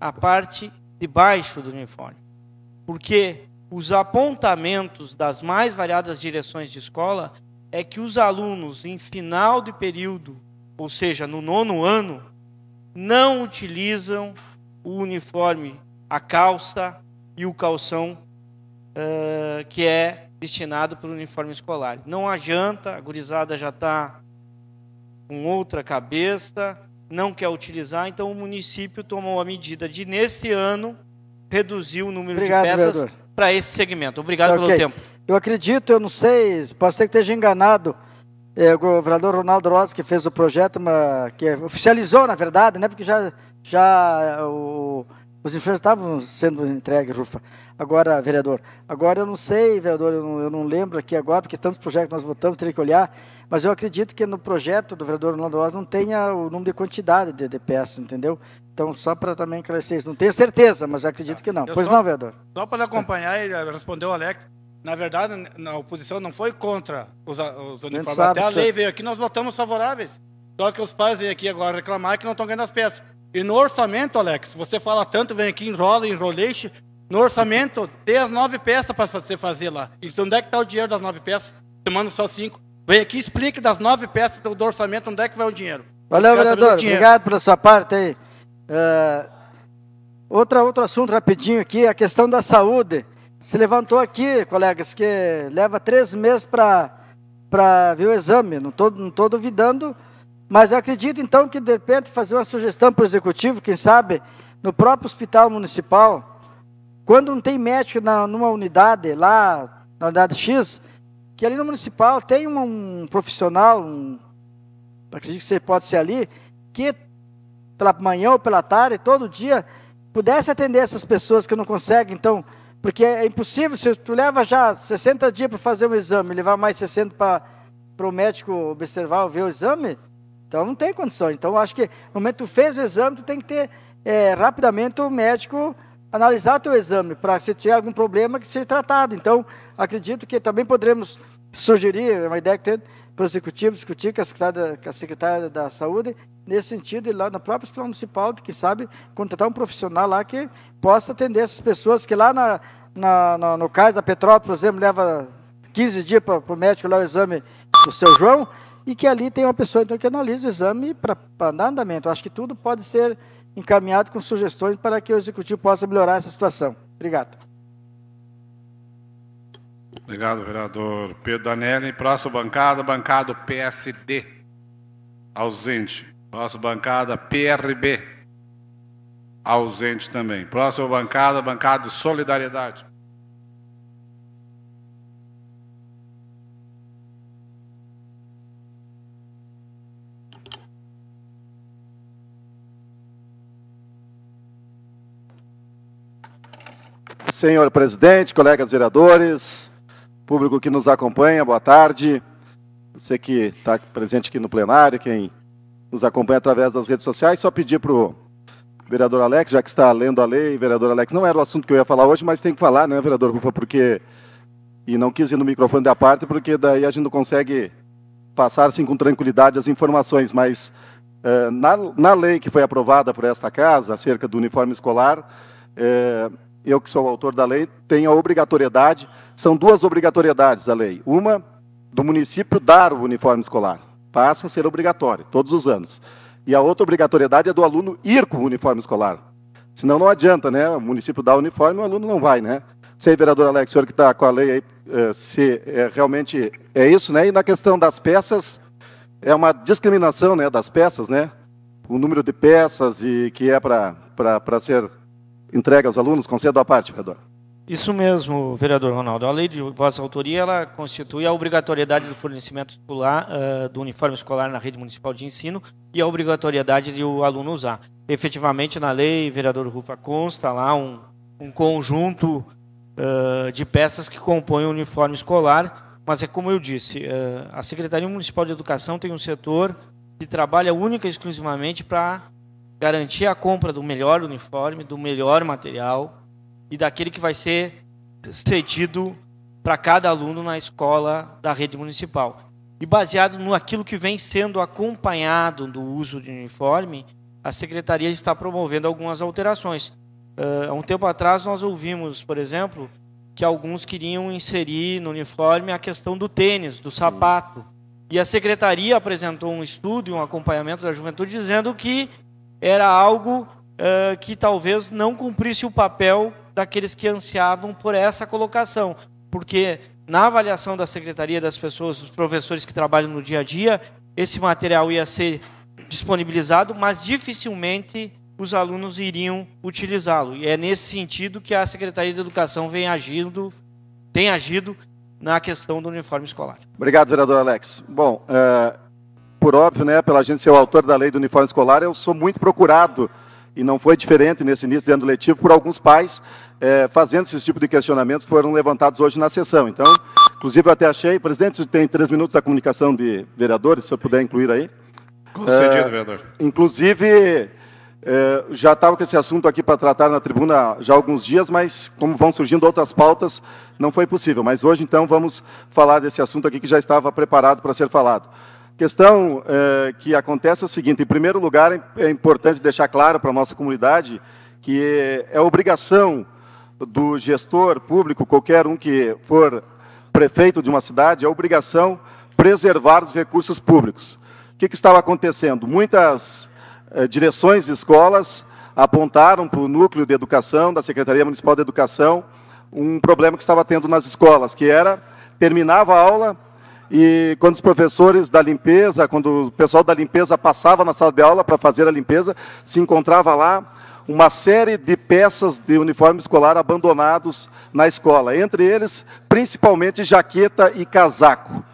a parte de baixo do uniforme. Porque os apontamentos das mais variadas direções de escola é que os alunos em final de período, ou seja, no nono ano, não utilizam o uniforme, a calça e o calção uh, que é destinado para o uniforme escolar. Não adianta, janta, a gurizada já está com outra cabeça, não quer utilizar, então o município tomou a medida de, neste ano, reduzir o número Obrigado, de peças para esse segmento. Obrigado pelo tempo. Eu acredito, eu não sei, pode ser que esteja enganado, é, o governador Ronaldo Rosa que fez o projeto, uma, que oficializou, na verdade, né, porque já, já o os enfermos estavam sendo entregues, Rufa. Agora, vereador, agora eu não sei, vereador, eu não, eu não, lembro aqui agora, porque tantos projetos nós votamos, teria que olhar, mas eu acredito que no projeto do vereador Orlando Oz não tenha o número de quantidade de, de peças, entendeu? Então, só para também esclarecer isso. Não tenho certeza, mas acredito que não. Eu pois só, não, vereador. Só para acompanhar, ele respondeu o Alex. Na verdade, a oposição não foi contra os, os uniformes. Sabe, Até a lei veio aqui, nós votamos favoráveis. Só que os pais vêm aqui agora reclamar que não estão ganhando as peças. E no orçamento, Alex, você fala tanto, vem aqui, enrola, enroleixe. No orçamento, tem as nove peças para você fazer lá. Então, onde é que está o dinheiro das nove peças? Você manda só cinco. Vem aqui, explique das nove peças do, orçamento, onde é que vai o dinheiro. Valeu, vereador. Dinheiro. Obrigado pela sua parte aí. Uh, outra, outro assunto rapidinho aqui, a questão da saúde. Se levantou aqui, colegas, que leva três meses para ver o exame. Não estou não tô duvidando mas eu acredito então que de repente fazer uma sugestão para o executivo, quem sabe, no próprio hospital municipal, quando não tem médico na, numa unidade, lá na unidade X, que ali no municipal tem um, um profissional, um, acredito que você pode ser ali, que pela manhã ou pela tarde, todo dia, pudesse atender essas pessoas que não conseguem, então, porque é impossível, se tu leva já 60 dias para fazer um exame, levar mais 60 para o médico observar, ver o exame, então não tem condições. Então acho que no momento que tu fez o exame, tu tem que ter é, rapidamente o médico analisar teu exame para se tiver algum problema que seja tratado. Então acredito que também poderemos sugerir é uma ideia que tem para o executivo discutir com a secretária, com a secretária da saúde nesse sentido e lá na própria hospital municipal, que sabe contratar um profissional lá que possa atender essas pessoas que lá na, na, na no caso da Petrópolis, por exemplo, leva 15 dias para o médico lá o exame do seu João e que ali tem uma pessoa então, que analisa o exame para andar andamento. Eu acho que tudo pode ser encaminhado com sugestões para que o executivo possa melhorar essa situação. Obrigado. Obrigado, vereador Pedro Danelli. Próxima bancada, bancada PSD. Ausente. Próxima bancada, PRB. Ausente também. Próxima bancada, bancada Solidariedade. Senhor presidente, colegas vereadores, público que nos acompanha, boa tarde. Você que está presente aqui no plenário, quem nos acompanha através das redes sociais, só pedir para o vereador Alex, já que está lendo a lei, vereador Alex, não era o assunto que eu ia falar hoje, mas tem que falar, né, vereador Rufa, porque... E não quis ir no microfone da parte, porque daí a gente não consegue passar assim com tranquilidade as informações, mas eh, na, na lei que foi aprovada por esta casa, acerca do uniforme escolar, É, eu que sou o autor da lei, tenho a obrigatoriedade, são duas obrigatoriedades da lei. Uma, do município dar o uniforme escolar, passa a ser obrigatório, todos os anos. E a outra obrigatoriedade é do aluno ir com o uniforme escolar. Senão não adianta, né? O município dá o uniforme, o aluno não vai, né? Sei, vereador Alex, o senhor que está com a lei aí, eh, se é, realmente é isso, né? E na questão das peças, é uma discriminação né, das peças, né? O número de peças e que é para ser entrega aos alunos? Concedo à parte, vereador. Isso mesmo, vereador Ronaldo. A lei de vossa autoria ela constitui a obrigatoriedade do fornecimento escolar, uh, do uniforme escolar na rede municipal de ensino e a obrigatoriedade de o aluno usar. Efetivamente, na lei, vereador Rufa, consta lá um, um conjunto uh, de peças que compõem o uniforme escolar, mas é como eu disse, uh, a Secretaria Municipal de Educação tem um setor que trabalha única e exclusivamente para garantir a compra do melhor uniforme, do melhor material e daquele que vai ser cedido para cada aluno na escola da rede municipal. E baseado no aquilo que vem sendo acompanhado do uso de uniforme, a secretaria está promovendo algumas alterações. Uh, há um tempo atrás nós ouvimos, por exemplo, que alguns queriam inserir no uniforme a questão do tênis, do sapato. E a secretaria apresentou um estudo e um acompanhamento da juventude dizendo que era algo uh, que talvez não cumprisse o papel daqueles que ansiavam por essa colocação, porque na avaliação da secretaria das pessoas, dos professores que trabalham no dia a dia, esse material ia ser disponibilizado, mas dificilmente os alunos iriam utilizá-lo. E é nesse sentido que a Secretaria de Educação vem agindo, tem agido na questão do uniforme escolar. Obrigado, vereador Alex. Bom, por óbvio, né, pela gente ser o autor da lei do uniforme escolar, eu sou muito procurado, e não foi diferente nesse início de ano letivo, por alguns pais é, fazendo esse tipo de questionamentos que foram levantados hoje na sessão. Então, inclusive, eu até achei, presidente, tem três minutos da comunicação de vereadores, se eu puder incluir aí. Concedido, é, vereador. Inclusive, é, já estava com esse assunto aqui para tratar na tribuna já há alguns dias, mas como vão surgindo outras pautas, não foi possível. Mas hoje, então, vamos falar desse assunto aqui que já estava preparado para ser falado questão é, que acontece é o seguinte: em primeiro lugar, é, é importante deixar claro para a nossa comunidade que é obrigação do gestor público, qualquer um que for prefeito de uma cidade, é obrigação preservar os recursos públicos. O que, que estava acontecendo? Muitas eh, direções de escolas apontaram para o núcleo de educação, da Secretaria Municipal de Educação, um problema que estava tendo nas escolas, que era, terminava a aula, e quando os professores da limpeza, quando o pessoal da limpeza passava na sala de aula para fazer a limpeza, se encontrava lá uma série de peças de uniforme escolar abandonados na escola, entre eles principalmente jaqueta e casaco.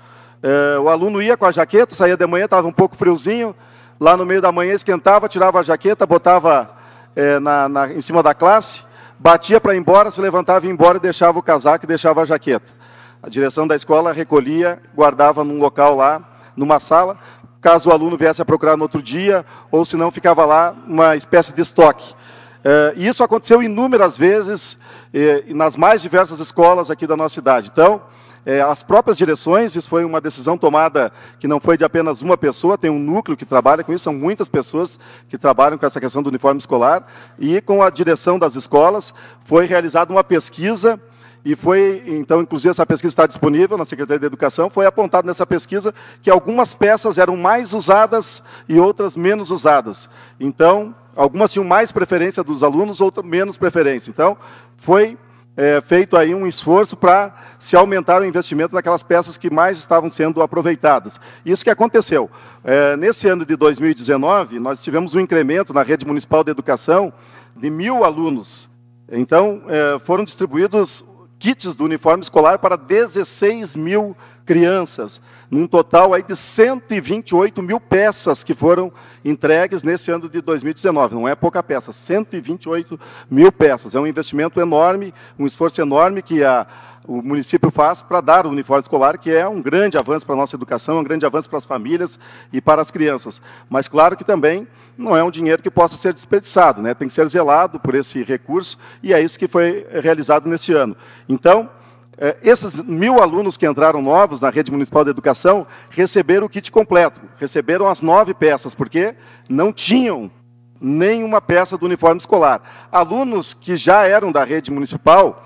É, o aluno ia com a jaqueta, saía de manhã, estava um pouco friozinho, lá no meio da manhã esquentava, tirava a jaqueta, botava é, na, na, em cima da classe, batia para ir embora, se levantava e ia embora e deixava o casaco e deixava a jaqueta. A direção da escola recolhia, guardava num local lá, numa sala, caso o aluno viesse a procurar no outro dia, ou se não, ficava lá uma espécie de estoque. Eh, e isso aconteceu inúmeras vezes eh, nas mais diversas escolas aqui da nossa cidade. Então, eh, as próprias direções, isso foi uma decisão tomada que não foi de apenas uma pessoa, tem um núcleo que trabalha com isso, são muitas pessoas que trabalham com essa questão do uniforme escolar, e com a direção das escolas foi realizada uma pesquisa e foi, então, inclusive essa pesquisa está disponível na Secretaria de Educação, foi apontado nessa pesquisa que algumas peças eram mais usadas e outras menos usadas. Então, algumas tinham mais preferência dos alunos, outras menos preferência. Então, foi é, feito aí um esforço para se aumentar o investimento naquelas peças que mais estavam sendo aproveitadas. Isso que aconteceu. É, nesse ano de 2019, nós tivemos um incremento na rede municipal de educação de mil alunos. Então, é, foram distribuídos kits do uniforme escolar para 16 mil crianças, num total aí de 128 mil peças que foram entregues nesse ano de 2019. Não é pouca peça, 128 mil peças. É um investimento enorme, um esforço enorme que a, o município faz para dar o uniforme escolar, que é um grande avanço para a nossa educação, um grande avanço para as famílias e para as crianças. Mas claro que também não é um dinheiro que possa ser desperdiçado, né? tem que ser zelado por esse recurso, e é isso que foi realizado neste ano. Então, é, esses mil alunos que entraram novos na rede municipal de educação receberam o kit completo, receberam as nove peças, porque não tinham nenhuma peça do uniforme escolar. Alunos que já eram da rede municipal,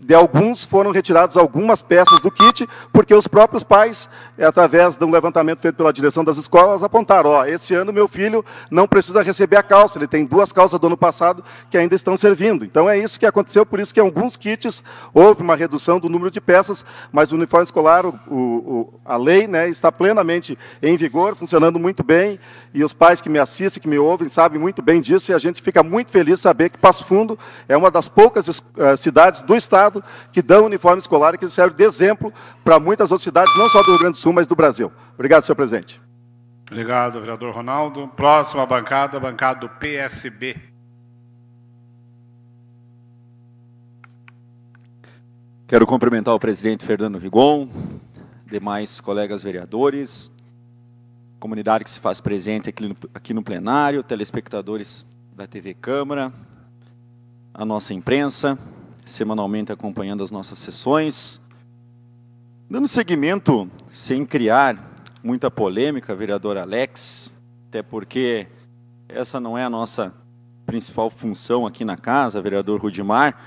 de alguns foram retiradas algumas peças do kit, porque os próprios pais, através de um levantamento feito pela direção das escolas, apontaram: ó, esse ano meu filho não precisa receber a calça, ele tem duas calças do ano passado que ainda estão servindo. Então é isso que aconteceu, por isso que em alguns kits houve uma redução do número de peças, mas o uniforme escolar, o, o, a lei, né, está plenamente em vigor, funcionando muito bem, e os pais que me assistem, que me ouvem, sabem muito bem disso, e a gente fica muito feliz saber que Passo Fundo é uma das poucas uh, cidades do estado Estado, que dão uniforme escolar e que serve de exemplo para muitas outras cidades, não só do Rio Grande do Sul, mas do Brasil. Obrigado, senhor presidente. Obrigado, vereador Ronaldo. Próxima bancada, bancada do PSB. Quero cumprimentar o presidente Fernando Rigon, demais colegas vereadores, comunidade que se faz presente aqui no, aqui no plenário, telespectadores da TV Câmara, a nossa imprensa semanalmente acompanhando as nossas sessões. Dando seguimento, sem criar muita polêmica, vereador Alex, até porque essa não é a nossa principal função aqui na casa, vereador Rudimar.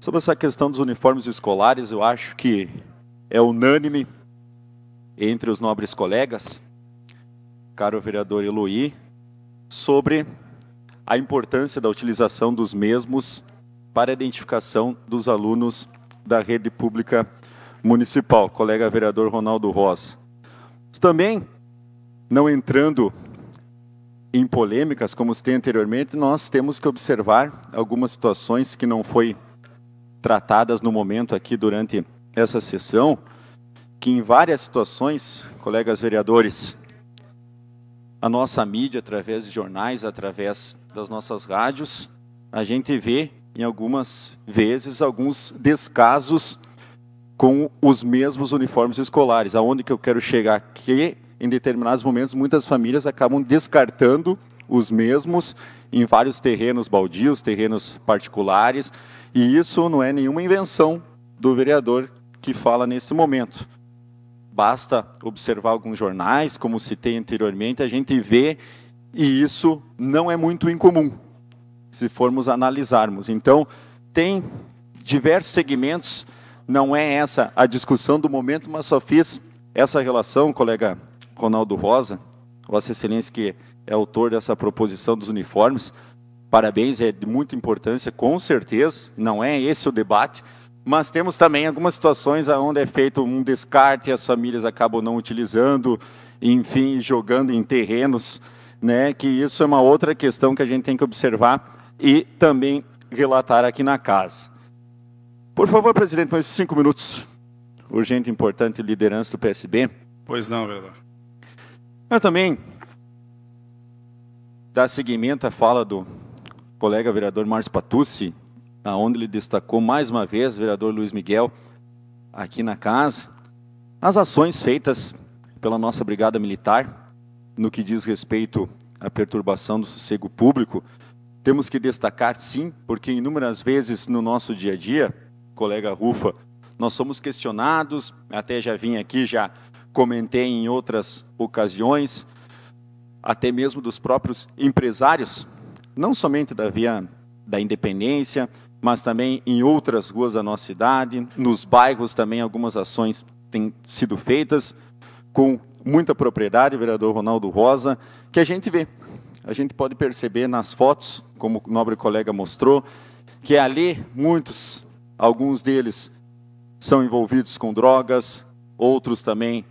Sobre essa questão dos uniformes escolares, eu acho que é unânime entre os nobres colegas, caro vereador Eloy, sobre a importância da utilização dos mesmos para a identificação dos alunos da rede pública municipal, colega vereador Ronaldo Ross. Também, não entrando em polêmicas, como se tem anteriormente, nós temos que observar algumas situações que não foi tratadas no momento aqui durante essa sessão, que em várias situações, colegas vereadores, a nossa mídia, através de jornais, através das nossas rádios, a gente vê em algumas vezes, alguns descasos com os mesmos uniformes escolares. Aonde que eu quero chegar? Que em determinados momentos muitas famílias acabam descartando os mesmos em vários terrenos baldios, terrenos particulares, e isso não é nenhuma invenção do vereador que fala nesse momento. Basta observar alguns jornais, como citei anteriormente, a gente vê, e isso não é muito incomum se formos analisarmos. Então, tem diversos segmentos, não é essa a discussão do momento, mas só fiz essa relação, colega Ronaldo Rosa, Vossa Excelência, que é autor dessa proposição dos uniformes. Parabéns, é de muita importância, com certeza, não é esse o debate, mas temos também algumas situações onde é feito um descarte, e as famílias acabam não utilizando, enfim, jogando em terrenos, né? Que isso é uma outra questão que a gente tem que observar e também relatar aqui na casa. Por favor, presidente, mais cinco minutos. Urgente, importante liderança do PSB. Pois não, vereador. Eu também dar seguimento à fala do colega vereador Márcio Patucci, onde ele destacou mais uma vez, vereador Luiz Miguel, aqui na casa, as ações feitas pela nossa Brigada Militar no que diz respeito à perturbação do sossego público temos que destacar, sim, porque inúmeras vezes no nosso dia a dia, colega Rufa, nós somos questionados, até já vim aqui, já comentei em outras ocasiões, até mesmo dos próprios empresários, não somente da via da Independência, mas também em outras ruas da nossa cidade, nos bairros também algumas ações têm sido feitas com muita propriedade, vereador Ronaldo Rosa, que a gente vê a gente pode perceber nas fotos, como o nobre colega mostrou, que ali muitos, alguns deles, são envolvidos com drogas, outros também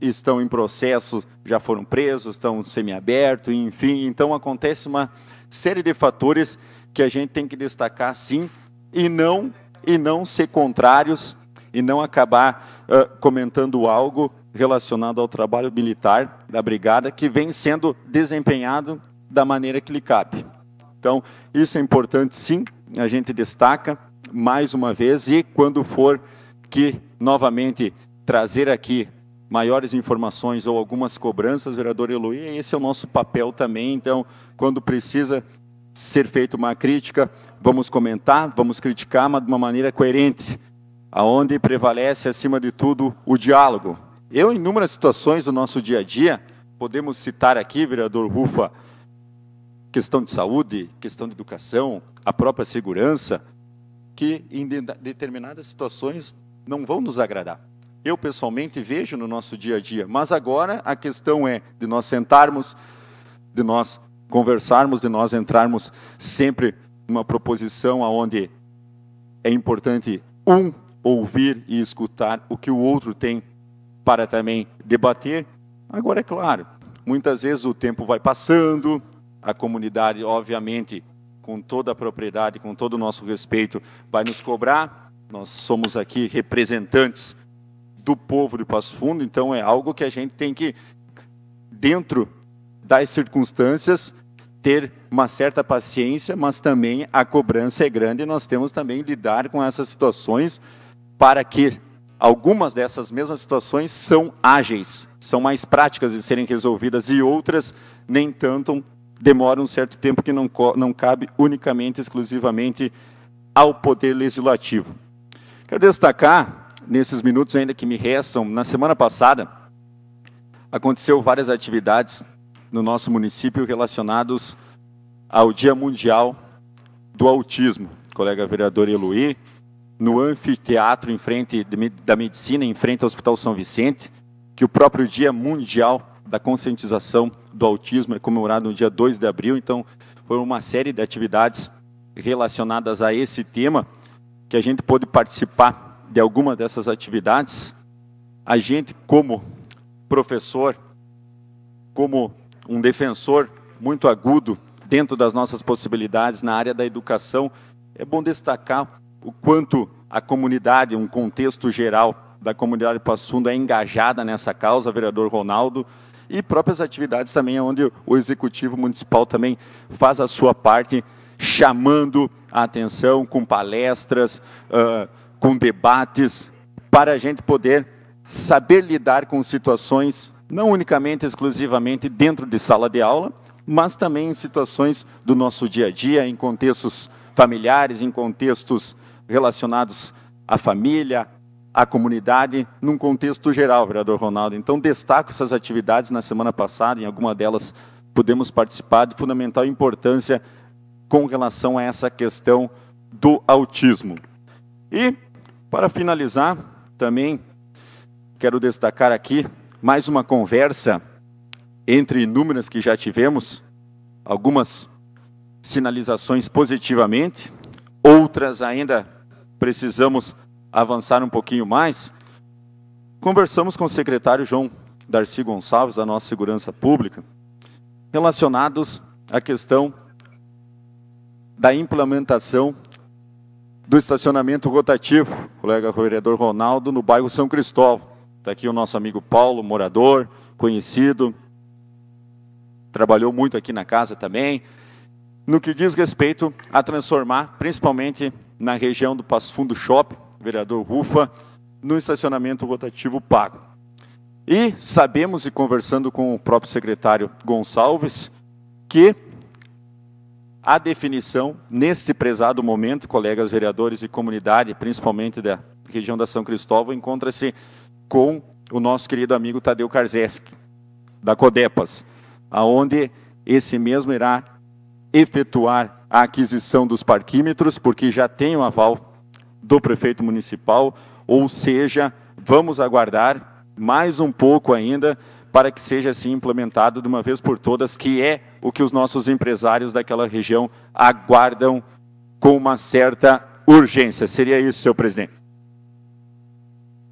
estão em processo, já foram presos, estão semiabertos, enfim. Então acontece uma série de fatores que a gente tem que destacar sim e não e não ser contrários e não acabar uh, comentando algo relacionado ao trabalho militar da brigada que vem sendo desempenhado da maneira que lhe cabe. Então, isso é importante sim, a gente destaca mais uma vez e quando for que novamente trazer aqui maiores informações ou algumas cobranças, vereador Eloy, esse é o nosso papel também. Então, quando precisa ser feita uma crítica, vamos comentar, vamos criticar, mas de uma maneira coerente, aonde prevalece acima de tudo o diálogo, eu, em inúmeras situações do nosso dia a dia, podemos citar aqui, vereador Rufa, questão de saúde, questão de educação, a própria segurança, que em determinadas situações não vão nos agradar. Eu, pessoalmente, vejo no nosso dia a dia, mas agora a questão é de nós sentarmos, de nós conversarmos, de nós entrarmos sempre numa proposição aonde é importante um ouvir e escutar o que o outro tem para também debater. Agora, é claro, muitas vezes o tempo vai passando, a comunidade, obviamente, com toda a propriedade, com todo o nosso respeito, vai nos cobrar. Nós somos aqui representantes do povo de Passo Fundo, então é algo que a gente tem que, dentro das circunstâncias, ter uma certa paciência, mas também a cobrança é grande e nós temos também lidar com essas situações para que Algumas dessas mesmas situações são ágeis, são mais práticas de serem resolvidas e outras nem tanto demoram um certo tempo que não, não cabe unicamente, exclusivamente ao poder legislativo. Quero destacar, nesses minutos ainda que me restam, na semana passada, aconteceu várias atividades no nosso município relacionadas ao Dia Mundial do Autismo. O colega vereador Eluí no anfiteatro em frente da medicina, em frente ao Hospital São Vicente, que o próprio Dia Mundial da Conscientização do Autismo é comemorado no dia 2 de abril. Então, foram uma série de atividades relacionadas a esse tema que a gente pôde participar de alguma dessas atividades. A gente, como professor, como um defensor muito agudo dentro das nossas possibilidades na área da educação, é bom destacar o quanto a comunidade, um contexto geral da comunidade Passo é engajada nessa causa, vereador Ronaldo, e próprias atividades também, onde o Executivo Municipal também faz a sua parte, chamando a atenção com palestras, uh, com debates, para a gente poder saber lidar com situações, não unicamente, exclusivamente dentro de sala de aula, mas também em situações do nosso dia a dia, em contextos familiares, em contextos relacionados à família, à comunidade, num contexto geral, vereador Ronaldo. Então, destaco essas atividades na semana passada, em alguma delas pudemos participar, de fundamental importância com relação a essa questão do autismo. E, para finalizar, também quero destacar aqui mais uma conversa entre inúmeras que já tivemos, algumas sinalizações positivamente, outras ainda precisamos avançar um pouquinho mais. Conversamos com o secretário João Darcy Gonçalves, da nossa Segurança Pública, relacionados à questão da implementação do estacionamento rotativo, colega vereador Ronaldo, no bairro São Cristóvão. Está aqui o nosso amigo Paulo, morador, conhecido, trabalhou muito aqui na casa também, no que diz respeito a transformar, principalmente na região do Passo Fundo Shopping, vereador Rufa, no estacionamento rotativo pago. E sabemos, e conversando com o próprio secretário Gonçalves, que a definição, neste prezado momento, colegas vereadores e comunidade, principalmente da região da São Cristóvão, encontra-se com o nosso querido amigo Tadeu Karzeski, da Codepas, aonde esse mesmo irá efetuar a aquisição dos parquímetros, porque já tem o aval do prefeito municipal, ou seja, vamos aguardar mais um pouco ainda para que seja assim implementado de uma vez por todas, que é o que os nossos empresários daquela região aguardam com uma certa urgência. Seria isso, senhor presidente.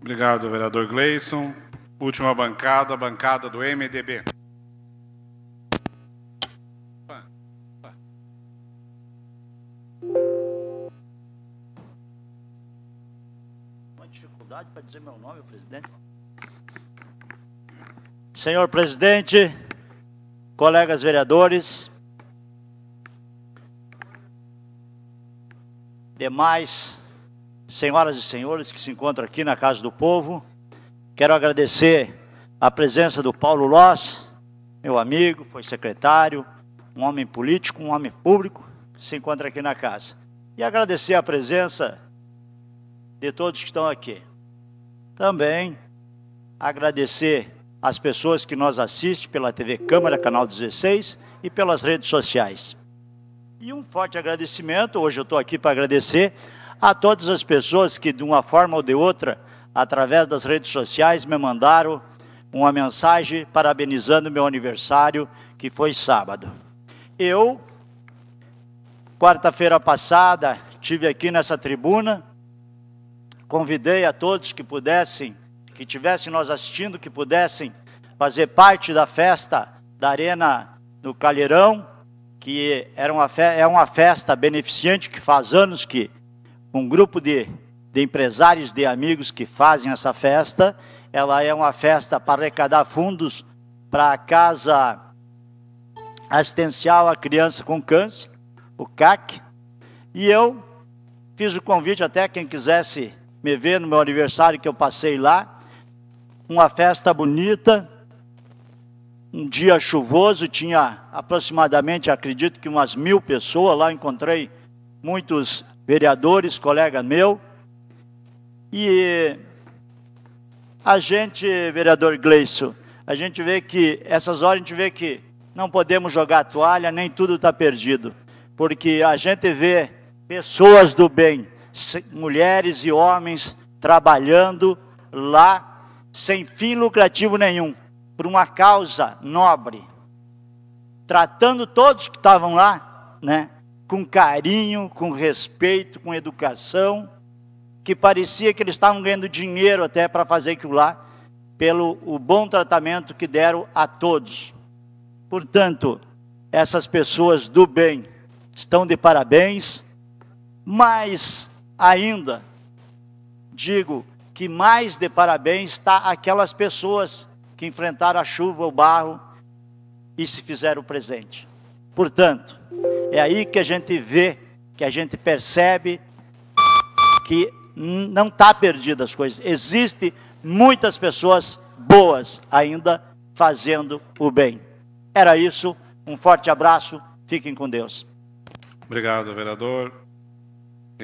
Obrigado, vereador Gleison. Última bancada, bancada do MDB. para dizer meu nome, presidente. Senhor presidente, colegas vereadores, demais senhoras e senhores que se encontram aqui na Casa do Povo, quero agradecer a presença do Paulo Loss, meu amigo, foi secretário, um homem político, um homem público, que se encontra aqui na casa. E agradecer a presença de todos que estão aqui. Também agradecer às pessoas que nos assistem pela TV Câmara, canal 16 e pelas redes sociais. E um forte agradecimento, hoje eu estou aqui para agradecer a todas as pessoas que, de uma forma ou de outra, através das redes sociais, me mandaram uma mensagem parabenizando meu aniversário, que foi sábado. Eu, quarta-feira passada, tive aqui nessa tribuna Convidei a todos que pudessem, que tivessem nós assistindo, que pudessem fazer parte da festa da Arena do Calheirão, que era uma é uma festa beneficente que faz anos que um grupo de, de empresários, de amigos que fazem essa festa, ela é uma festa para arrecadar fundos para a Casa Assistencial à Criança com Câncer, o CAC, e eu fiz o convite até quem quisesse me ver no meu aniversário que eu passei lá. Uma festa bonita, um dia chuvoso, tinha aproximadamente, acredito que umas mil pessoas lá. Encontrei muitos vereadores, colega meu. E a gente, vereador Gleison, a gente vê que, essas horas a gente vê que não podemos jogar toalha, nem tudo está perdido. Porque a gente vê pessoas do bem, mulheres e homens trabalhando lá sem fim lucrativo nenhum, por uma causa nobre, tratando todos que estavam lá, né, com carinho, com respeito, com educação, que parecia que eles estavam ganhando dinheiro até para fazer aquilo lá, pelo o bom tratamento que deram a todos. Portanto, essas pessoas do bem estão de parabéns, mas Ainda digo que mais de parabéns está aquelas pessoas que enfrentaram a chuva, o barro e se fizeram presente. Portanto, é aí que a gente vê, que a gente percebe que não está perdida as coisas. Existe muitas pessoas boas ainda fazendo o bem. Era isso. Um forte abraço. Fiquem com Deus. Obrigado, vereador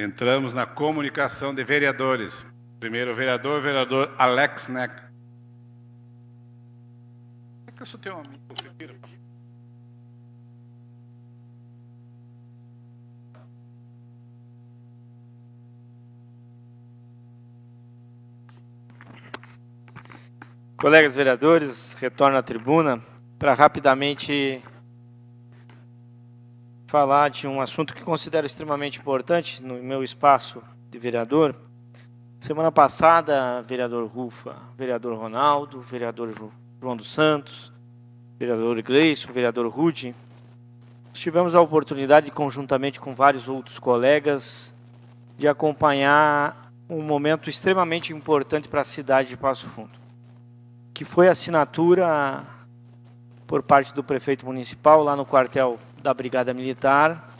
entramos na comunicação de vereadores. Primeiro vereador, vereador Alex Neck. É que eu sou teu amigo, prefiro. Colegas vereadores, retorno à tribuna para rapidamente falar de um assunto que considero extremamente importante no meu espaço de vereador. Semana passada, vereador Rufa, vereador Ronaldo, vereador João dos Santos, vereador Gleison, vereador Rude, tivemos a oportunidade, conjuntamente com vários outros colegas, de acompanhar um momento extremamente importante para a cidade de Passo Fundo, que foi a assinatura por parte do prefeito municipal lá no quartel da Brigada Militar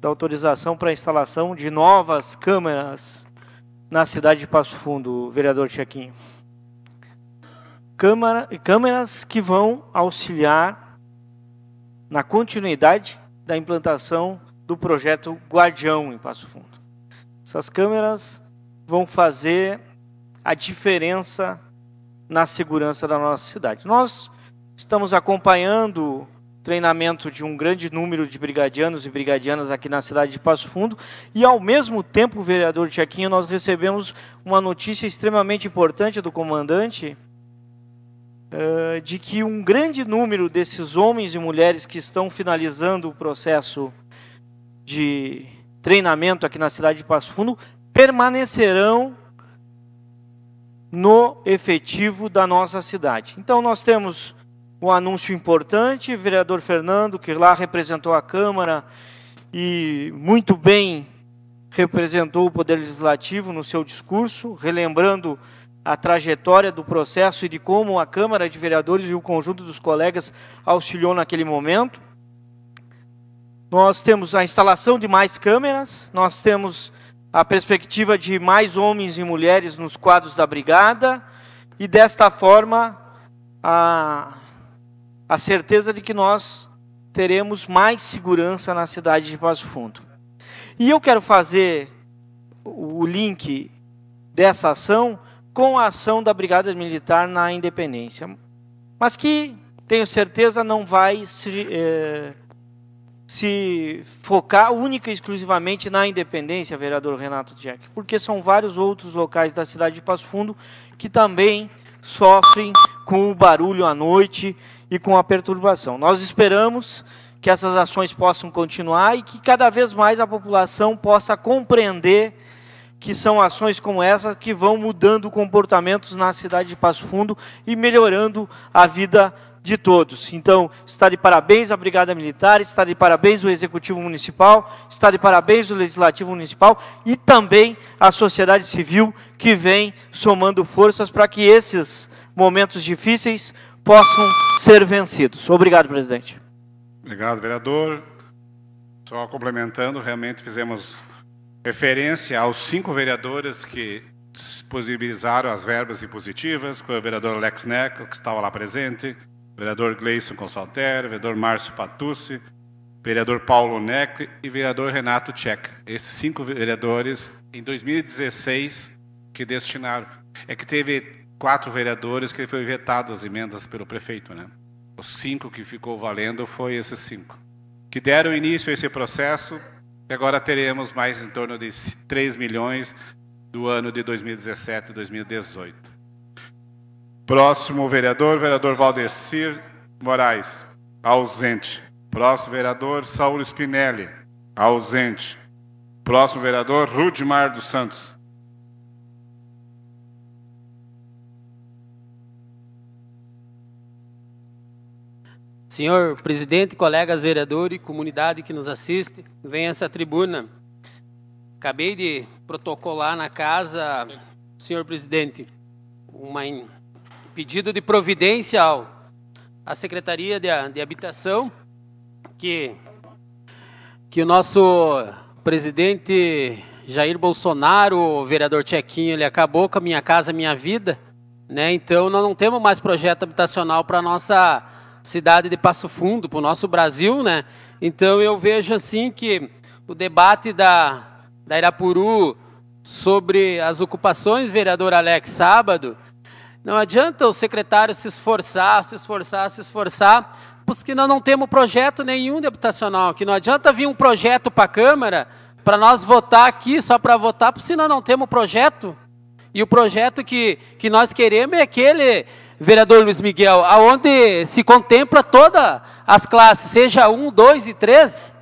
da autorização para a instalação de novas câmeras na cidade de Passo Fundo, vereador Chequinho. Câmara, câmeras que vão auxiliar na continuidade da implantação do projeto Guardião em Passo Fundo. Essas câmeras vão fazer a diferença na segurança da nossa cidade. Nós estamos acompanhando treinamento de um grande número de brigadianos e brigadianas aqui na cidade de Passo Fundo. E, ao mesmo tempo, vereador Tiaquinho, nós recebemos uma notícia extremamente importante do comandante, eh, de que um grande número desses homens e mulheres que estão finalizando o processo de treinamento aqui na cidade de Passo Fundo permanecerão no efetivo da nossa cidade. Então, nós temos um anúncio importante, vereador Fernando, que lá representou a Câmara e muito bem representou o Poder Legislativo no seu discurso, relembrando a trajetória do processo e de como a Câmara de Vereadores e o conjunto dos colegas auxiliou naquele momento. Nós temos a instalação de mais câmeras, nós temos a perspectiva de mais homens e mulheres nos quadros da brigada, e desta forma a a certeza de que nós teremos mais segurança na cidade de Passo Fundo. E eu quero fazer o link dessa ação com a ação da Brigada Militar na Independência, mas que tenho certeza não vai se, eh, se focar única e exclusivamente na Independência, vereador Renato Jack, porque são vários outros locais da cidade de Passo Fundo que também sofrem com o barulho à noite e com a perturbação. Nós esperamos que essas ações possam continuar e que cada vez mais a população possa compreender que são ações como essa que vão mudando comportamentos na cidade de Passo Fundo e melhorando a vida de todos. Então, está de parabéns a Brigada Militar, está de parabéns o Executivo Municipal, está de parabéns o Legislativo Municipal e também a sociedade civil que vem somando forças para que esses momentos difíceis possam ser vencidos. Obrigado, presidente. Obrigado, vereador. Só complementando, realmente fizemos referência aos cinco vereadores que disponibilizaram as verbas impositivas, foi o vereador Alex Neco, que estava lá presente, o vereador Gleison Consalter, o vereador Márcio Patucci, vereador Paulo Neck e vereador Renato Tchek. Esses cinco vereadores, em 2016, que destinaram. É que teve quatro vereadores que foi vetado as emendas pelo prefeito, né? Os cinco que ficou valendo foi esses cinco que deram início a esse processo. E agora teremos mais em torno de 3 milhões do ano de 2017 e 2018. Próximo vereador, vereador Valdecir Moraes, ausente. Próximo vereador, Saulo Spinelli, ausente. Próximo vereador, Rudimar dos Santos, Senhor presidente, colegas vereadores e comunidade que nos assiste, vem essa tribuna. Acabei de protocolar na casa, senhor presidente, um pedido de providência à Secretaria de, de Habitação que que o nosso presidente Jair Bolsonaro, o vereador Tchequinho, ele acabou com a Minha Casa Minha Vida, né? Então nós não temos mais projeto habitacional para nossa cidade de Passo Fundo, para o nosso Brasil, né? Então eu vejo assim que o debate da, da Irapuru sobre as ocupações, vereador Alex, sábado, não adianta o secretário se esforçar, se esforçar, se esforçar, porque nós não temos projeto nenhum deputacional aqui. Não adianta vir um projeto para a Câmara para nós votar aqui só para votar, porque nós não temos projeto. E o projeto que, que nós queremos é aquele vereador Luiz Miguel, aonde se contempla todas as classes, seja um, dois e três?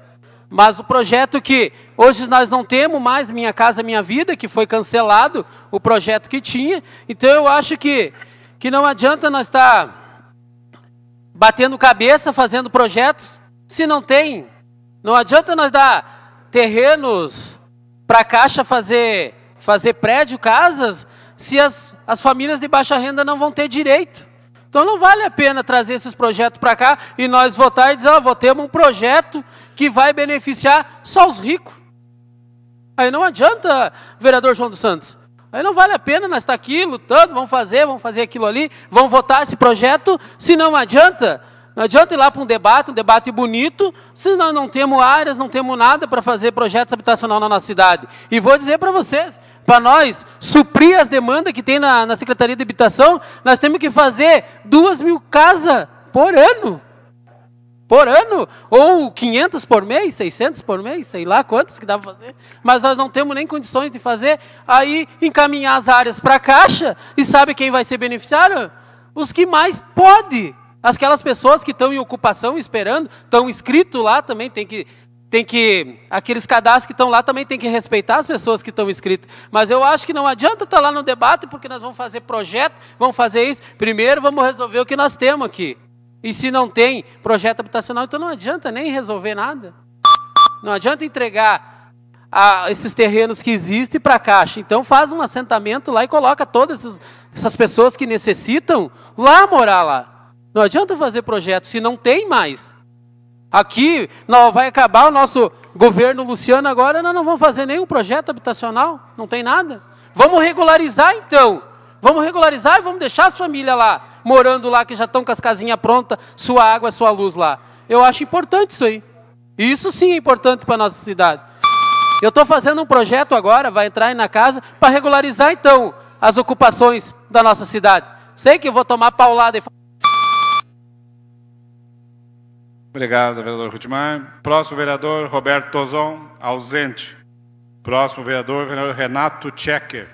mas o projeto que hoje nós não temos mais, Minha Casa Minha Vida, que foi cancelado, o projeto que tinha, então eu acho que, que não adianta nós estar tá batendo cabeça, fazendo projetos, se não tem, não adianta nós dar terrenos para a Caixa fazer, fazer prédio, casas, se as, as famílias de baixa renda não vão ter direito. Então não vale a pena trazer esses projetos para cá e nós votar e dizer, ó, oh, votemos um projeto que vai beneficiar só os ricos. Aí não adianta, vereador João dos Santos. Aí não vale a pena nós estar tá aqui lutando, vamos fazer, vamos fazer aquilo ali, vamos votar esse projeto, se não adianta. Não adianta ir lá para um debate, um debate bonito, se nós não temos áreas, não temos nada para fazer projetos habitacionais na nossa cidade. E vou dizer para vocês, para nós suprir as demandas que tem na, na Secretaria de Habitação, nós temos que fazer duas mil casas por ano. Por ano, ou 500 por mês, 600 por mês, sei lá quantos que dá para fazer, mas nós não temos nem condições de fazer. Aí encaminhar as áreas para a Caixa, e sabe quem vai ser beneficiário? Os que mais pode, aquelas pessoas que estão em ocupação esperando, estão inscritos lá também, tem que tem que aqueles cadastros que estão lá também tem que respeitar as pessoas que estão inscritas. Mas eu acho que não adianta estar lá no debate porque nós vamos fazer projeto, vamos fazer isso. Primeiro vamos resolver o que nós temos aqui. E se não tem projeto habitacional, então não adianta nem resolver nada. Não adianta entregar a, esses terrenos que existem para a Caixa. Então faz um assentamento lá e coloca todas essas, essas pessoas que necessitam lá morar lá. Não adianta fazer projeto se não tem mais. Aqui não, vai acabar o nosso governo Luciano agora, nós não vamos fazer nenhum projeto habitacional, não tem nada. Vamos regularizar então. Vamos regularizar e vamos deixar as famílias lá, morando lá, que já estão com as casinhas prontas, sua água, sua luz lá. Eu acho importante isso aí. Isso sim é importante para a nossa cidade. Eu estou fazendo um projeto agora, vai entrar aí na casa, para regularizar então as ocupações da nossa cidade. Sei que eu vou tomar paulada e Obrigado, vereador Rudimar. Próximo vereador, Roberto Tozon, ausente. Próximo vereador, vereador Renato Checker.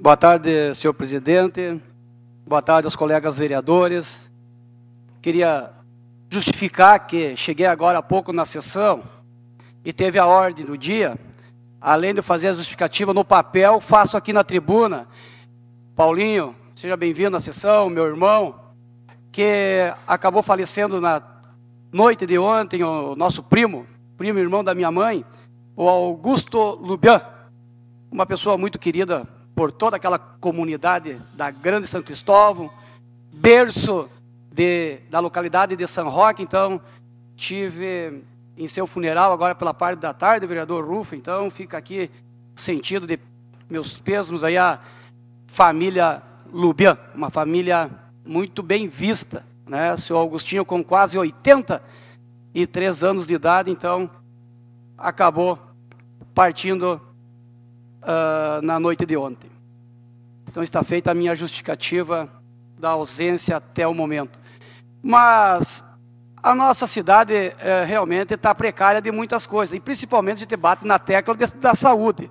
Boa tarde, senhor presidente. Boa tarde aos colegas vereadores. Queria justificar que cheguei agora há pouco na sessão e teve a ordem do dia além de fazer a justificativa no papel, faço aqui na tribuna. Paulinho, seja bem-vindo à sessão, meu irmão, que acabou falecendo na noite de ontem, o nosso primo, primo irmão da minha mãe, o Augusto Lubian, uma pessoa muito querida por toda aquela comunidade da Grande São Cristóvão, berço de, da localidade de São Roque, então tive em seu funeral agora pela parte da tarde, vereador Rufo. Então fica aqui sentido de meus pêsames aí à família Lubian, uma família muito bem vista, né? Seu Augustinho com quase 83 anos de idade, então acabou partindo uh, na noite de ontem. Então está feita a minha justificativa da ausência até o momento. Mas a nossa cidade é, realmente está precária de muitas coisas, e principalmente a gente bate na tecla de, da saúde.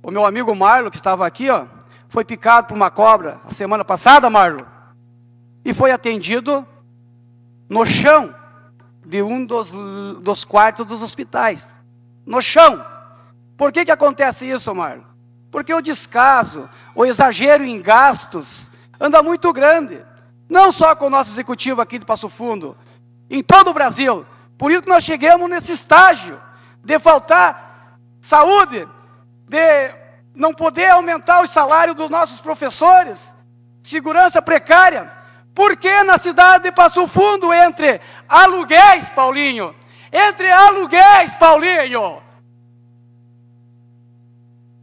O meu amigo Marlo, que estava aqui, ó, foi picado por uma cobra a semana passada, Marlo, e foi atendido no chão de um dos, dos quartos dos hospitais. No chão. Por que, que acontece isso, Marlo? Porque o descaso, o exagero em gastos, anda muito grande. Não só com o nosso executivo aqui de Passo Fundo, em todo o Brasil. Por isso que nós chegamos nesse estágio de faltar saúde, de não poder aumentar o salário dos nossos professores, segurança precária. Porque na cidade de Passo Fundo, entre aluguéis, Paulinho, entre aluguéis, Paulinho,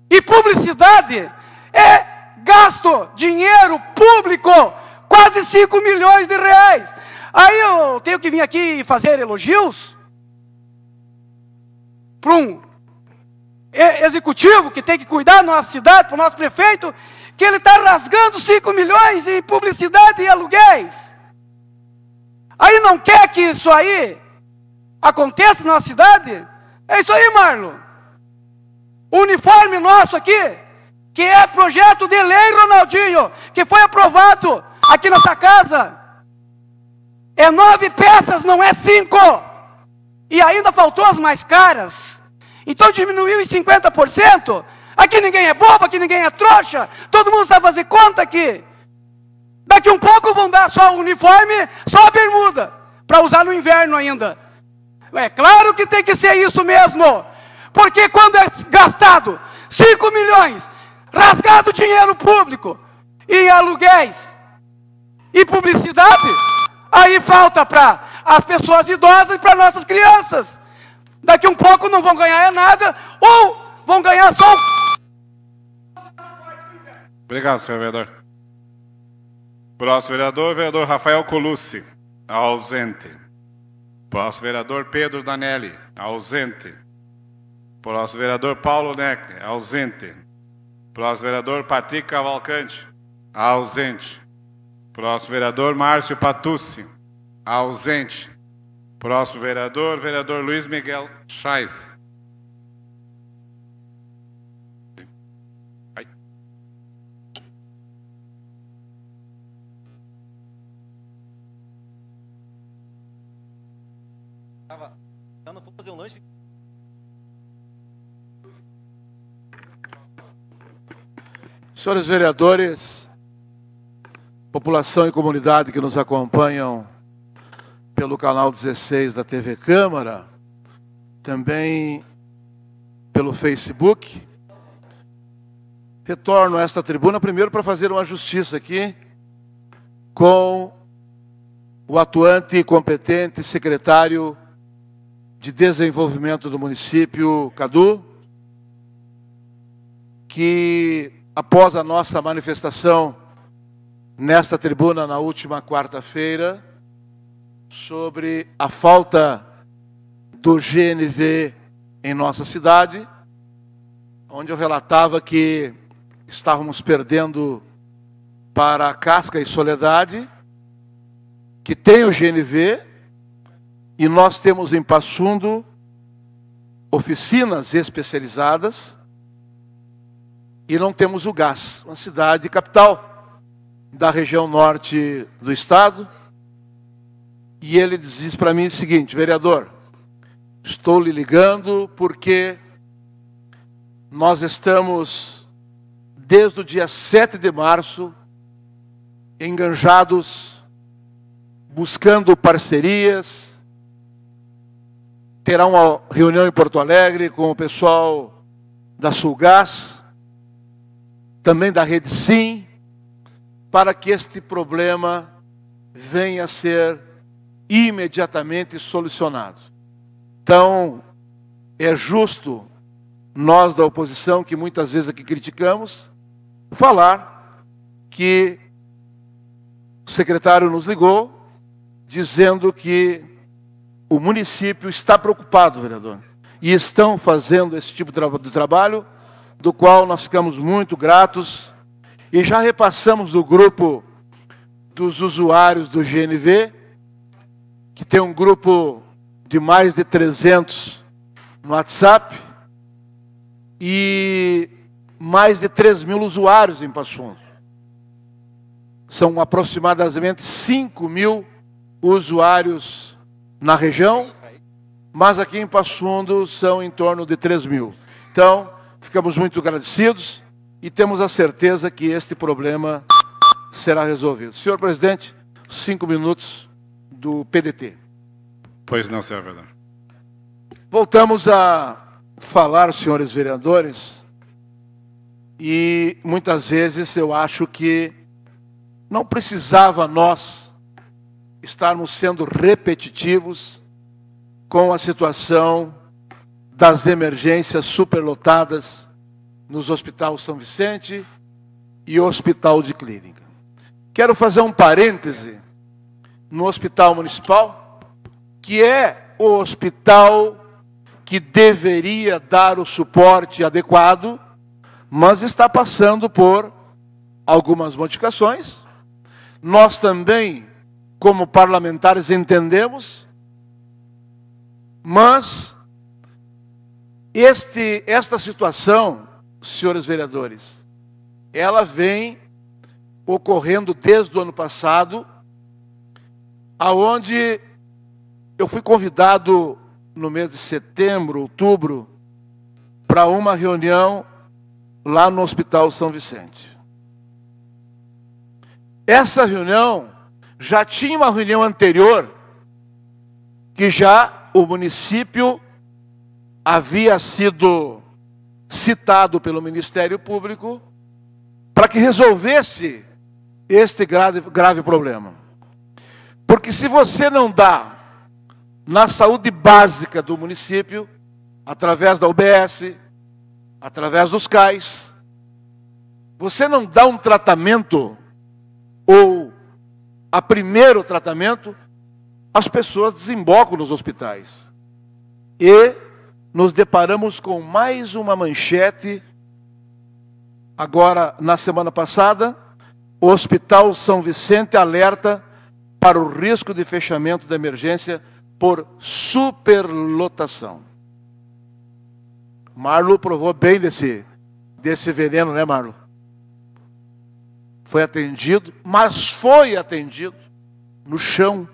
e publicidade, é gasto dinheiro público, quase 5 milhões de reais. Aí eu tenho que vir aqui e fazer elogios para um executivo que tem que cuidar da nossa cidade, para o nosso prefeito, que ele está rasgando 5 milhões em publicidade e aluguéis. Aí não quer que isso aí aconteça na nossa cidade? É isso aí, Marlon. O uniforme nosso aqui, que é projeto de lei, Ronaldinho, que foi aprovado aqui nessa casa. É nove peças, não é cinco. E ainda faltou as mais caras. Então diminuiu em 50%. Aqui ninguém é bobo, aqui ninguém é trouxa. Todo mundo sabe fazer conta aqui. Daqui um pouco vão dar só o uniforme, só a bermuda. Para usar no inverno ainda. É claro que tem que ser isso mesmo. Porque quando é gastado 5 milhões, rasgado dinheiro público em aluguéis e publicidade. Aí falta para as pessoas idosas e para nossas crianças. Daqui um pouco não vão ganhar é nada, ou vão ganhar só. Obrigado, senhor vereador. Próximo vereador, vereador Rafael Colucci, ausente. Próximo vereador Pedro Danelli, ausente. Próximo vereador Paulo Neck, ausente. Próximo vereador Patrick Cavalcante, ausente. Próximo vereador, Márcio Patucci. Ausente. Próximo vereador, vereador Luiz Miguel Chaes. fazer um lanche. Senhores vereadores, população e comunidade que nos acompanham pelo canal 16 da TV Câmara, também pelo Facebook. Retorno a esta tribuna primeiro para fazer uma justiça aqui com o atuante e competente secretário de Desenvolvimento do município, Cadu, que após a nossa manifestação nesta tribuna na última quarta-feira sobre a falta do GNV em nossa cidade, onde eu relatava que estávamos perdendo para Casca e Soledade, que tem o GNV, e nós temos em Passundo oficinas especializadas e não temos o gás, uma cidade capital da região norte do estado. E ele diz para mim o seguinte: vereador, estou lhe ligando porque nós estamos, desde o dia 7 de março, enganjados, buscando parcerias. Terá uma reunião em Porto Alegre com o pessoal da Sulgás, também da Rede Sim, para que este problema venha a ser imediatamente solucionado. Então, é justo nós da oposição, que muitas vezes aqui criticamos, falar que o secretário nos ligou dizendo que o município está preocupado, vereador, e estão fazendo esse tipo de trabalho, do qual nós ficamos muito gratos e já repassamos do grupo dos usuários do GNV, que tem um grupo de mais de 300 no WhatsApp e mais de 3 mil usuários em Passo Fundo. São aproximadamente 5 mil usuários na região, mas aqui em Passo Fundo são em torno de 3 mil. Então, ficamos muito agradecidos e temos a certeza que este problema será resolvido. Senhor presidente, cinco minutos do PDT. Pois não, senhor vereador. Voltamos a falar, senhores vereadores, e muitas vezes eu acho que não precisava nós estarmos sendo repetitivos com a situação das emergências superlotadas nos Hospital São Vicente e Hospital de Clínica. Quero fazer um parêntese no Hospital Municipal, que é o hospital que deveria dar o suporte adequado, mas está passando por algumas modificações. Nós também, como parlamentares, entendemos, mas este, esta situação senhores vereadores, ela vem ocorrendo desde o ano passado, aonde eu fui convidado no mês de setembro, outubro, para uma reunião lá no Hospital São Vicente. Essa reunião já tinha uma reunião anterior que já o município havia sido citado pelo Ministério Público para que resolvesse este grave, grave problema. Porque se você não dá na saúde básica do município, através da UBS, através dos CAIS, você não dá um tratamento ou a primeiro tratamento, as pessoas desembocam nos hospitais. E nos deparamos com mais uma manchete. Agora, na semana passada, o Hospital São Vicente alerta para o risco de fechamento da emergência por superlotação. Marlo provou bem desse, desse veneno, né, Marlo? Foi atendido, mas foi atendido no chão.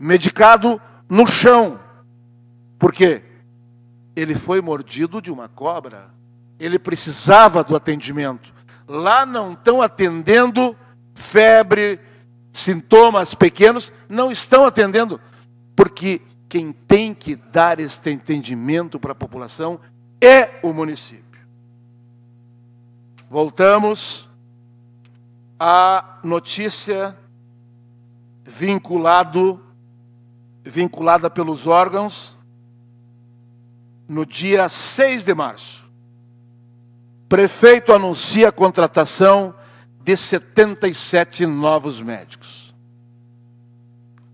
Medicado no chão. Porque ele foi mordido de uma cobra, ele precisava do atendimento. Lá não estão atendendo febre, sintomas pequenos, não estão atendendo, porque quem tem que dar este entendimento para a população é o município. Voltamos à notícia vinculado vinculada pelos órgãos no dia 6 de março, prefeito anuncia a contratação de 77 novos médicos.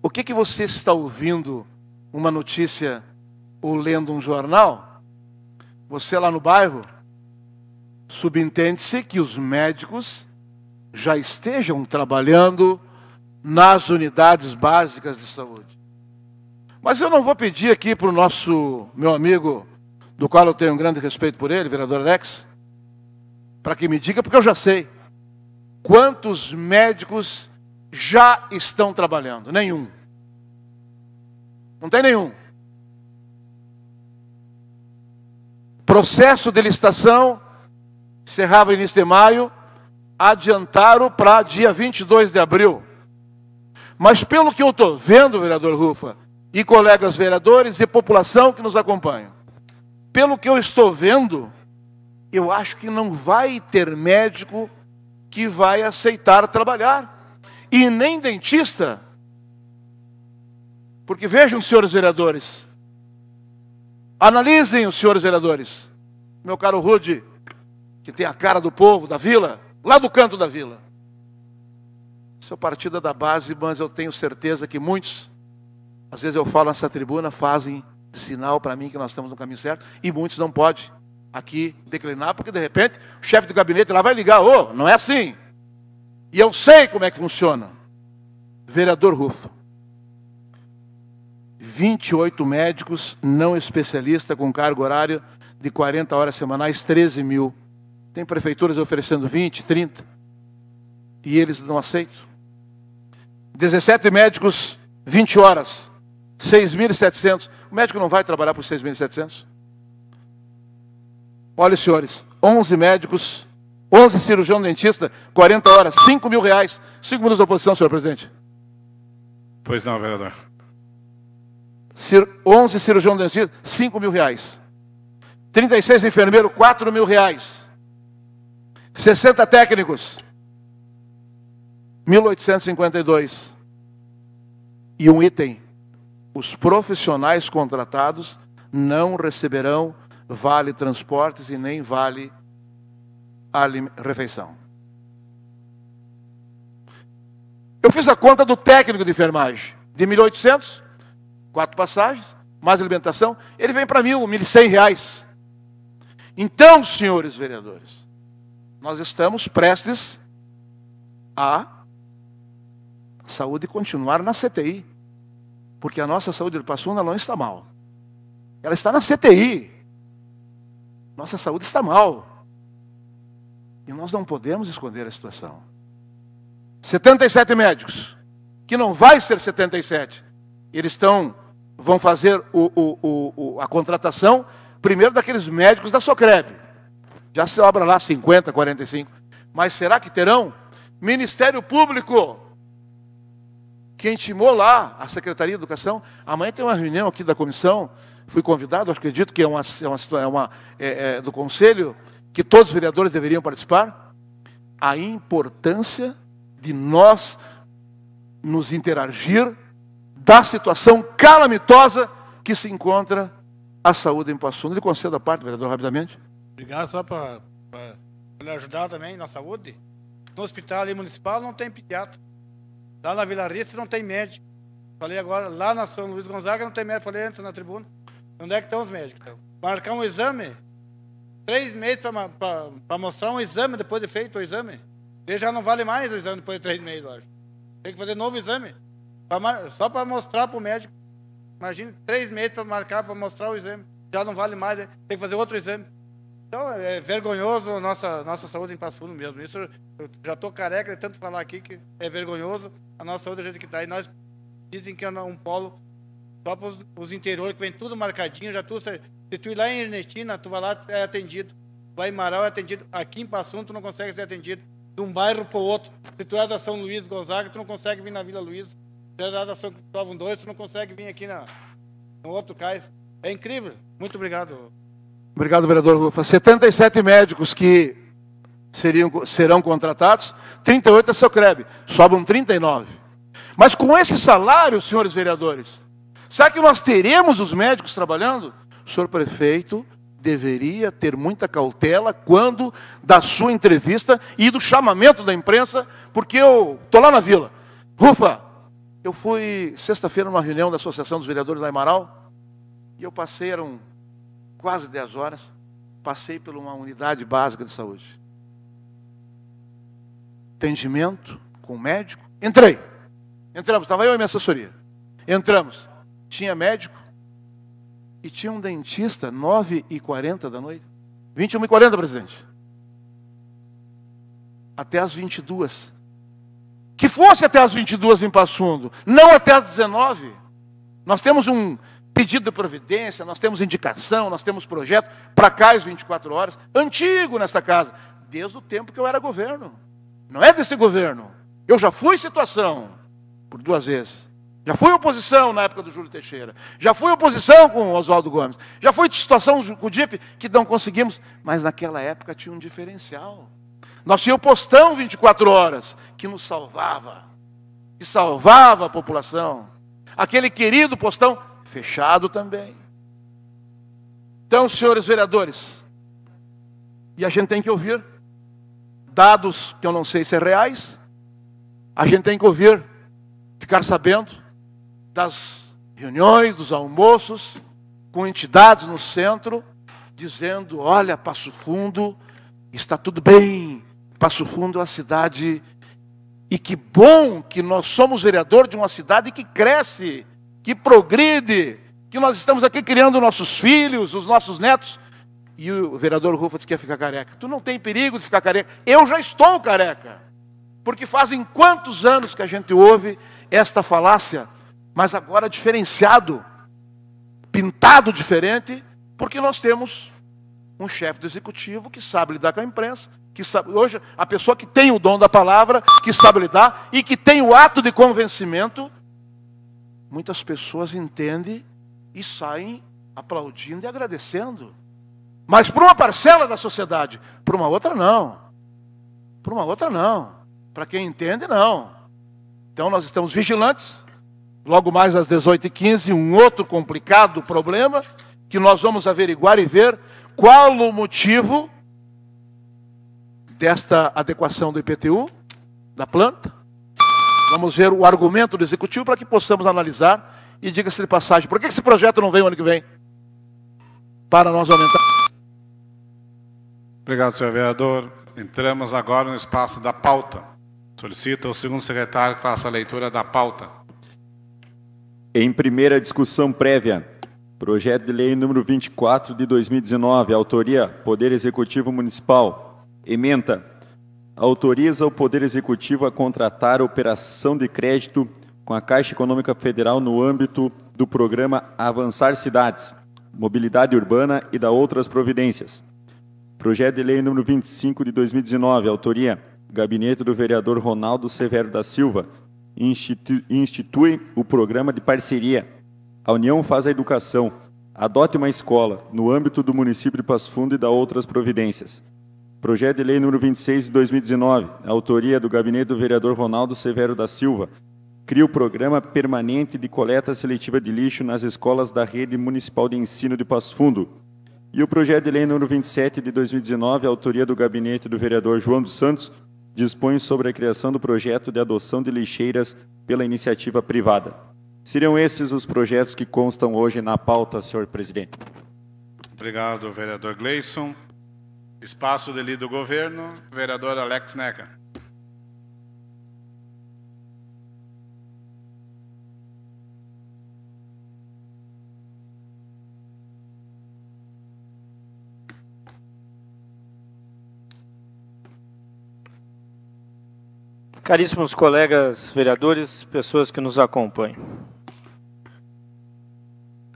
O que, que você está ouvindo uma notícia ou lendo um jornal? Você lá no bairro, subentende-se que os médicos já estejam trabalhando nas unidades básicas de saúde. Mas eu não vou pedir aqui para o nosso, meu amigo, do qual eu tenho um grande respeito por ele, vereador Alex, para que me diga, porque eu já sei. Quantos médicos já estão trabalhando? Nenhum. Não tem nenhum. Processo de licitação, encerrava início de maio, adiantaram para dia 22 de abril. Mas pelo que eu estou vendo, vereador Rufa, e colegas vereadores e população que nos acompanha. Pelo que eu estou vendo, eu acho que não vai ter médico que vai aceitar trabalhar, e nem dentista. Porque vejam, senhores vereadores, analisem os senhores vereadores, meu caro Rude, que tem a cara do povo, da vila, lá do canto da vila. Seu partido é da base, mas eu tenho certeza que muitos às vezes eu falo nessa tribuna, fazem sinal para mim que nós estamos no caminho certo, e muitos não podem aqui declinar, porque de repente o chefe do gabinete lá vai ligar, ô, oh, não é assim. E eu sei como é que funciona. Vereador Rufo. 28 médicos não especialistas com cargo horário de 40 horas semanais, 13 mil. Tem prefeituras oferecendo 20, 30. E eles não aceitam. 17 médicos, 20 horas. 6.700. O médico não vai trabalhar por 6.700? Olha, senhores, 11 médicos, 11 cirurgião dentista, 40 horas, 5 mil reais. 5 minutos da oposição, senhor presidente. Pois não, vereador. 11 cirurgião dentista, 5 mil reais. 36 enfermeiros, 4 mil reais. 60 técnicos, 1852. E um item, os profissionais contratados não receberão vale transportes e nem vale refeição. Eu fiz a conta do técnico de enfermagem, de 1.800, quatro passagens, mais alimentação, ele vem para mil, 1.100 reais. Então, senhores vereadores, nós estamos prestes a saúde continuar na CTI. Porque a nossa saúde do não está mal. Ela está na CTI. Nossa saúde está mal. E nós não podemos esconder a situação. 77 médicos, que não vai ser 77. Eles estão, vão fazer o, o, o, a contratação primeiro daqueles médicos da Socreb. Já se sobra lá 50, 45. Mas será que terão? Ministério Público, que intimou lá a Secretaria de Educação. Amanhã tem uma reunião aqui da comissão, fui convidado, acredito que é uma, é uma, é uma é, é, do Conselho, que todos os vereadores deveriam participar. A importância de nós nos interagir da situação calamitosa que se encontra a saúde em Passo Fundo. Ele concede a parte, vereador, rapidamente. Obrigado, só para lhe ajudar também na saúde. No hospital municipal não tem pediatra. Lá na Vila Rice não tem médico. Falei agora, lá na São Luís Gonzaga não tem médico. Falei antes na tribuna. Onde é que estão os médicos? Então? Marcar um exame? Três meses para mostrar um exame depois de feito o exame? Ele já não vale mais o exame depois de três meses, eu acho. Tem que fazer novo exame. Pra, só para mostrar para o médico. Imagina, três meses para marcar, para mostrar o exame. Já não vale mais, né? tem que fazer outro exame. Então, é vergonhoso a nossa, nossa saúde em Passo Fundo mesmo. Isso eu já estou careca de tanto falar aqui que é vergonhoso a nossa saúde do jeito que está. E nós dizem que é um polo só para os interiores, que vem tudo marcadinho, já tu, se, se tu ir lá em Ernestina, tu vai lá, é atendido. Vai em Marau, é atendido. Aqui em Passo Fundo, tu não consegue ser atendido. De um bairro para o outro. Se tu é da São Luís Gonzaga, tu não consegue vir na Vila Luiz. Se tu é da São Cristóvão 2, tu não consegue vir aqui na, no outro cais. É incrível. Muito obrigado. Obrigado, vereador Rufa. 77 médicos que seriam, serão contratados, 38 é seu Socreb, sobram 39. Mas com esse salário, senhores vereadores, será que nós teremos os médicos trabalhando? O senhor prefeito deveria ter muita cautela quando da sua entrevista e do chamamento da imprensa, porque eu estou lá na vila. Rufa, eu fui sexta-feira numa reunião da Associação dos Vereadores da Amaral e eu passei, eram quase 10 horas, passei por uma unidade básica de saúde. Atendimento com o médico. Entrei. Entramos, estava eu e minha assessoria. Entramos. Tinha médico e tinha um dentista, 9h40 da noite. 21h40, presidente. Até as 22 que fosse até as 22 em Passundo, não até as 19. Nós temos um pedido de providência, nós temos indicação, nós temos projeto, para cá as 24 horas, antigo nesta casa, desde o tempo que eu era governo. Não é desse governo. Eu já fui situação por duas vezes. Já fui oposição na época do Júlio Teixeira. Já fui oposição com Oswaldo Gomes. Já fui situação com o DIP que não conseguimos, mas naquela época tinha um diferencial. Nós tínhamos o postão 24 horas que nos salvava. Que salvava a população. Aquele querido postão Fechado também. Então, senhores vereadores, e a gente tem que ouvir dados que eu não sei se é reais, a gente tem que ouvir, ficar sabendo das reuniões, dos almoços com entidades no centro, dizendo: olha, Passo Fundo está tudo bem, Passo Fundo é a cidade. E que bom que nós somos vereador de uma cidade que cresce, que progride, que nós estamos aqui criando nossos filhos, os nossos netos. E o vereador Rufa disse que ia ficar careca. Tu não tem perigo de ficar careca. Eu já estou careca. Porque fazem quantos anos que a gente ouve esta falácia, mas agora diferenciado, pintado diferente, porque nós temos um chefe do executivo que sabe lidar com a imprensa, que sabe, hoje a pessoa que tem o dom da palavra, que sabe lidar e que tem o ato de convencimento muitas pessoas entendem e saem aplaudindo e agradecendo. Mas para uma parcela da sociedade, para uma outra não. Para uma outra não. Para quem entende, não. Então nós estamos vigilantes. Logo mais às 18h15, um outro complicado problema que nós vamos averiguar e ver qual o motivo desta adequação do IPTU, da planta, Vamos ver o argumento do executivo para que possamos analisar e diga-se de passagem, por que esse projeto não vem o ano que vem? Para nós aumentar. Obrigado, senhor vereador. Entramos agora no espaço da pauta. Solicito ao segundo secretário que faça a leitura da pauta. Em primeira discussão prévia, projeto de lei número 24 de 2019, autoria Poder Executivo Municipal. Ementa autoriza o Poder Executivo a contratar operação de crédito com a Caixa Econômica Federal no âmbito do programa Avançar Cidades, Mobilidade Urbana e da outras providências. Projeto de Lei número 25 de 2019, autoria Gabinete do Vereador Ronaldo Severo da Silva, institui, institui o programa de parceria A União faz a Educação, Adote uma Escola, no âmbito do município de Passo Fundo e da outras providências Projeto de Lei nº 26 de 2019, autoria do gabinete do vereador Ronaldo Severo da Silva, cria o programa permanente de coleta seletiva de lixo nas escolas da rede municipal de ensino de Passo Fundo. E o projeto de lei nº 27 de 2019, autoria do gabinete do vereador João dos Santos, dispõe sobre a criação do projeto de adoção de lixeiras pela iniciativa privada. Seriam esses os projetos que constam hoje na pauta, senhor presidente. Obrigado, vereador Gleison. Espaço de do governo, vereador Alex Neca. Caríssimos colegas vereadores, pessoas que nos acompanham.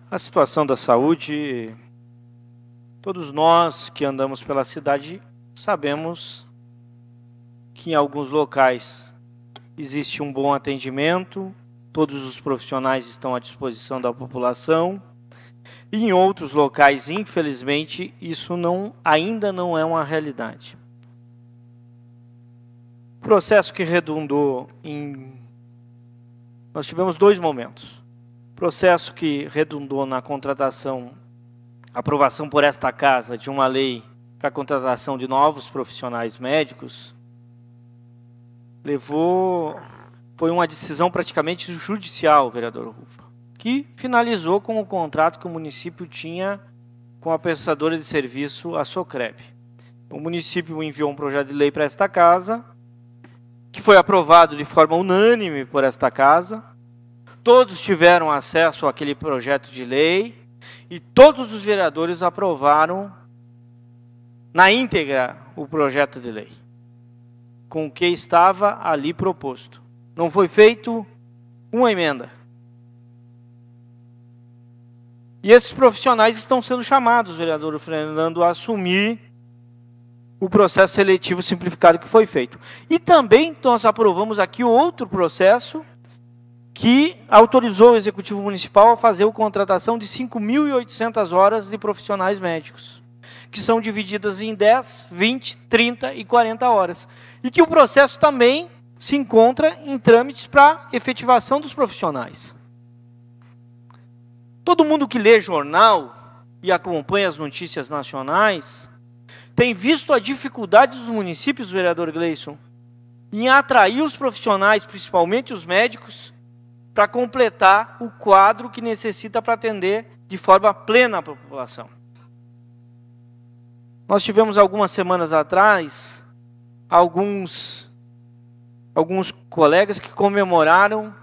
A situação da saúde Todos nós que andamos pela cidade sabemos que em alguns locais existe um bom atendimento, todos os profissionais estão à disposição da população. E em outros locais, infelizmente, isso não, ainda não é uma realidade. Processo que redundou em. Nós tivemos dois momentos. Processo que redundou na contratação aprovação por esta casa de uma lei para a contratação de novos profissionais médicos levou foi uma decisão praticamente judicial, vereador Rufa, que finalizou com o contrato que o município tinha com a prestadora de serviço, a Socrep. O município enviou um projeto de lei para esta casa, que foi aprovado de forma unânime por esta casa. Todos tiveram acesso àquele projeto de lei, e todos os vereadores aprovaram na íntegra o projeto de lei, com o que estava ali proposto. Não foi feito uma emenda. E esses profissionais estão sendo chamados, vereador Fernando, a assumir o processo seletivo simplificado que foi feito. E também nós aprovamos aqui outro processo que autorizou o Executivo Municipal a fazer a contratação de 5.800 horas de profissionais médicos, que são divididas em 10, 20, 30 e 40 horas. E que o processo também se encontra em trâmites para efetivação dos profissionais. Todo mundo que lê jornal e acompanha as notícias nacionais tem visto a dificuldade dos municípios, vereador Gleison, em atrair os profissionais, principalmente os médicos, para completar o quadro que necessita para atender de forma plena a população. Nós tivemos algumas semanas atrás alguns alguns colegas que comemoraram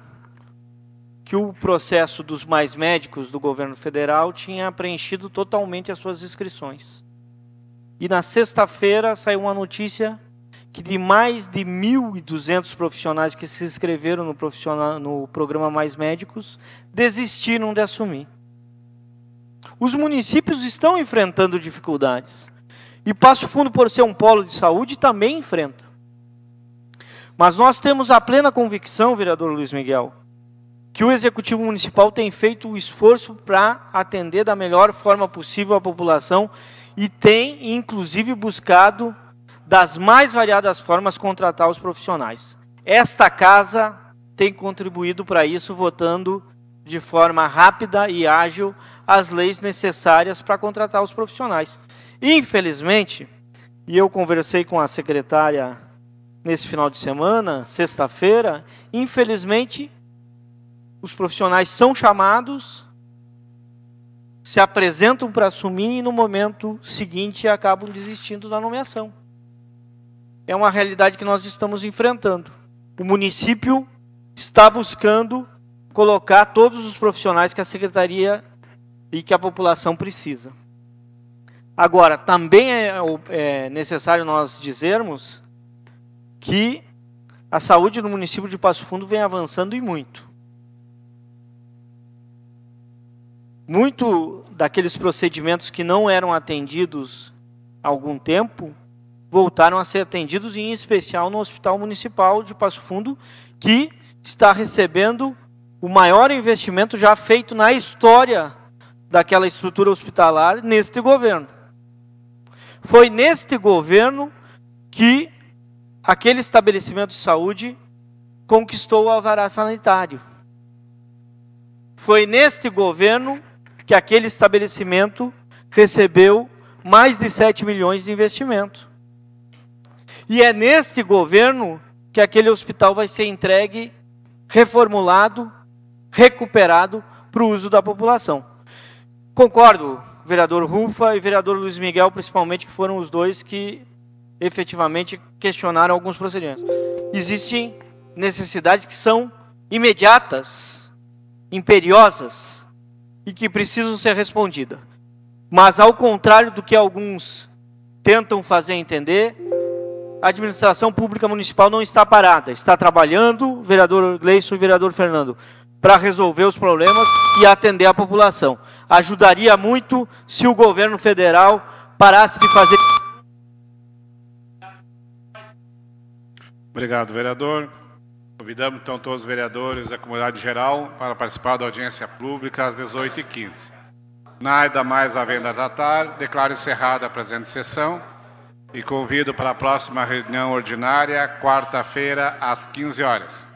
que o processo dos mais médicos do governo federal tinha preenchido totalmente as suas inscrições. E na sexta-feira saiu uma notícia que de mais de 1.200 profissionais que se inscreveram no, profissional, no programa Mais Médicos, desistiram de assumir. Os municípios estão enfrentando dificuldades. E Passo Fundo, por ser um polo de saúde, também enfrenta. Mas nós temos a plena convicção, vereador Luiz Miguel, que o Executivo Municipal tem feito o esforço para atender da melhor forma possível a população e tem, inclusive, buscado das mais variadas formas contratar os profissionais. Esta casa tem contribuído para isso votando de forma rápida e ágil as leis necessárias para contratar os profissionais. Infelizmente, e eu conversei com a secretária nesse final de semana, sexta-feira, infelizmente os profissionais são chamados, se apresentam para assumir e no momento seguinte acabam desistindo da nomeação é uma realidade que nós estamos enfrentando. O município está buscando colocar todos os profissionais que a secretaria e que a população precisa. Agora, também é, é, é necessário nós dizermos que a saúde no município de Passo Fundo vem avançando e muito. Muito daqueles procedimentos que não eram atendidos há algum tempo voltaram a ser atendidos, em especial no Hospital Municipal de Passo Fundo, que está recebendo o maior investimento já feito na história daquela estrutura hospitalar neste governo. Foi neste governo que aquele estabelecimento de saúde conquistou o alvará sanitário. Foi neste governo que aquele estabelecimento recebeu mais de 7 milhões de investimento. E é neste governo que aquele hospital vai ser entregue, reformulado, recuperado para o uso da população. Concordo, vereador Rufa e vereador Luiz Miguel, principalmente, que foram os dois que efetivamente questionaram alguns procedimentos. Existem necessidades que são imediatas, imperiosas e que precisam ser respondidas. Mas, ao contrário do que alguns tentam fazer entender, a administração pública municipal não está parada, está trabalhando, vereador Gleison e vereador Fernando, para resolver os problemas e atender a população. Ajudaria muito se o governo federal parasse de fazer. Obrigado, vereador. Convidamos então todos os vereadores da comunidade geral para participar da audiência pública às 18h15. Nada mais à venda da tarde. declaro encerrada a presente sessão. E convido para a próxima reunião ordinária, quarta-feira, às 15 horas.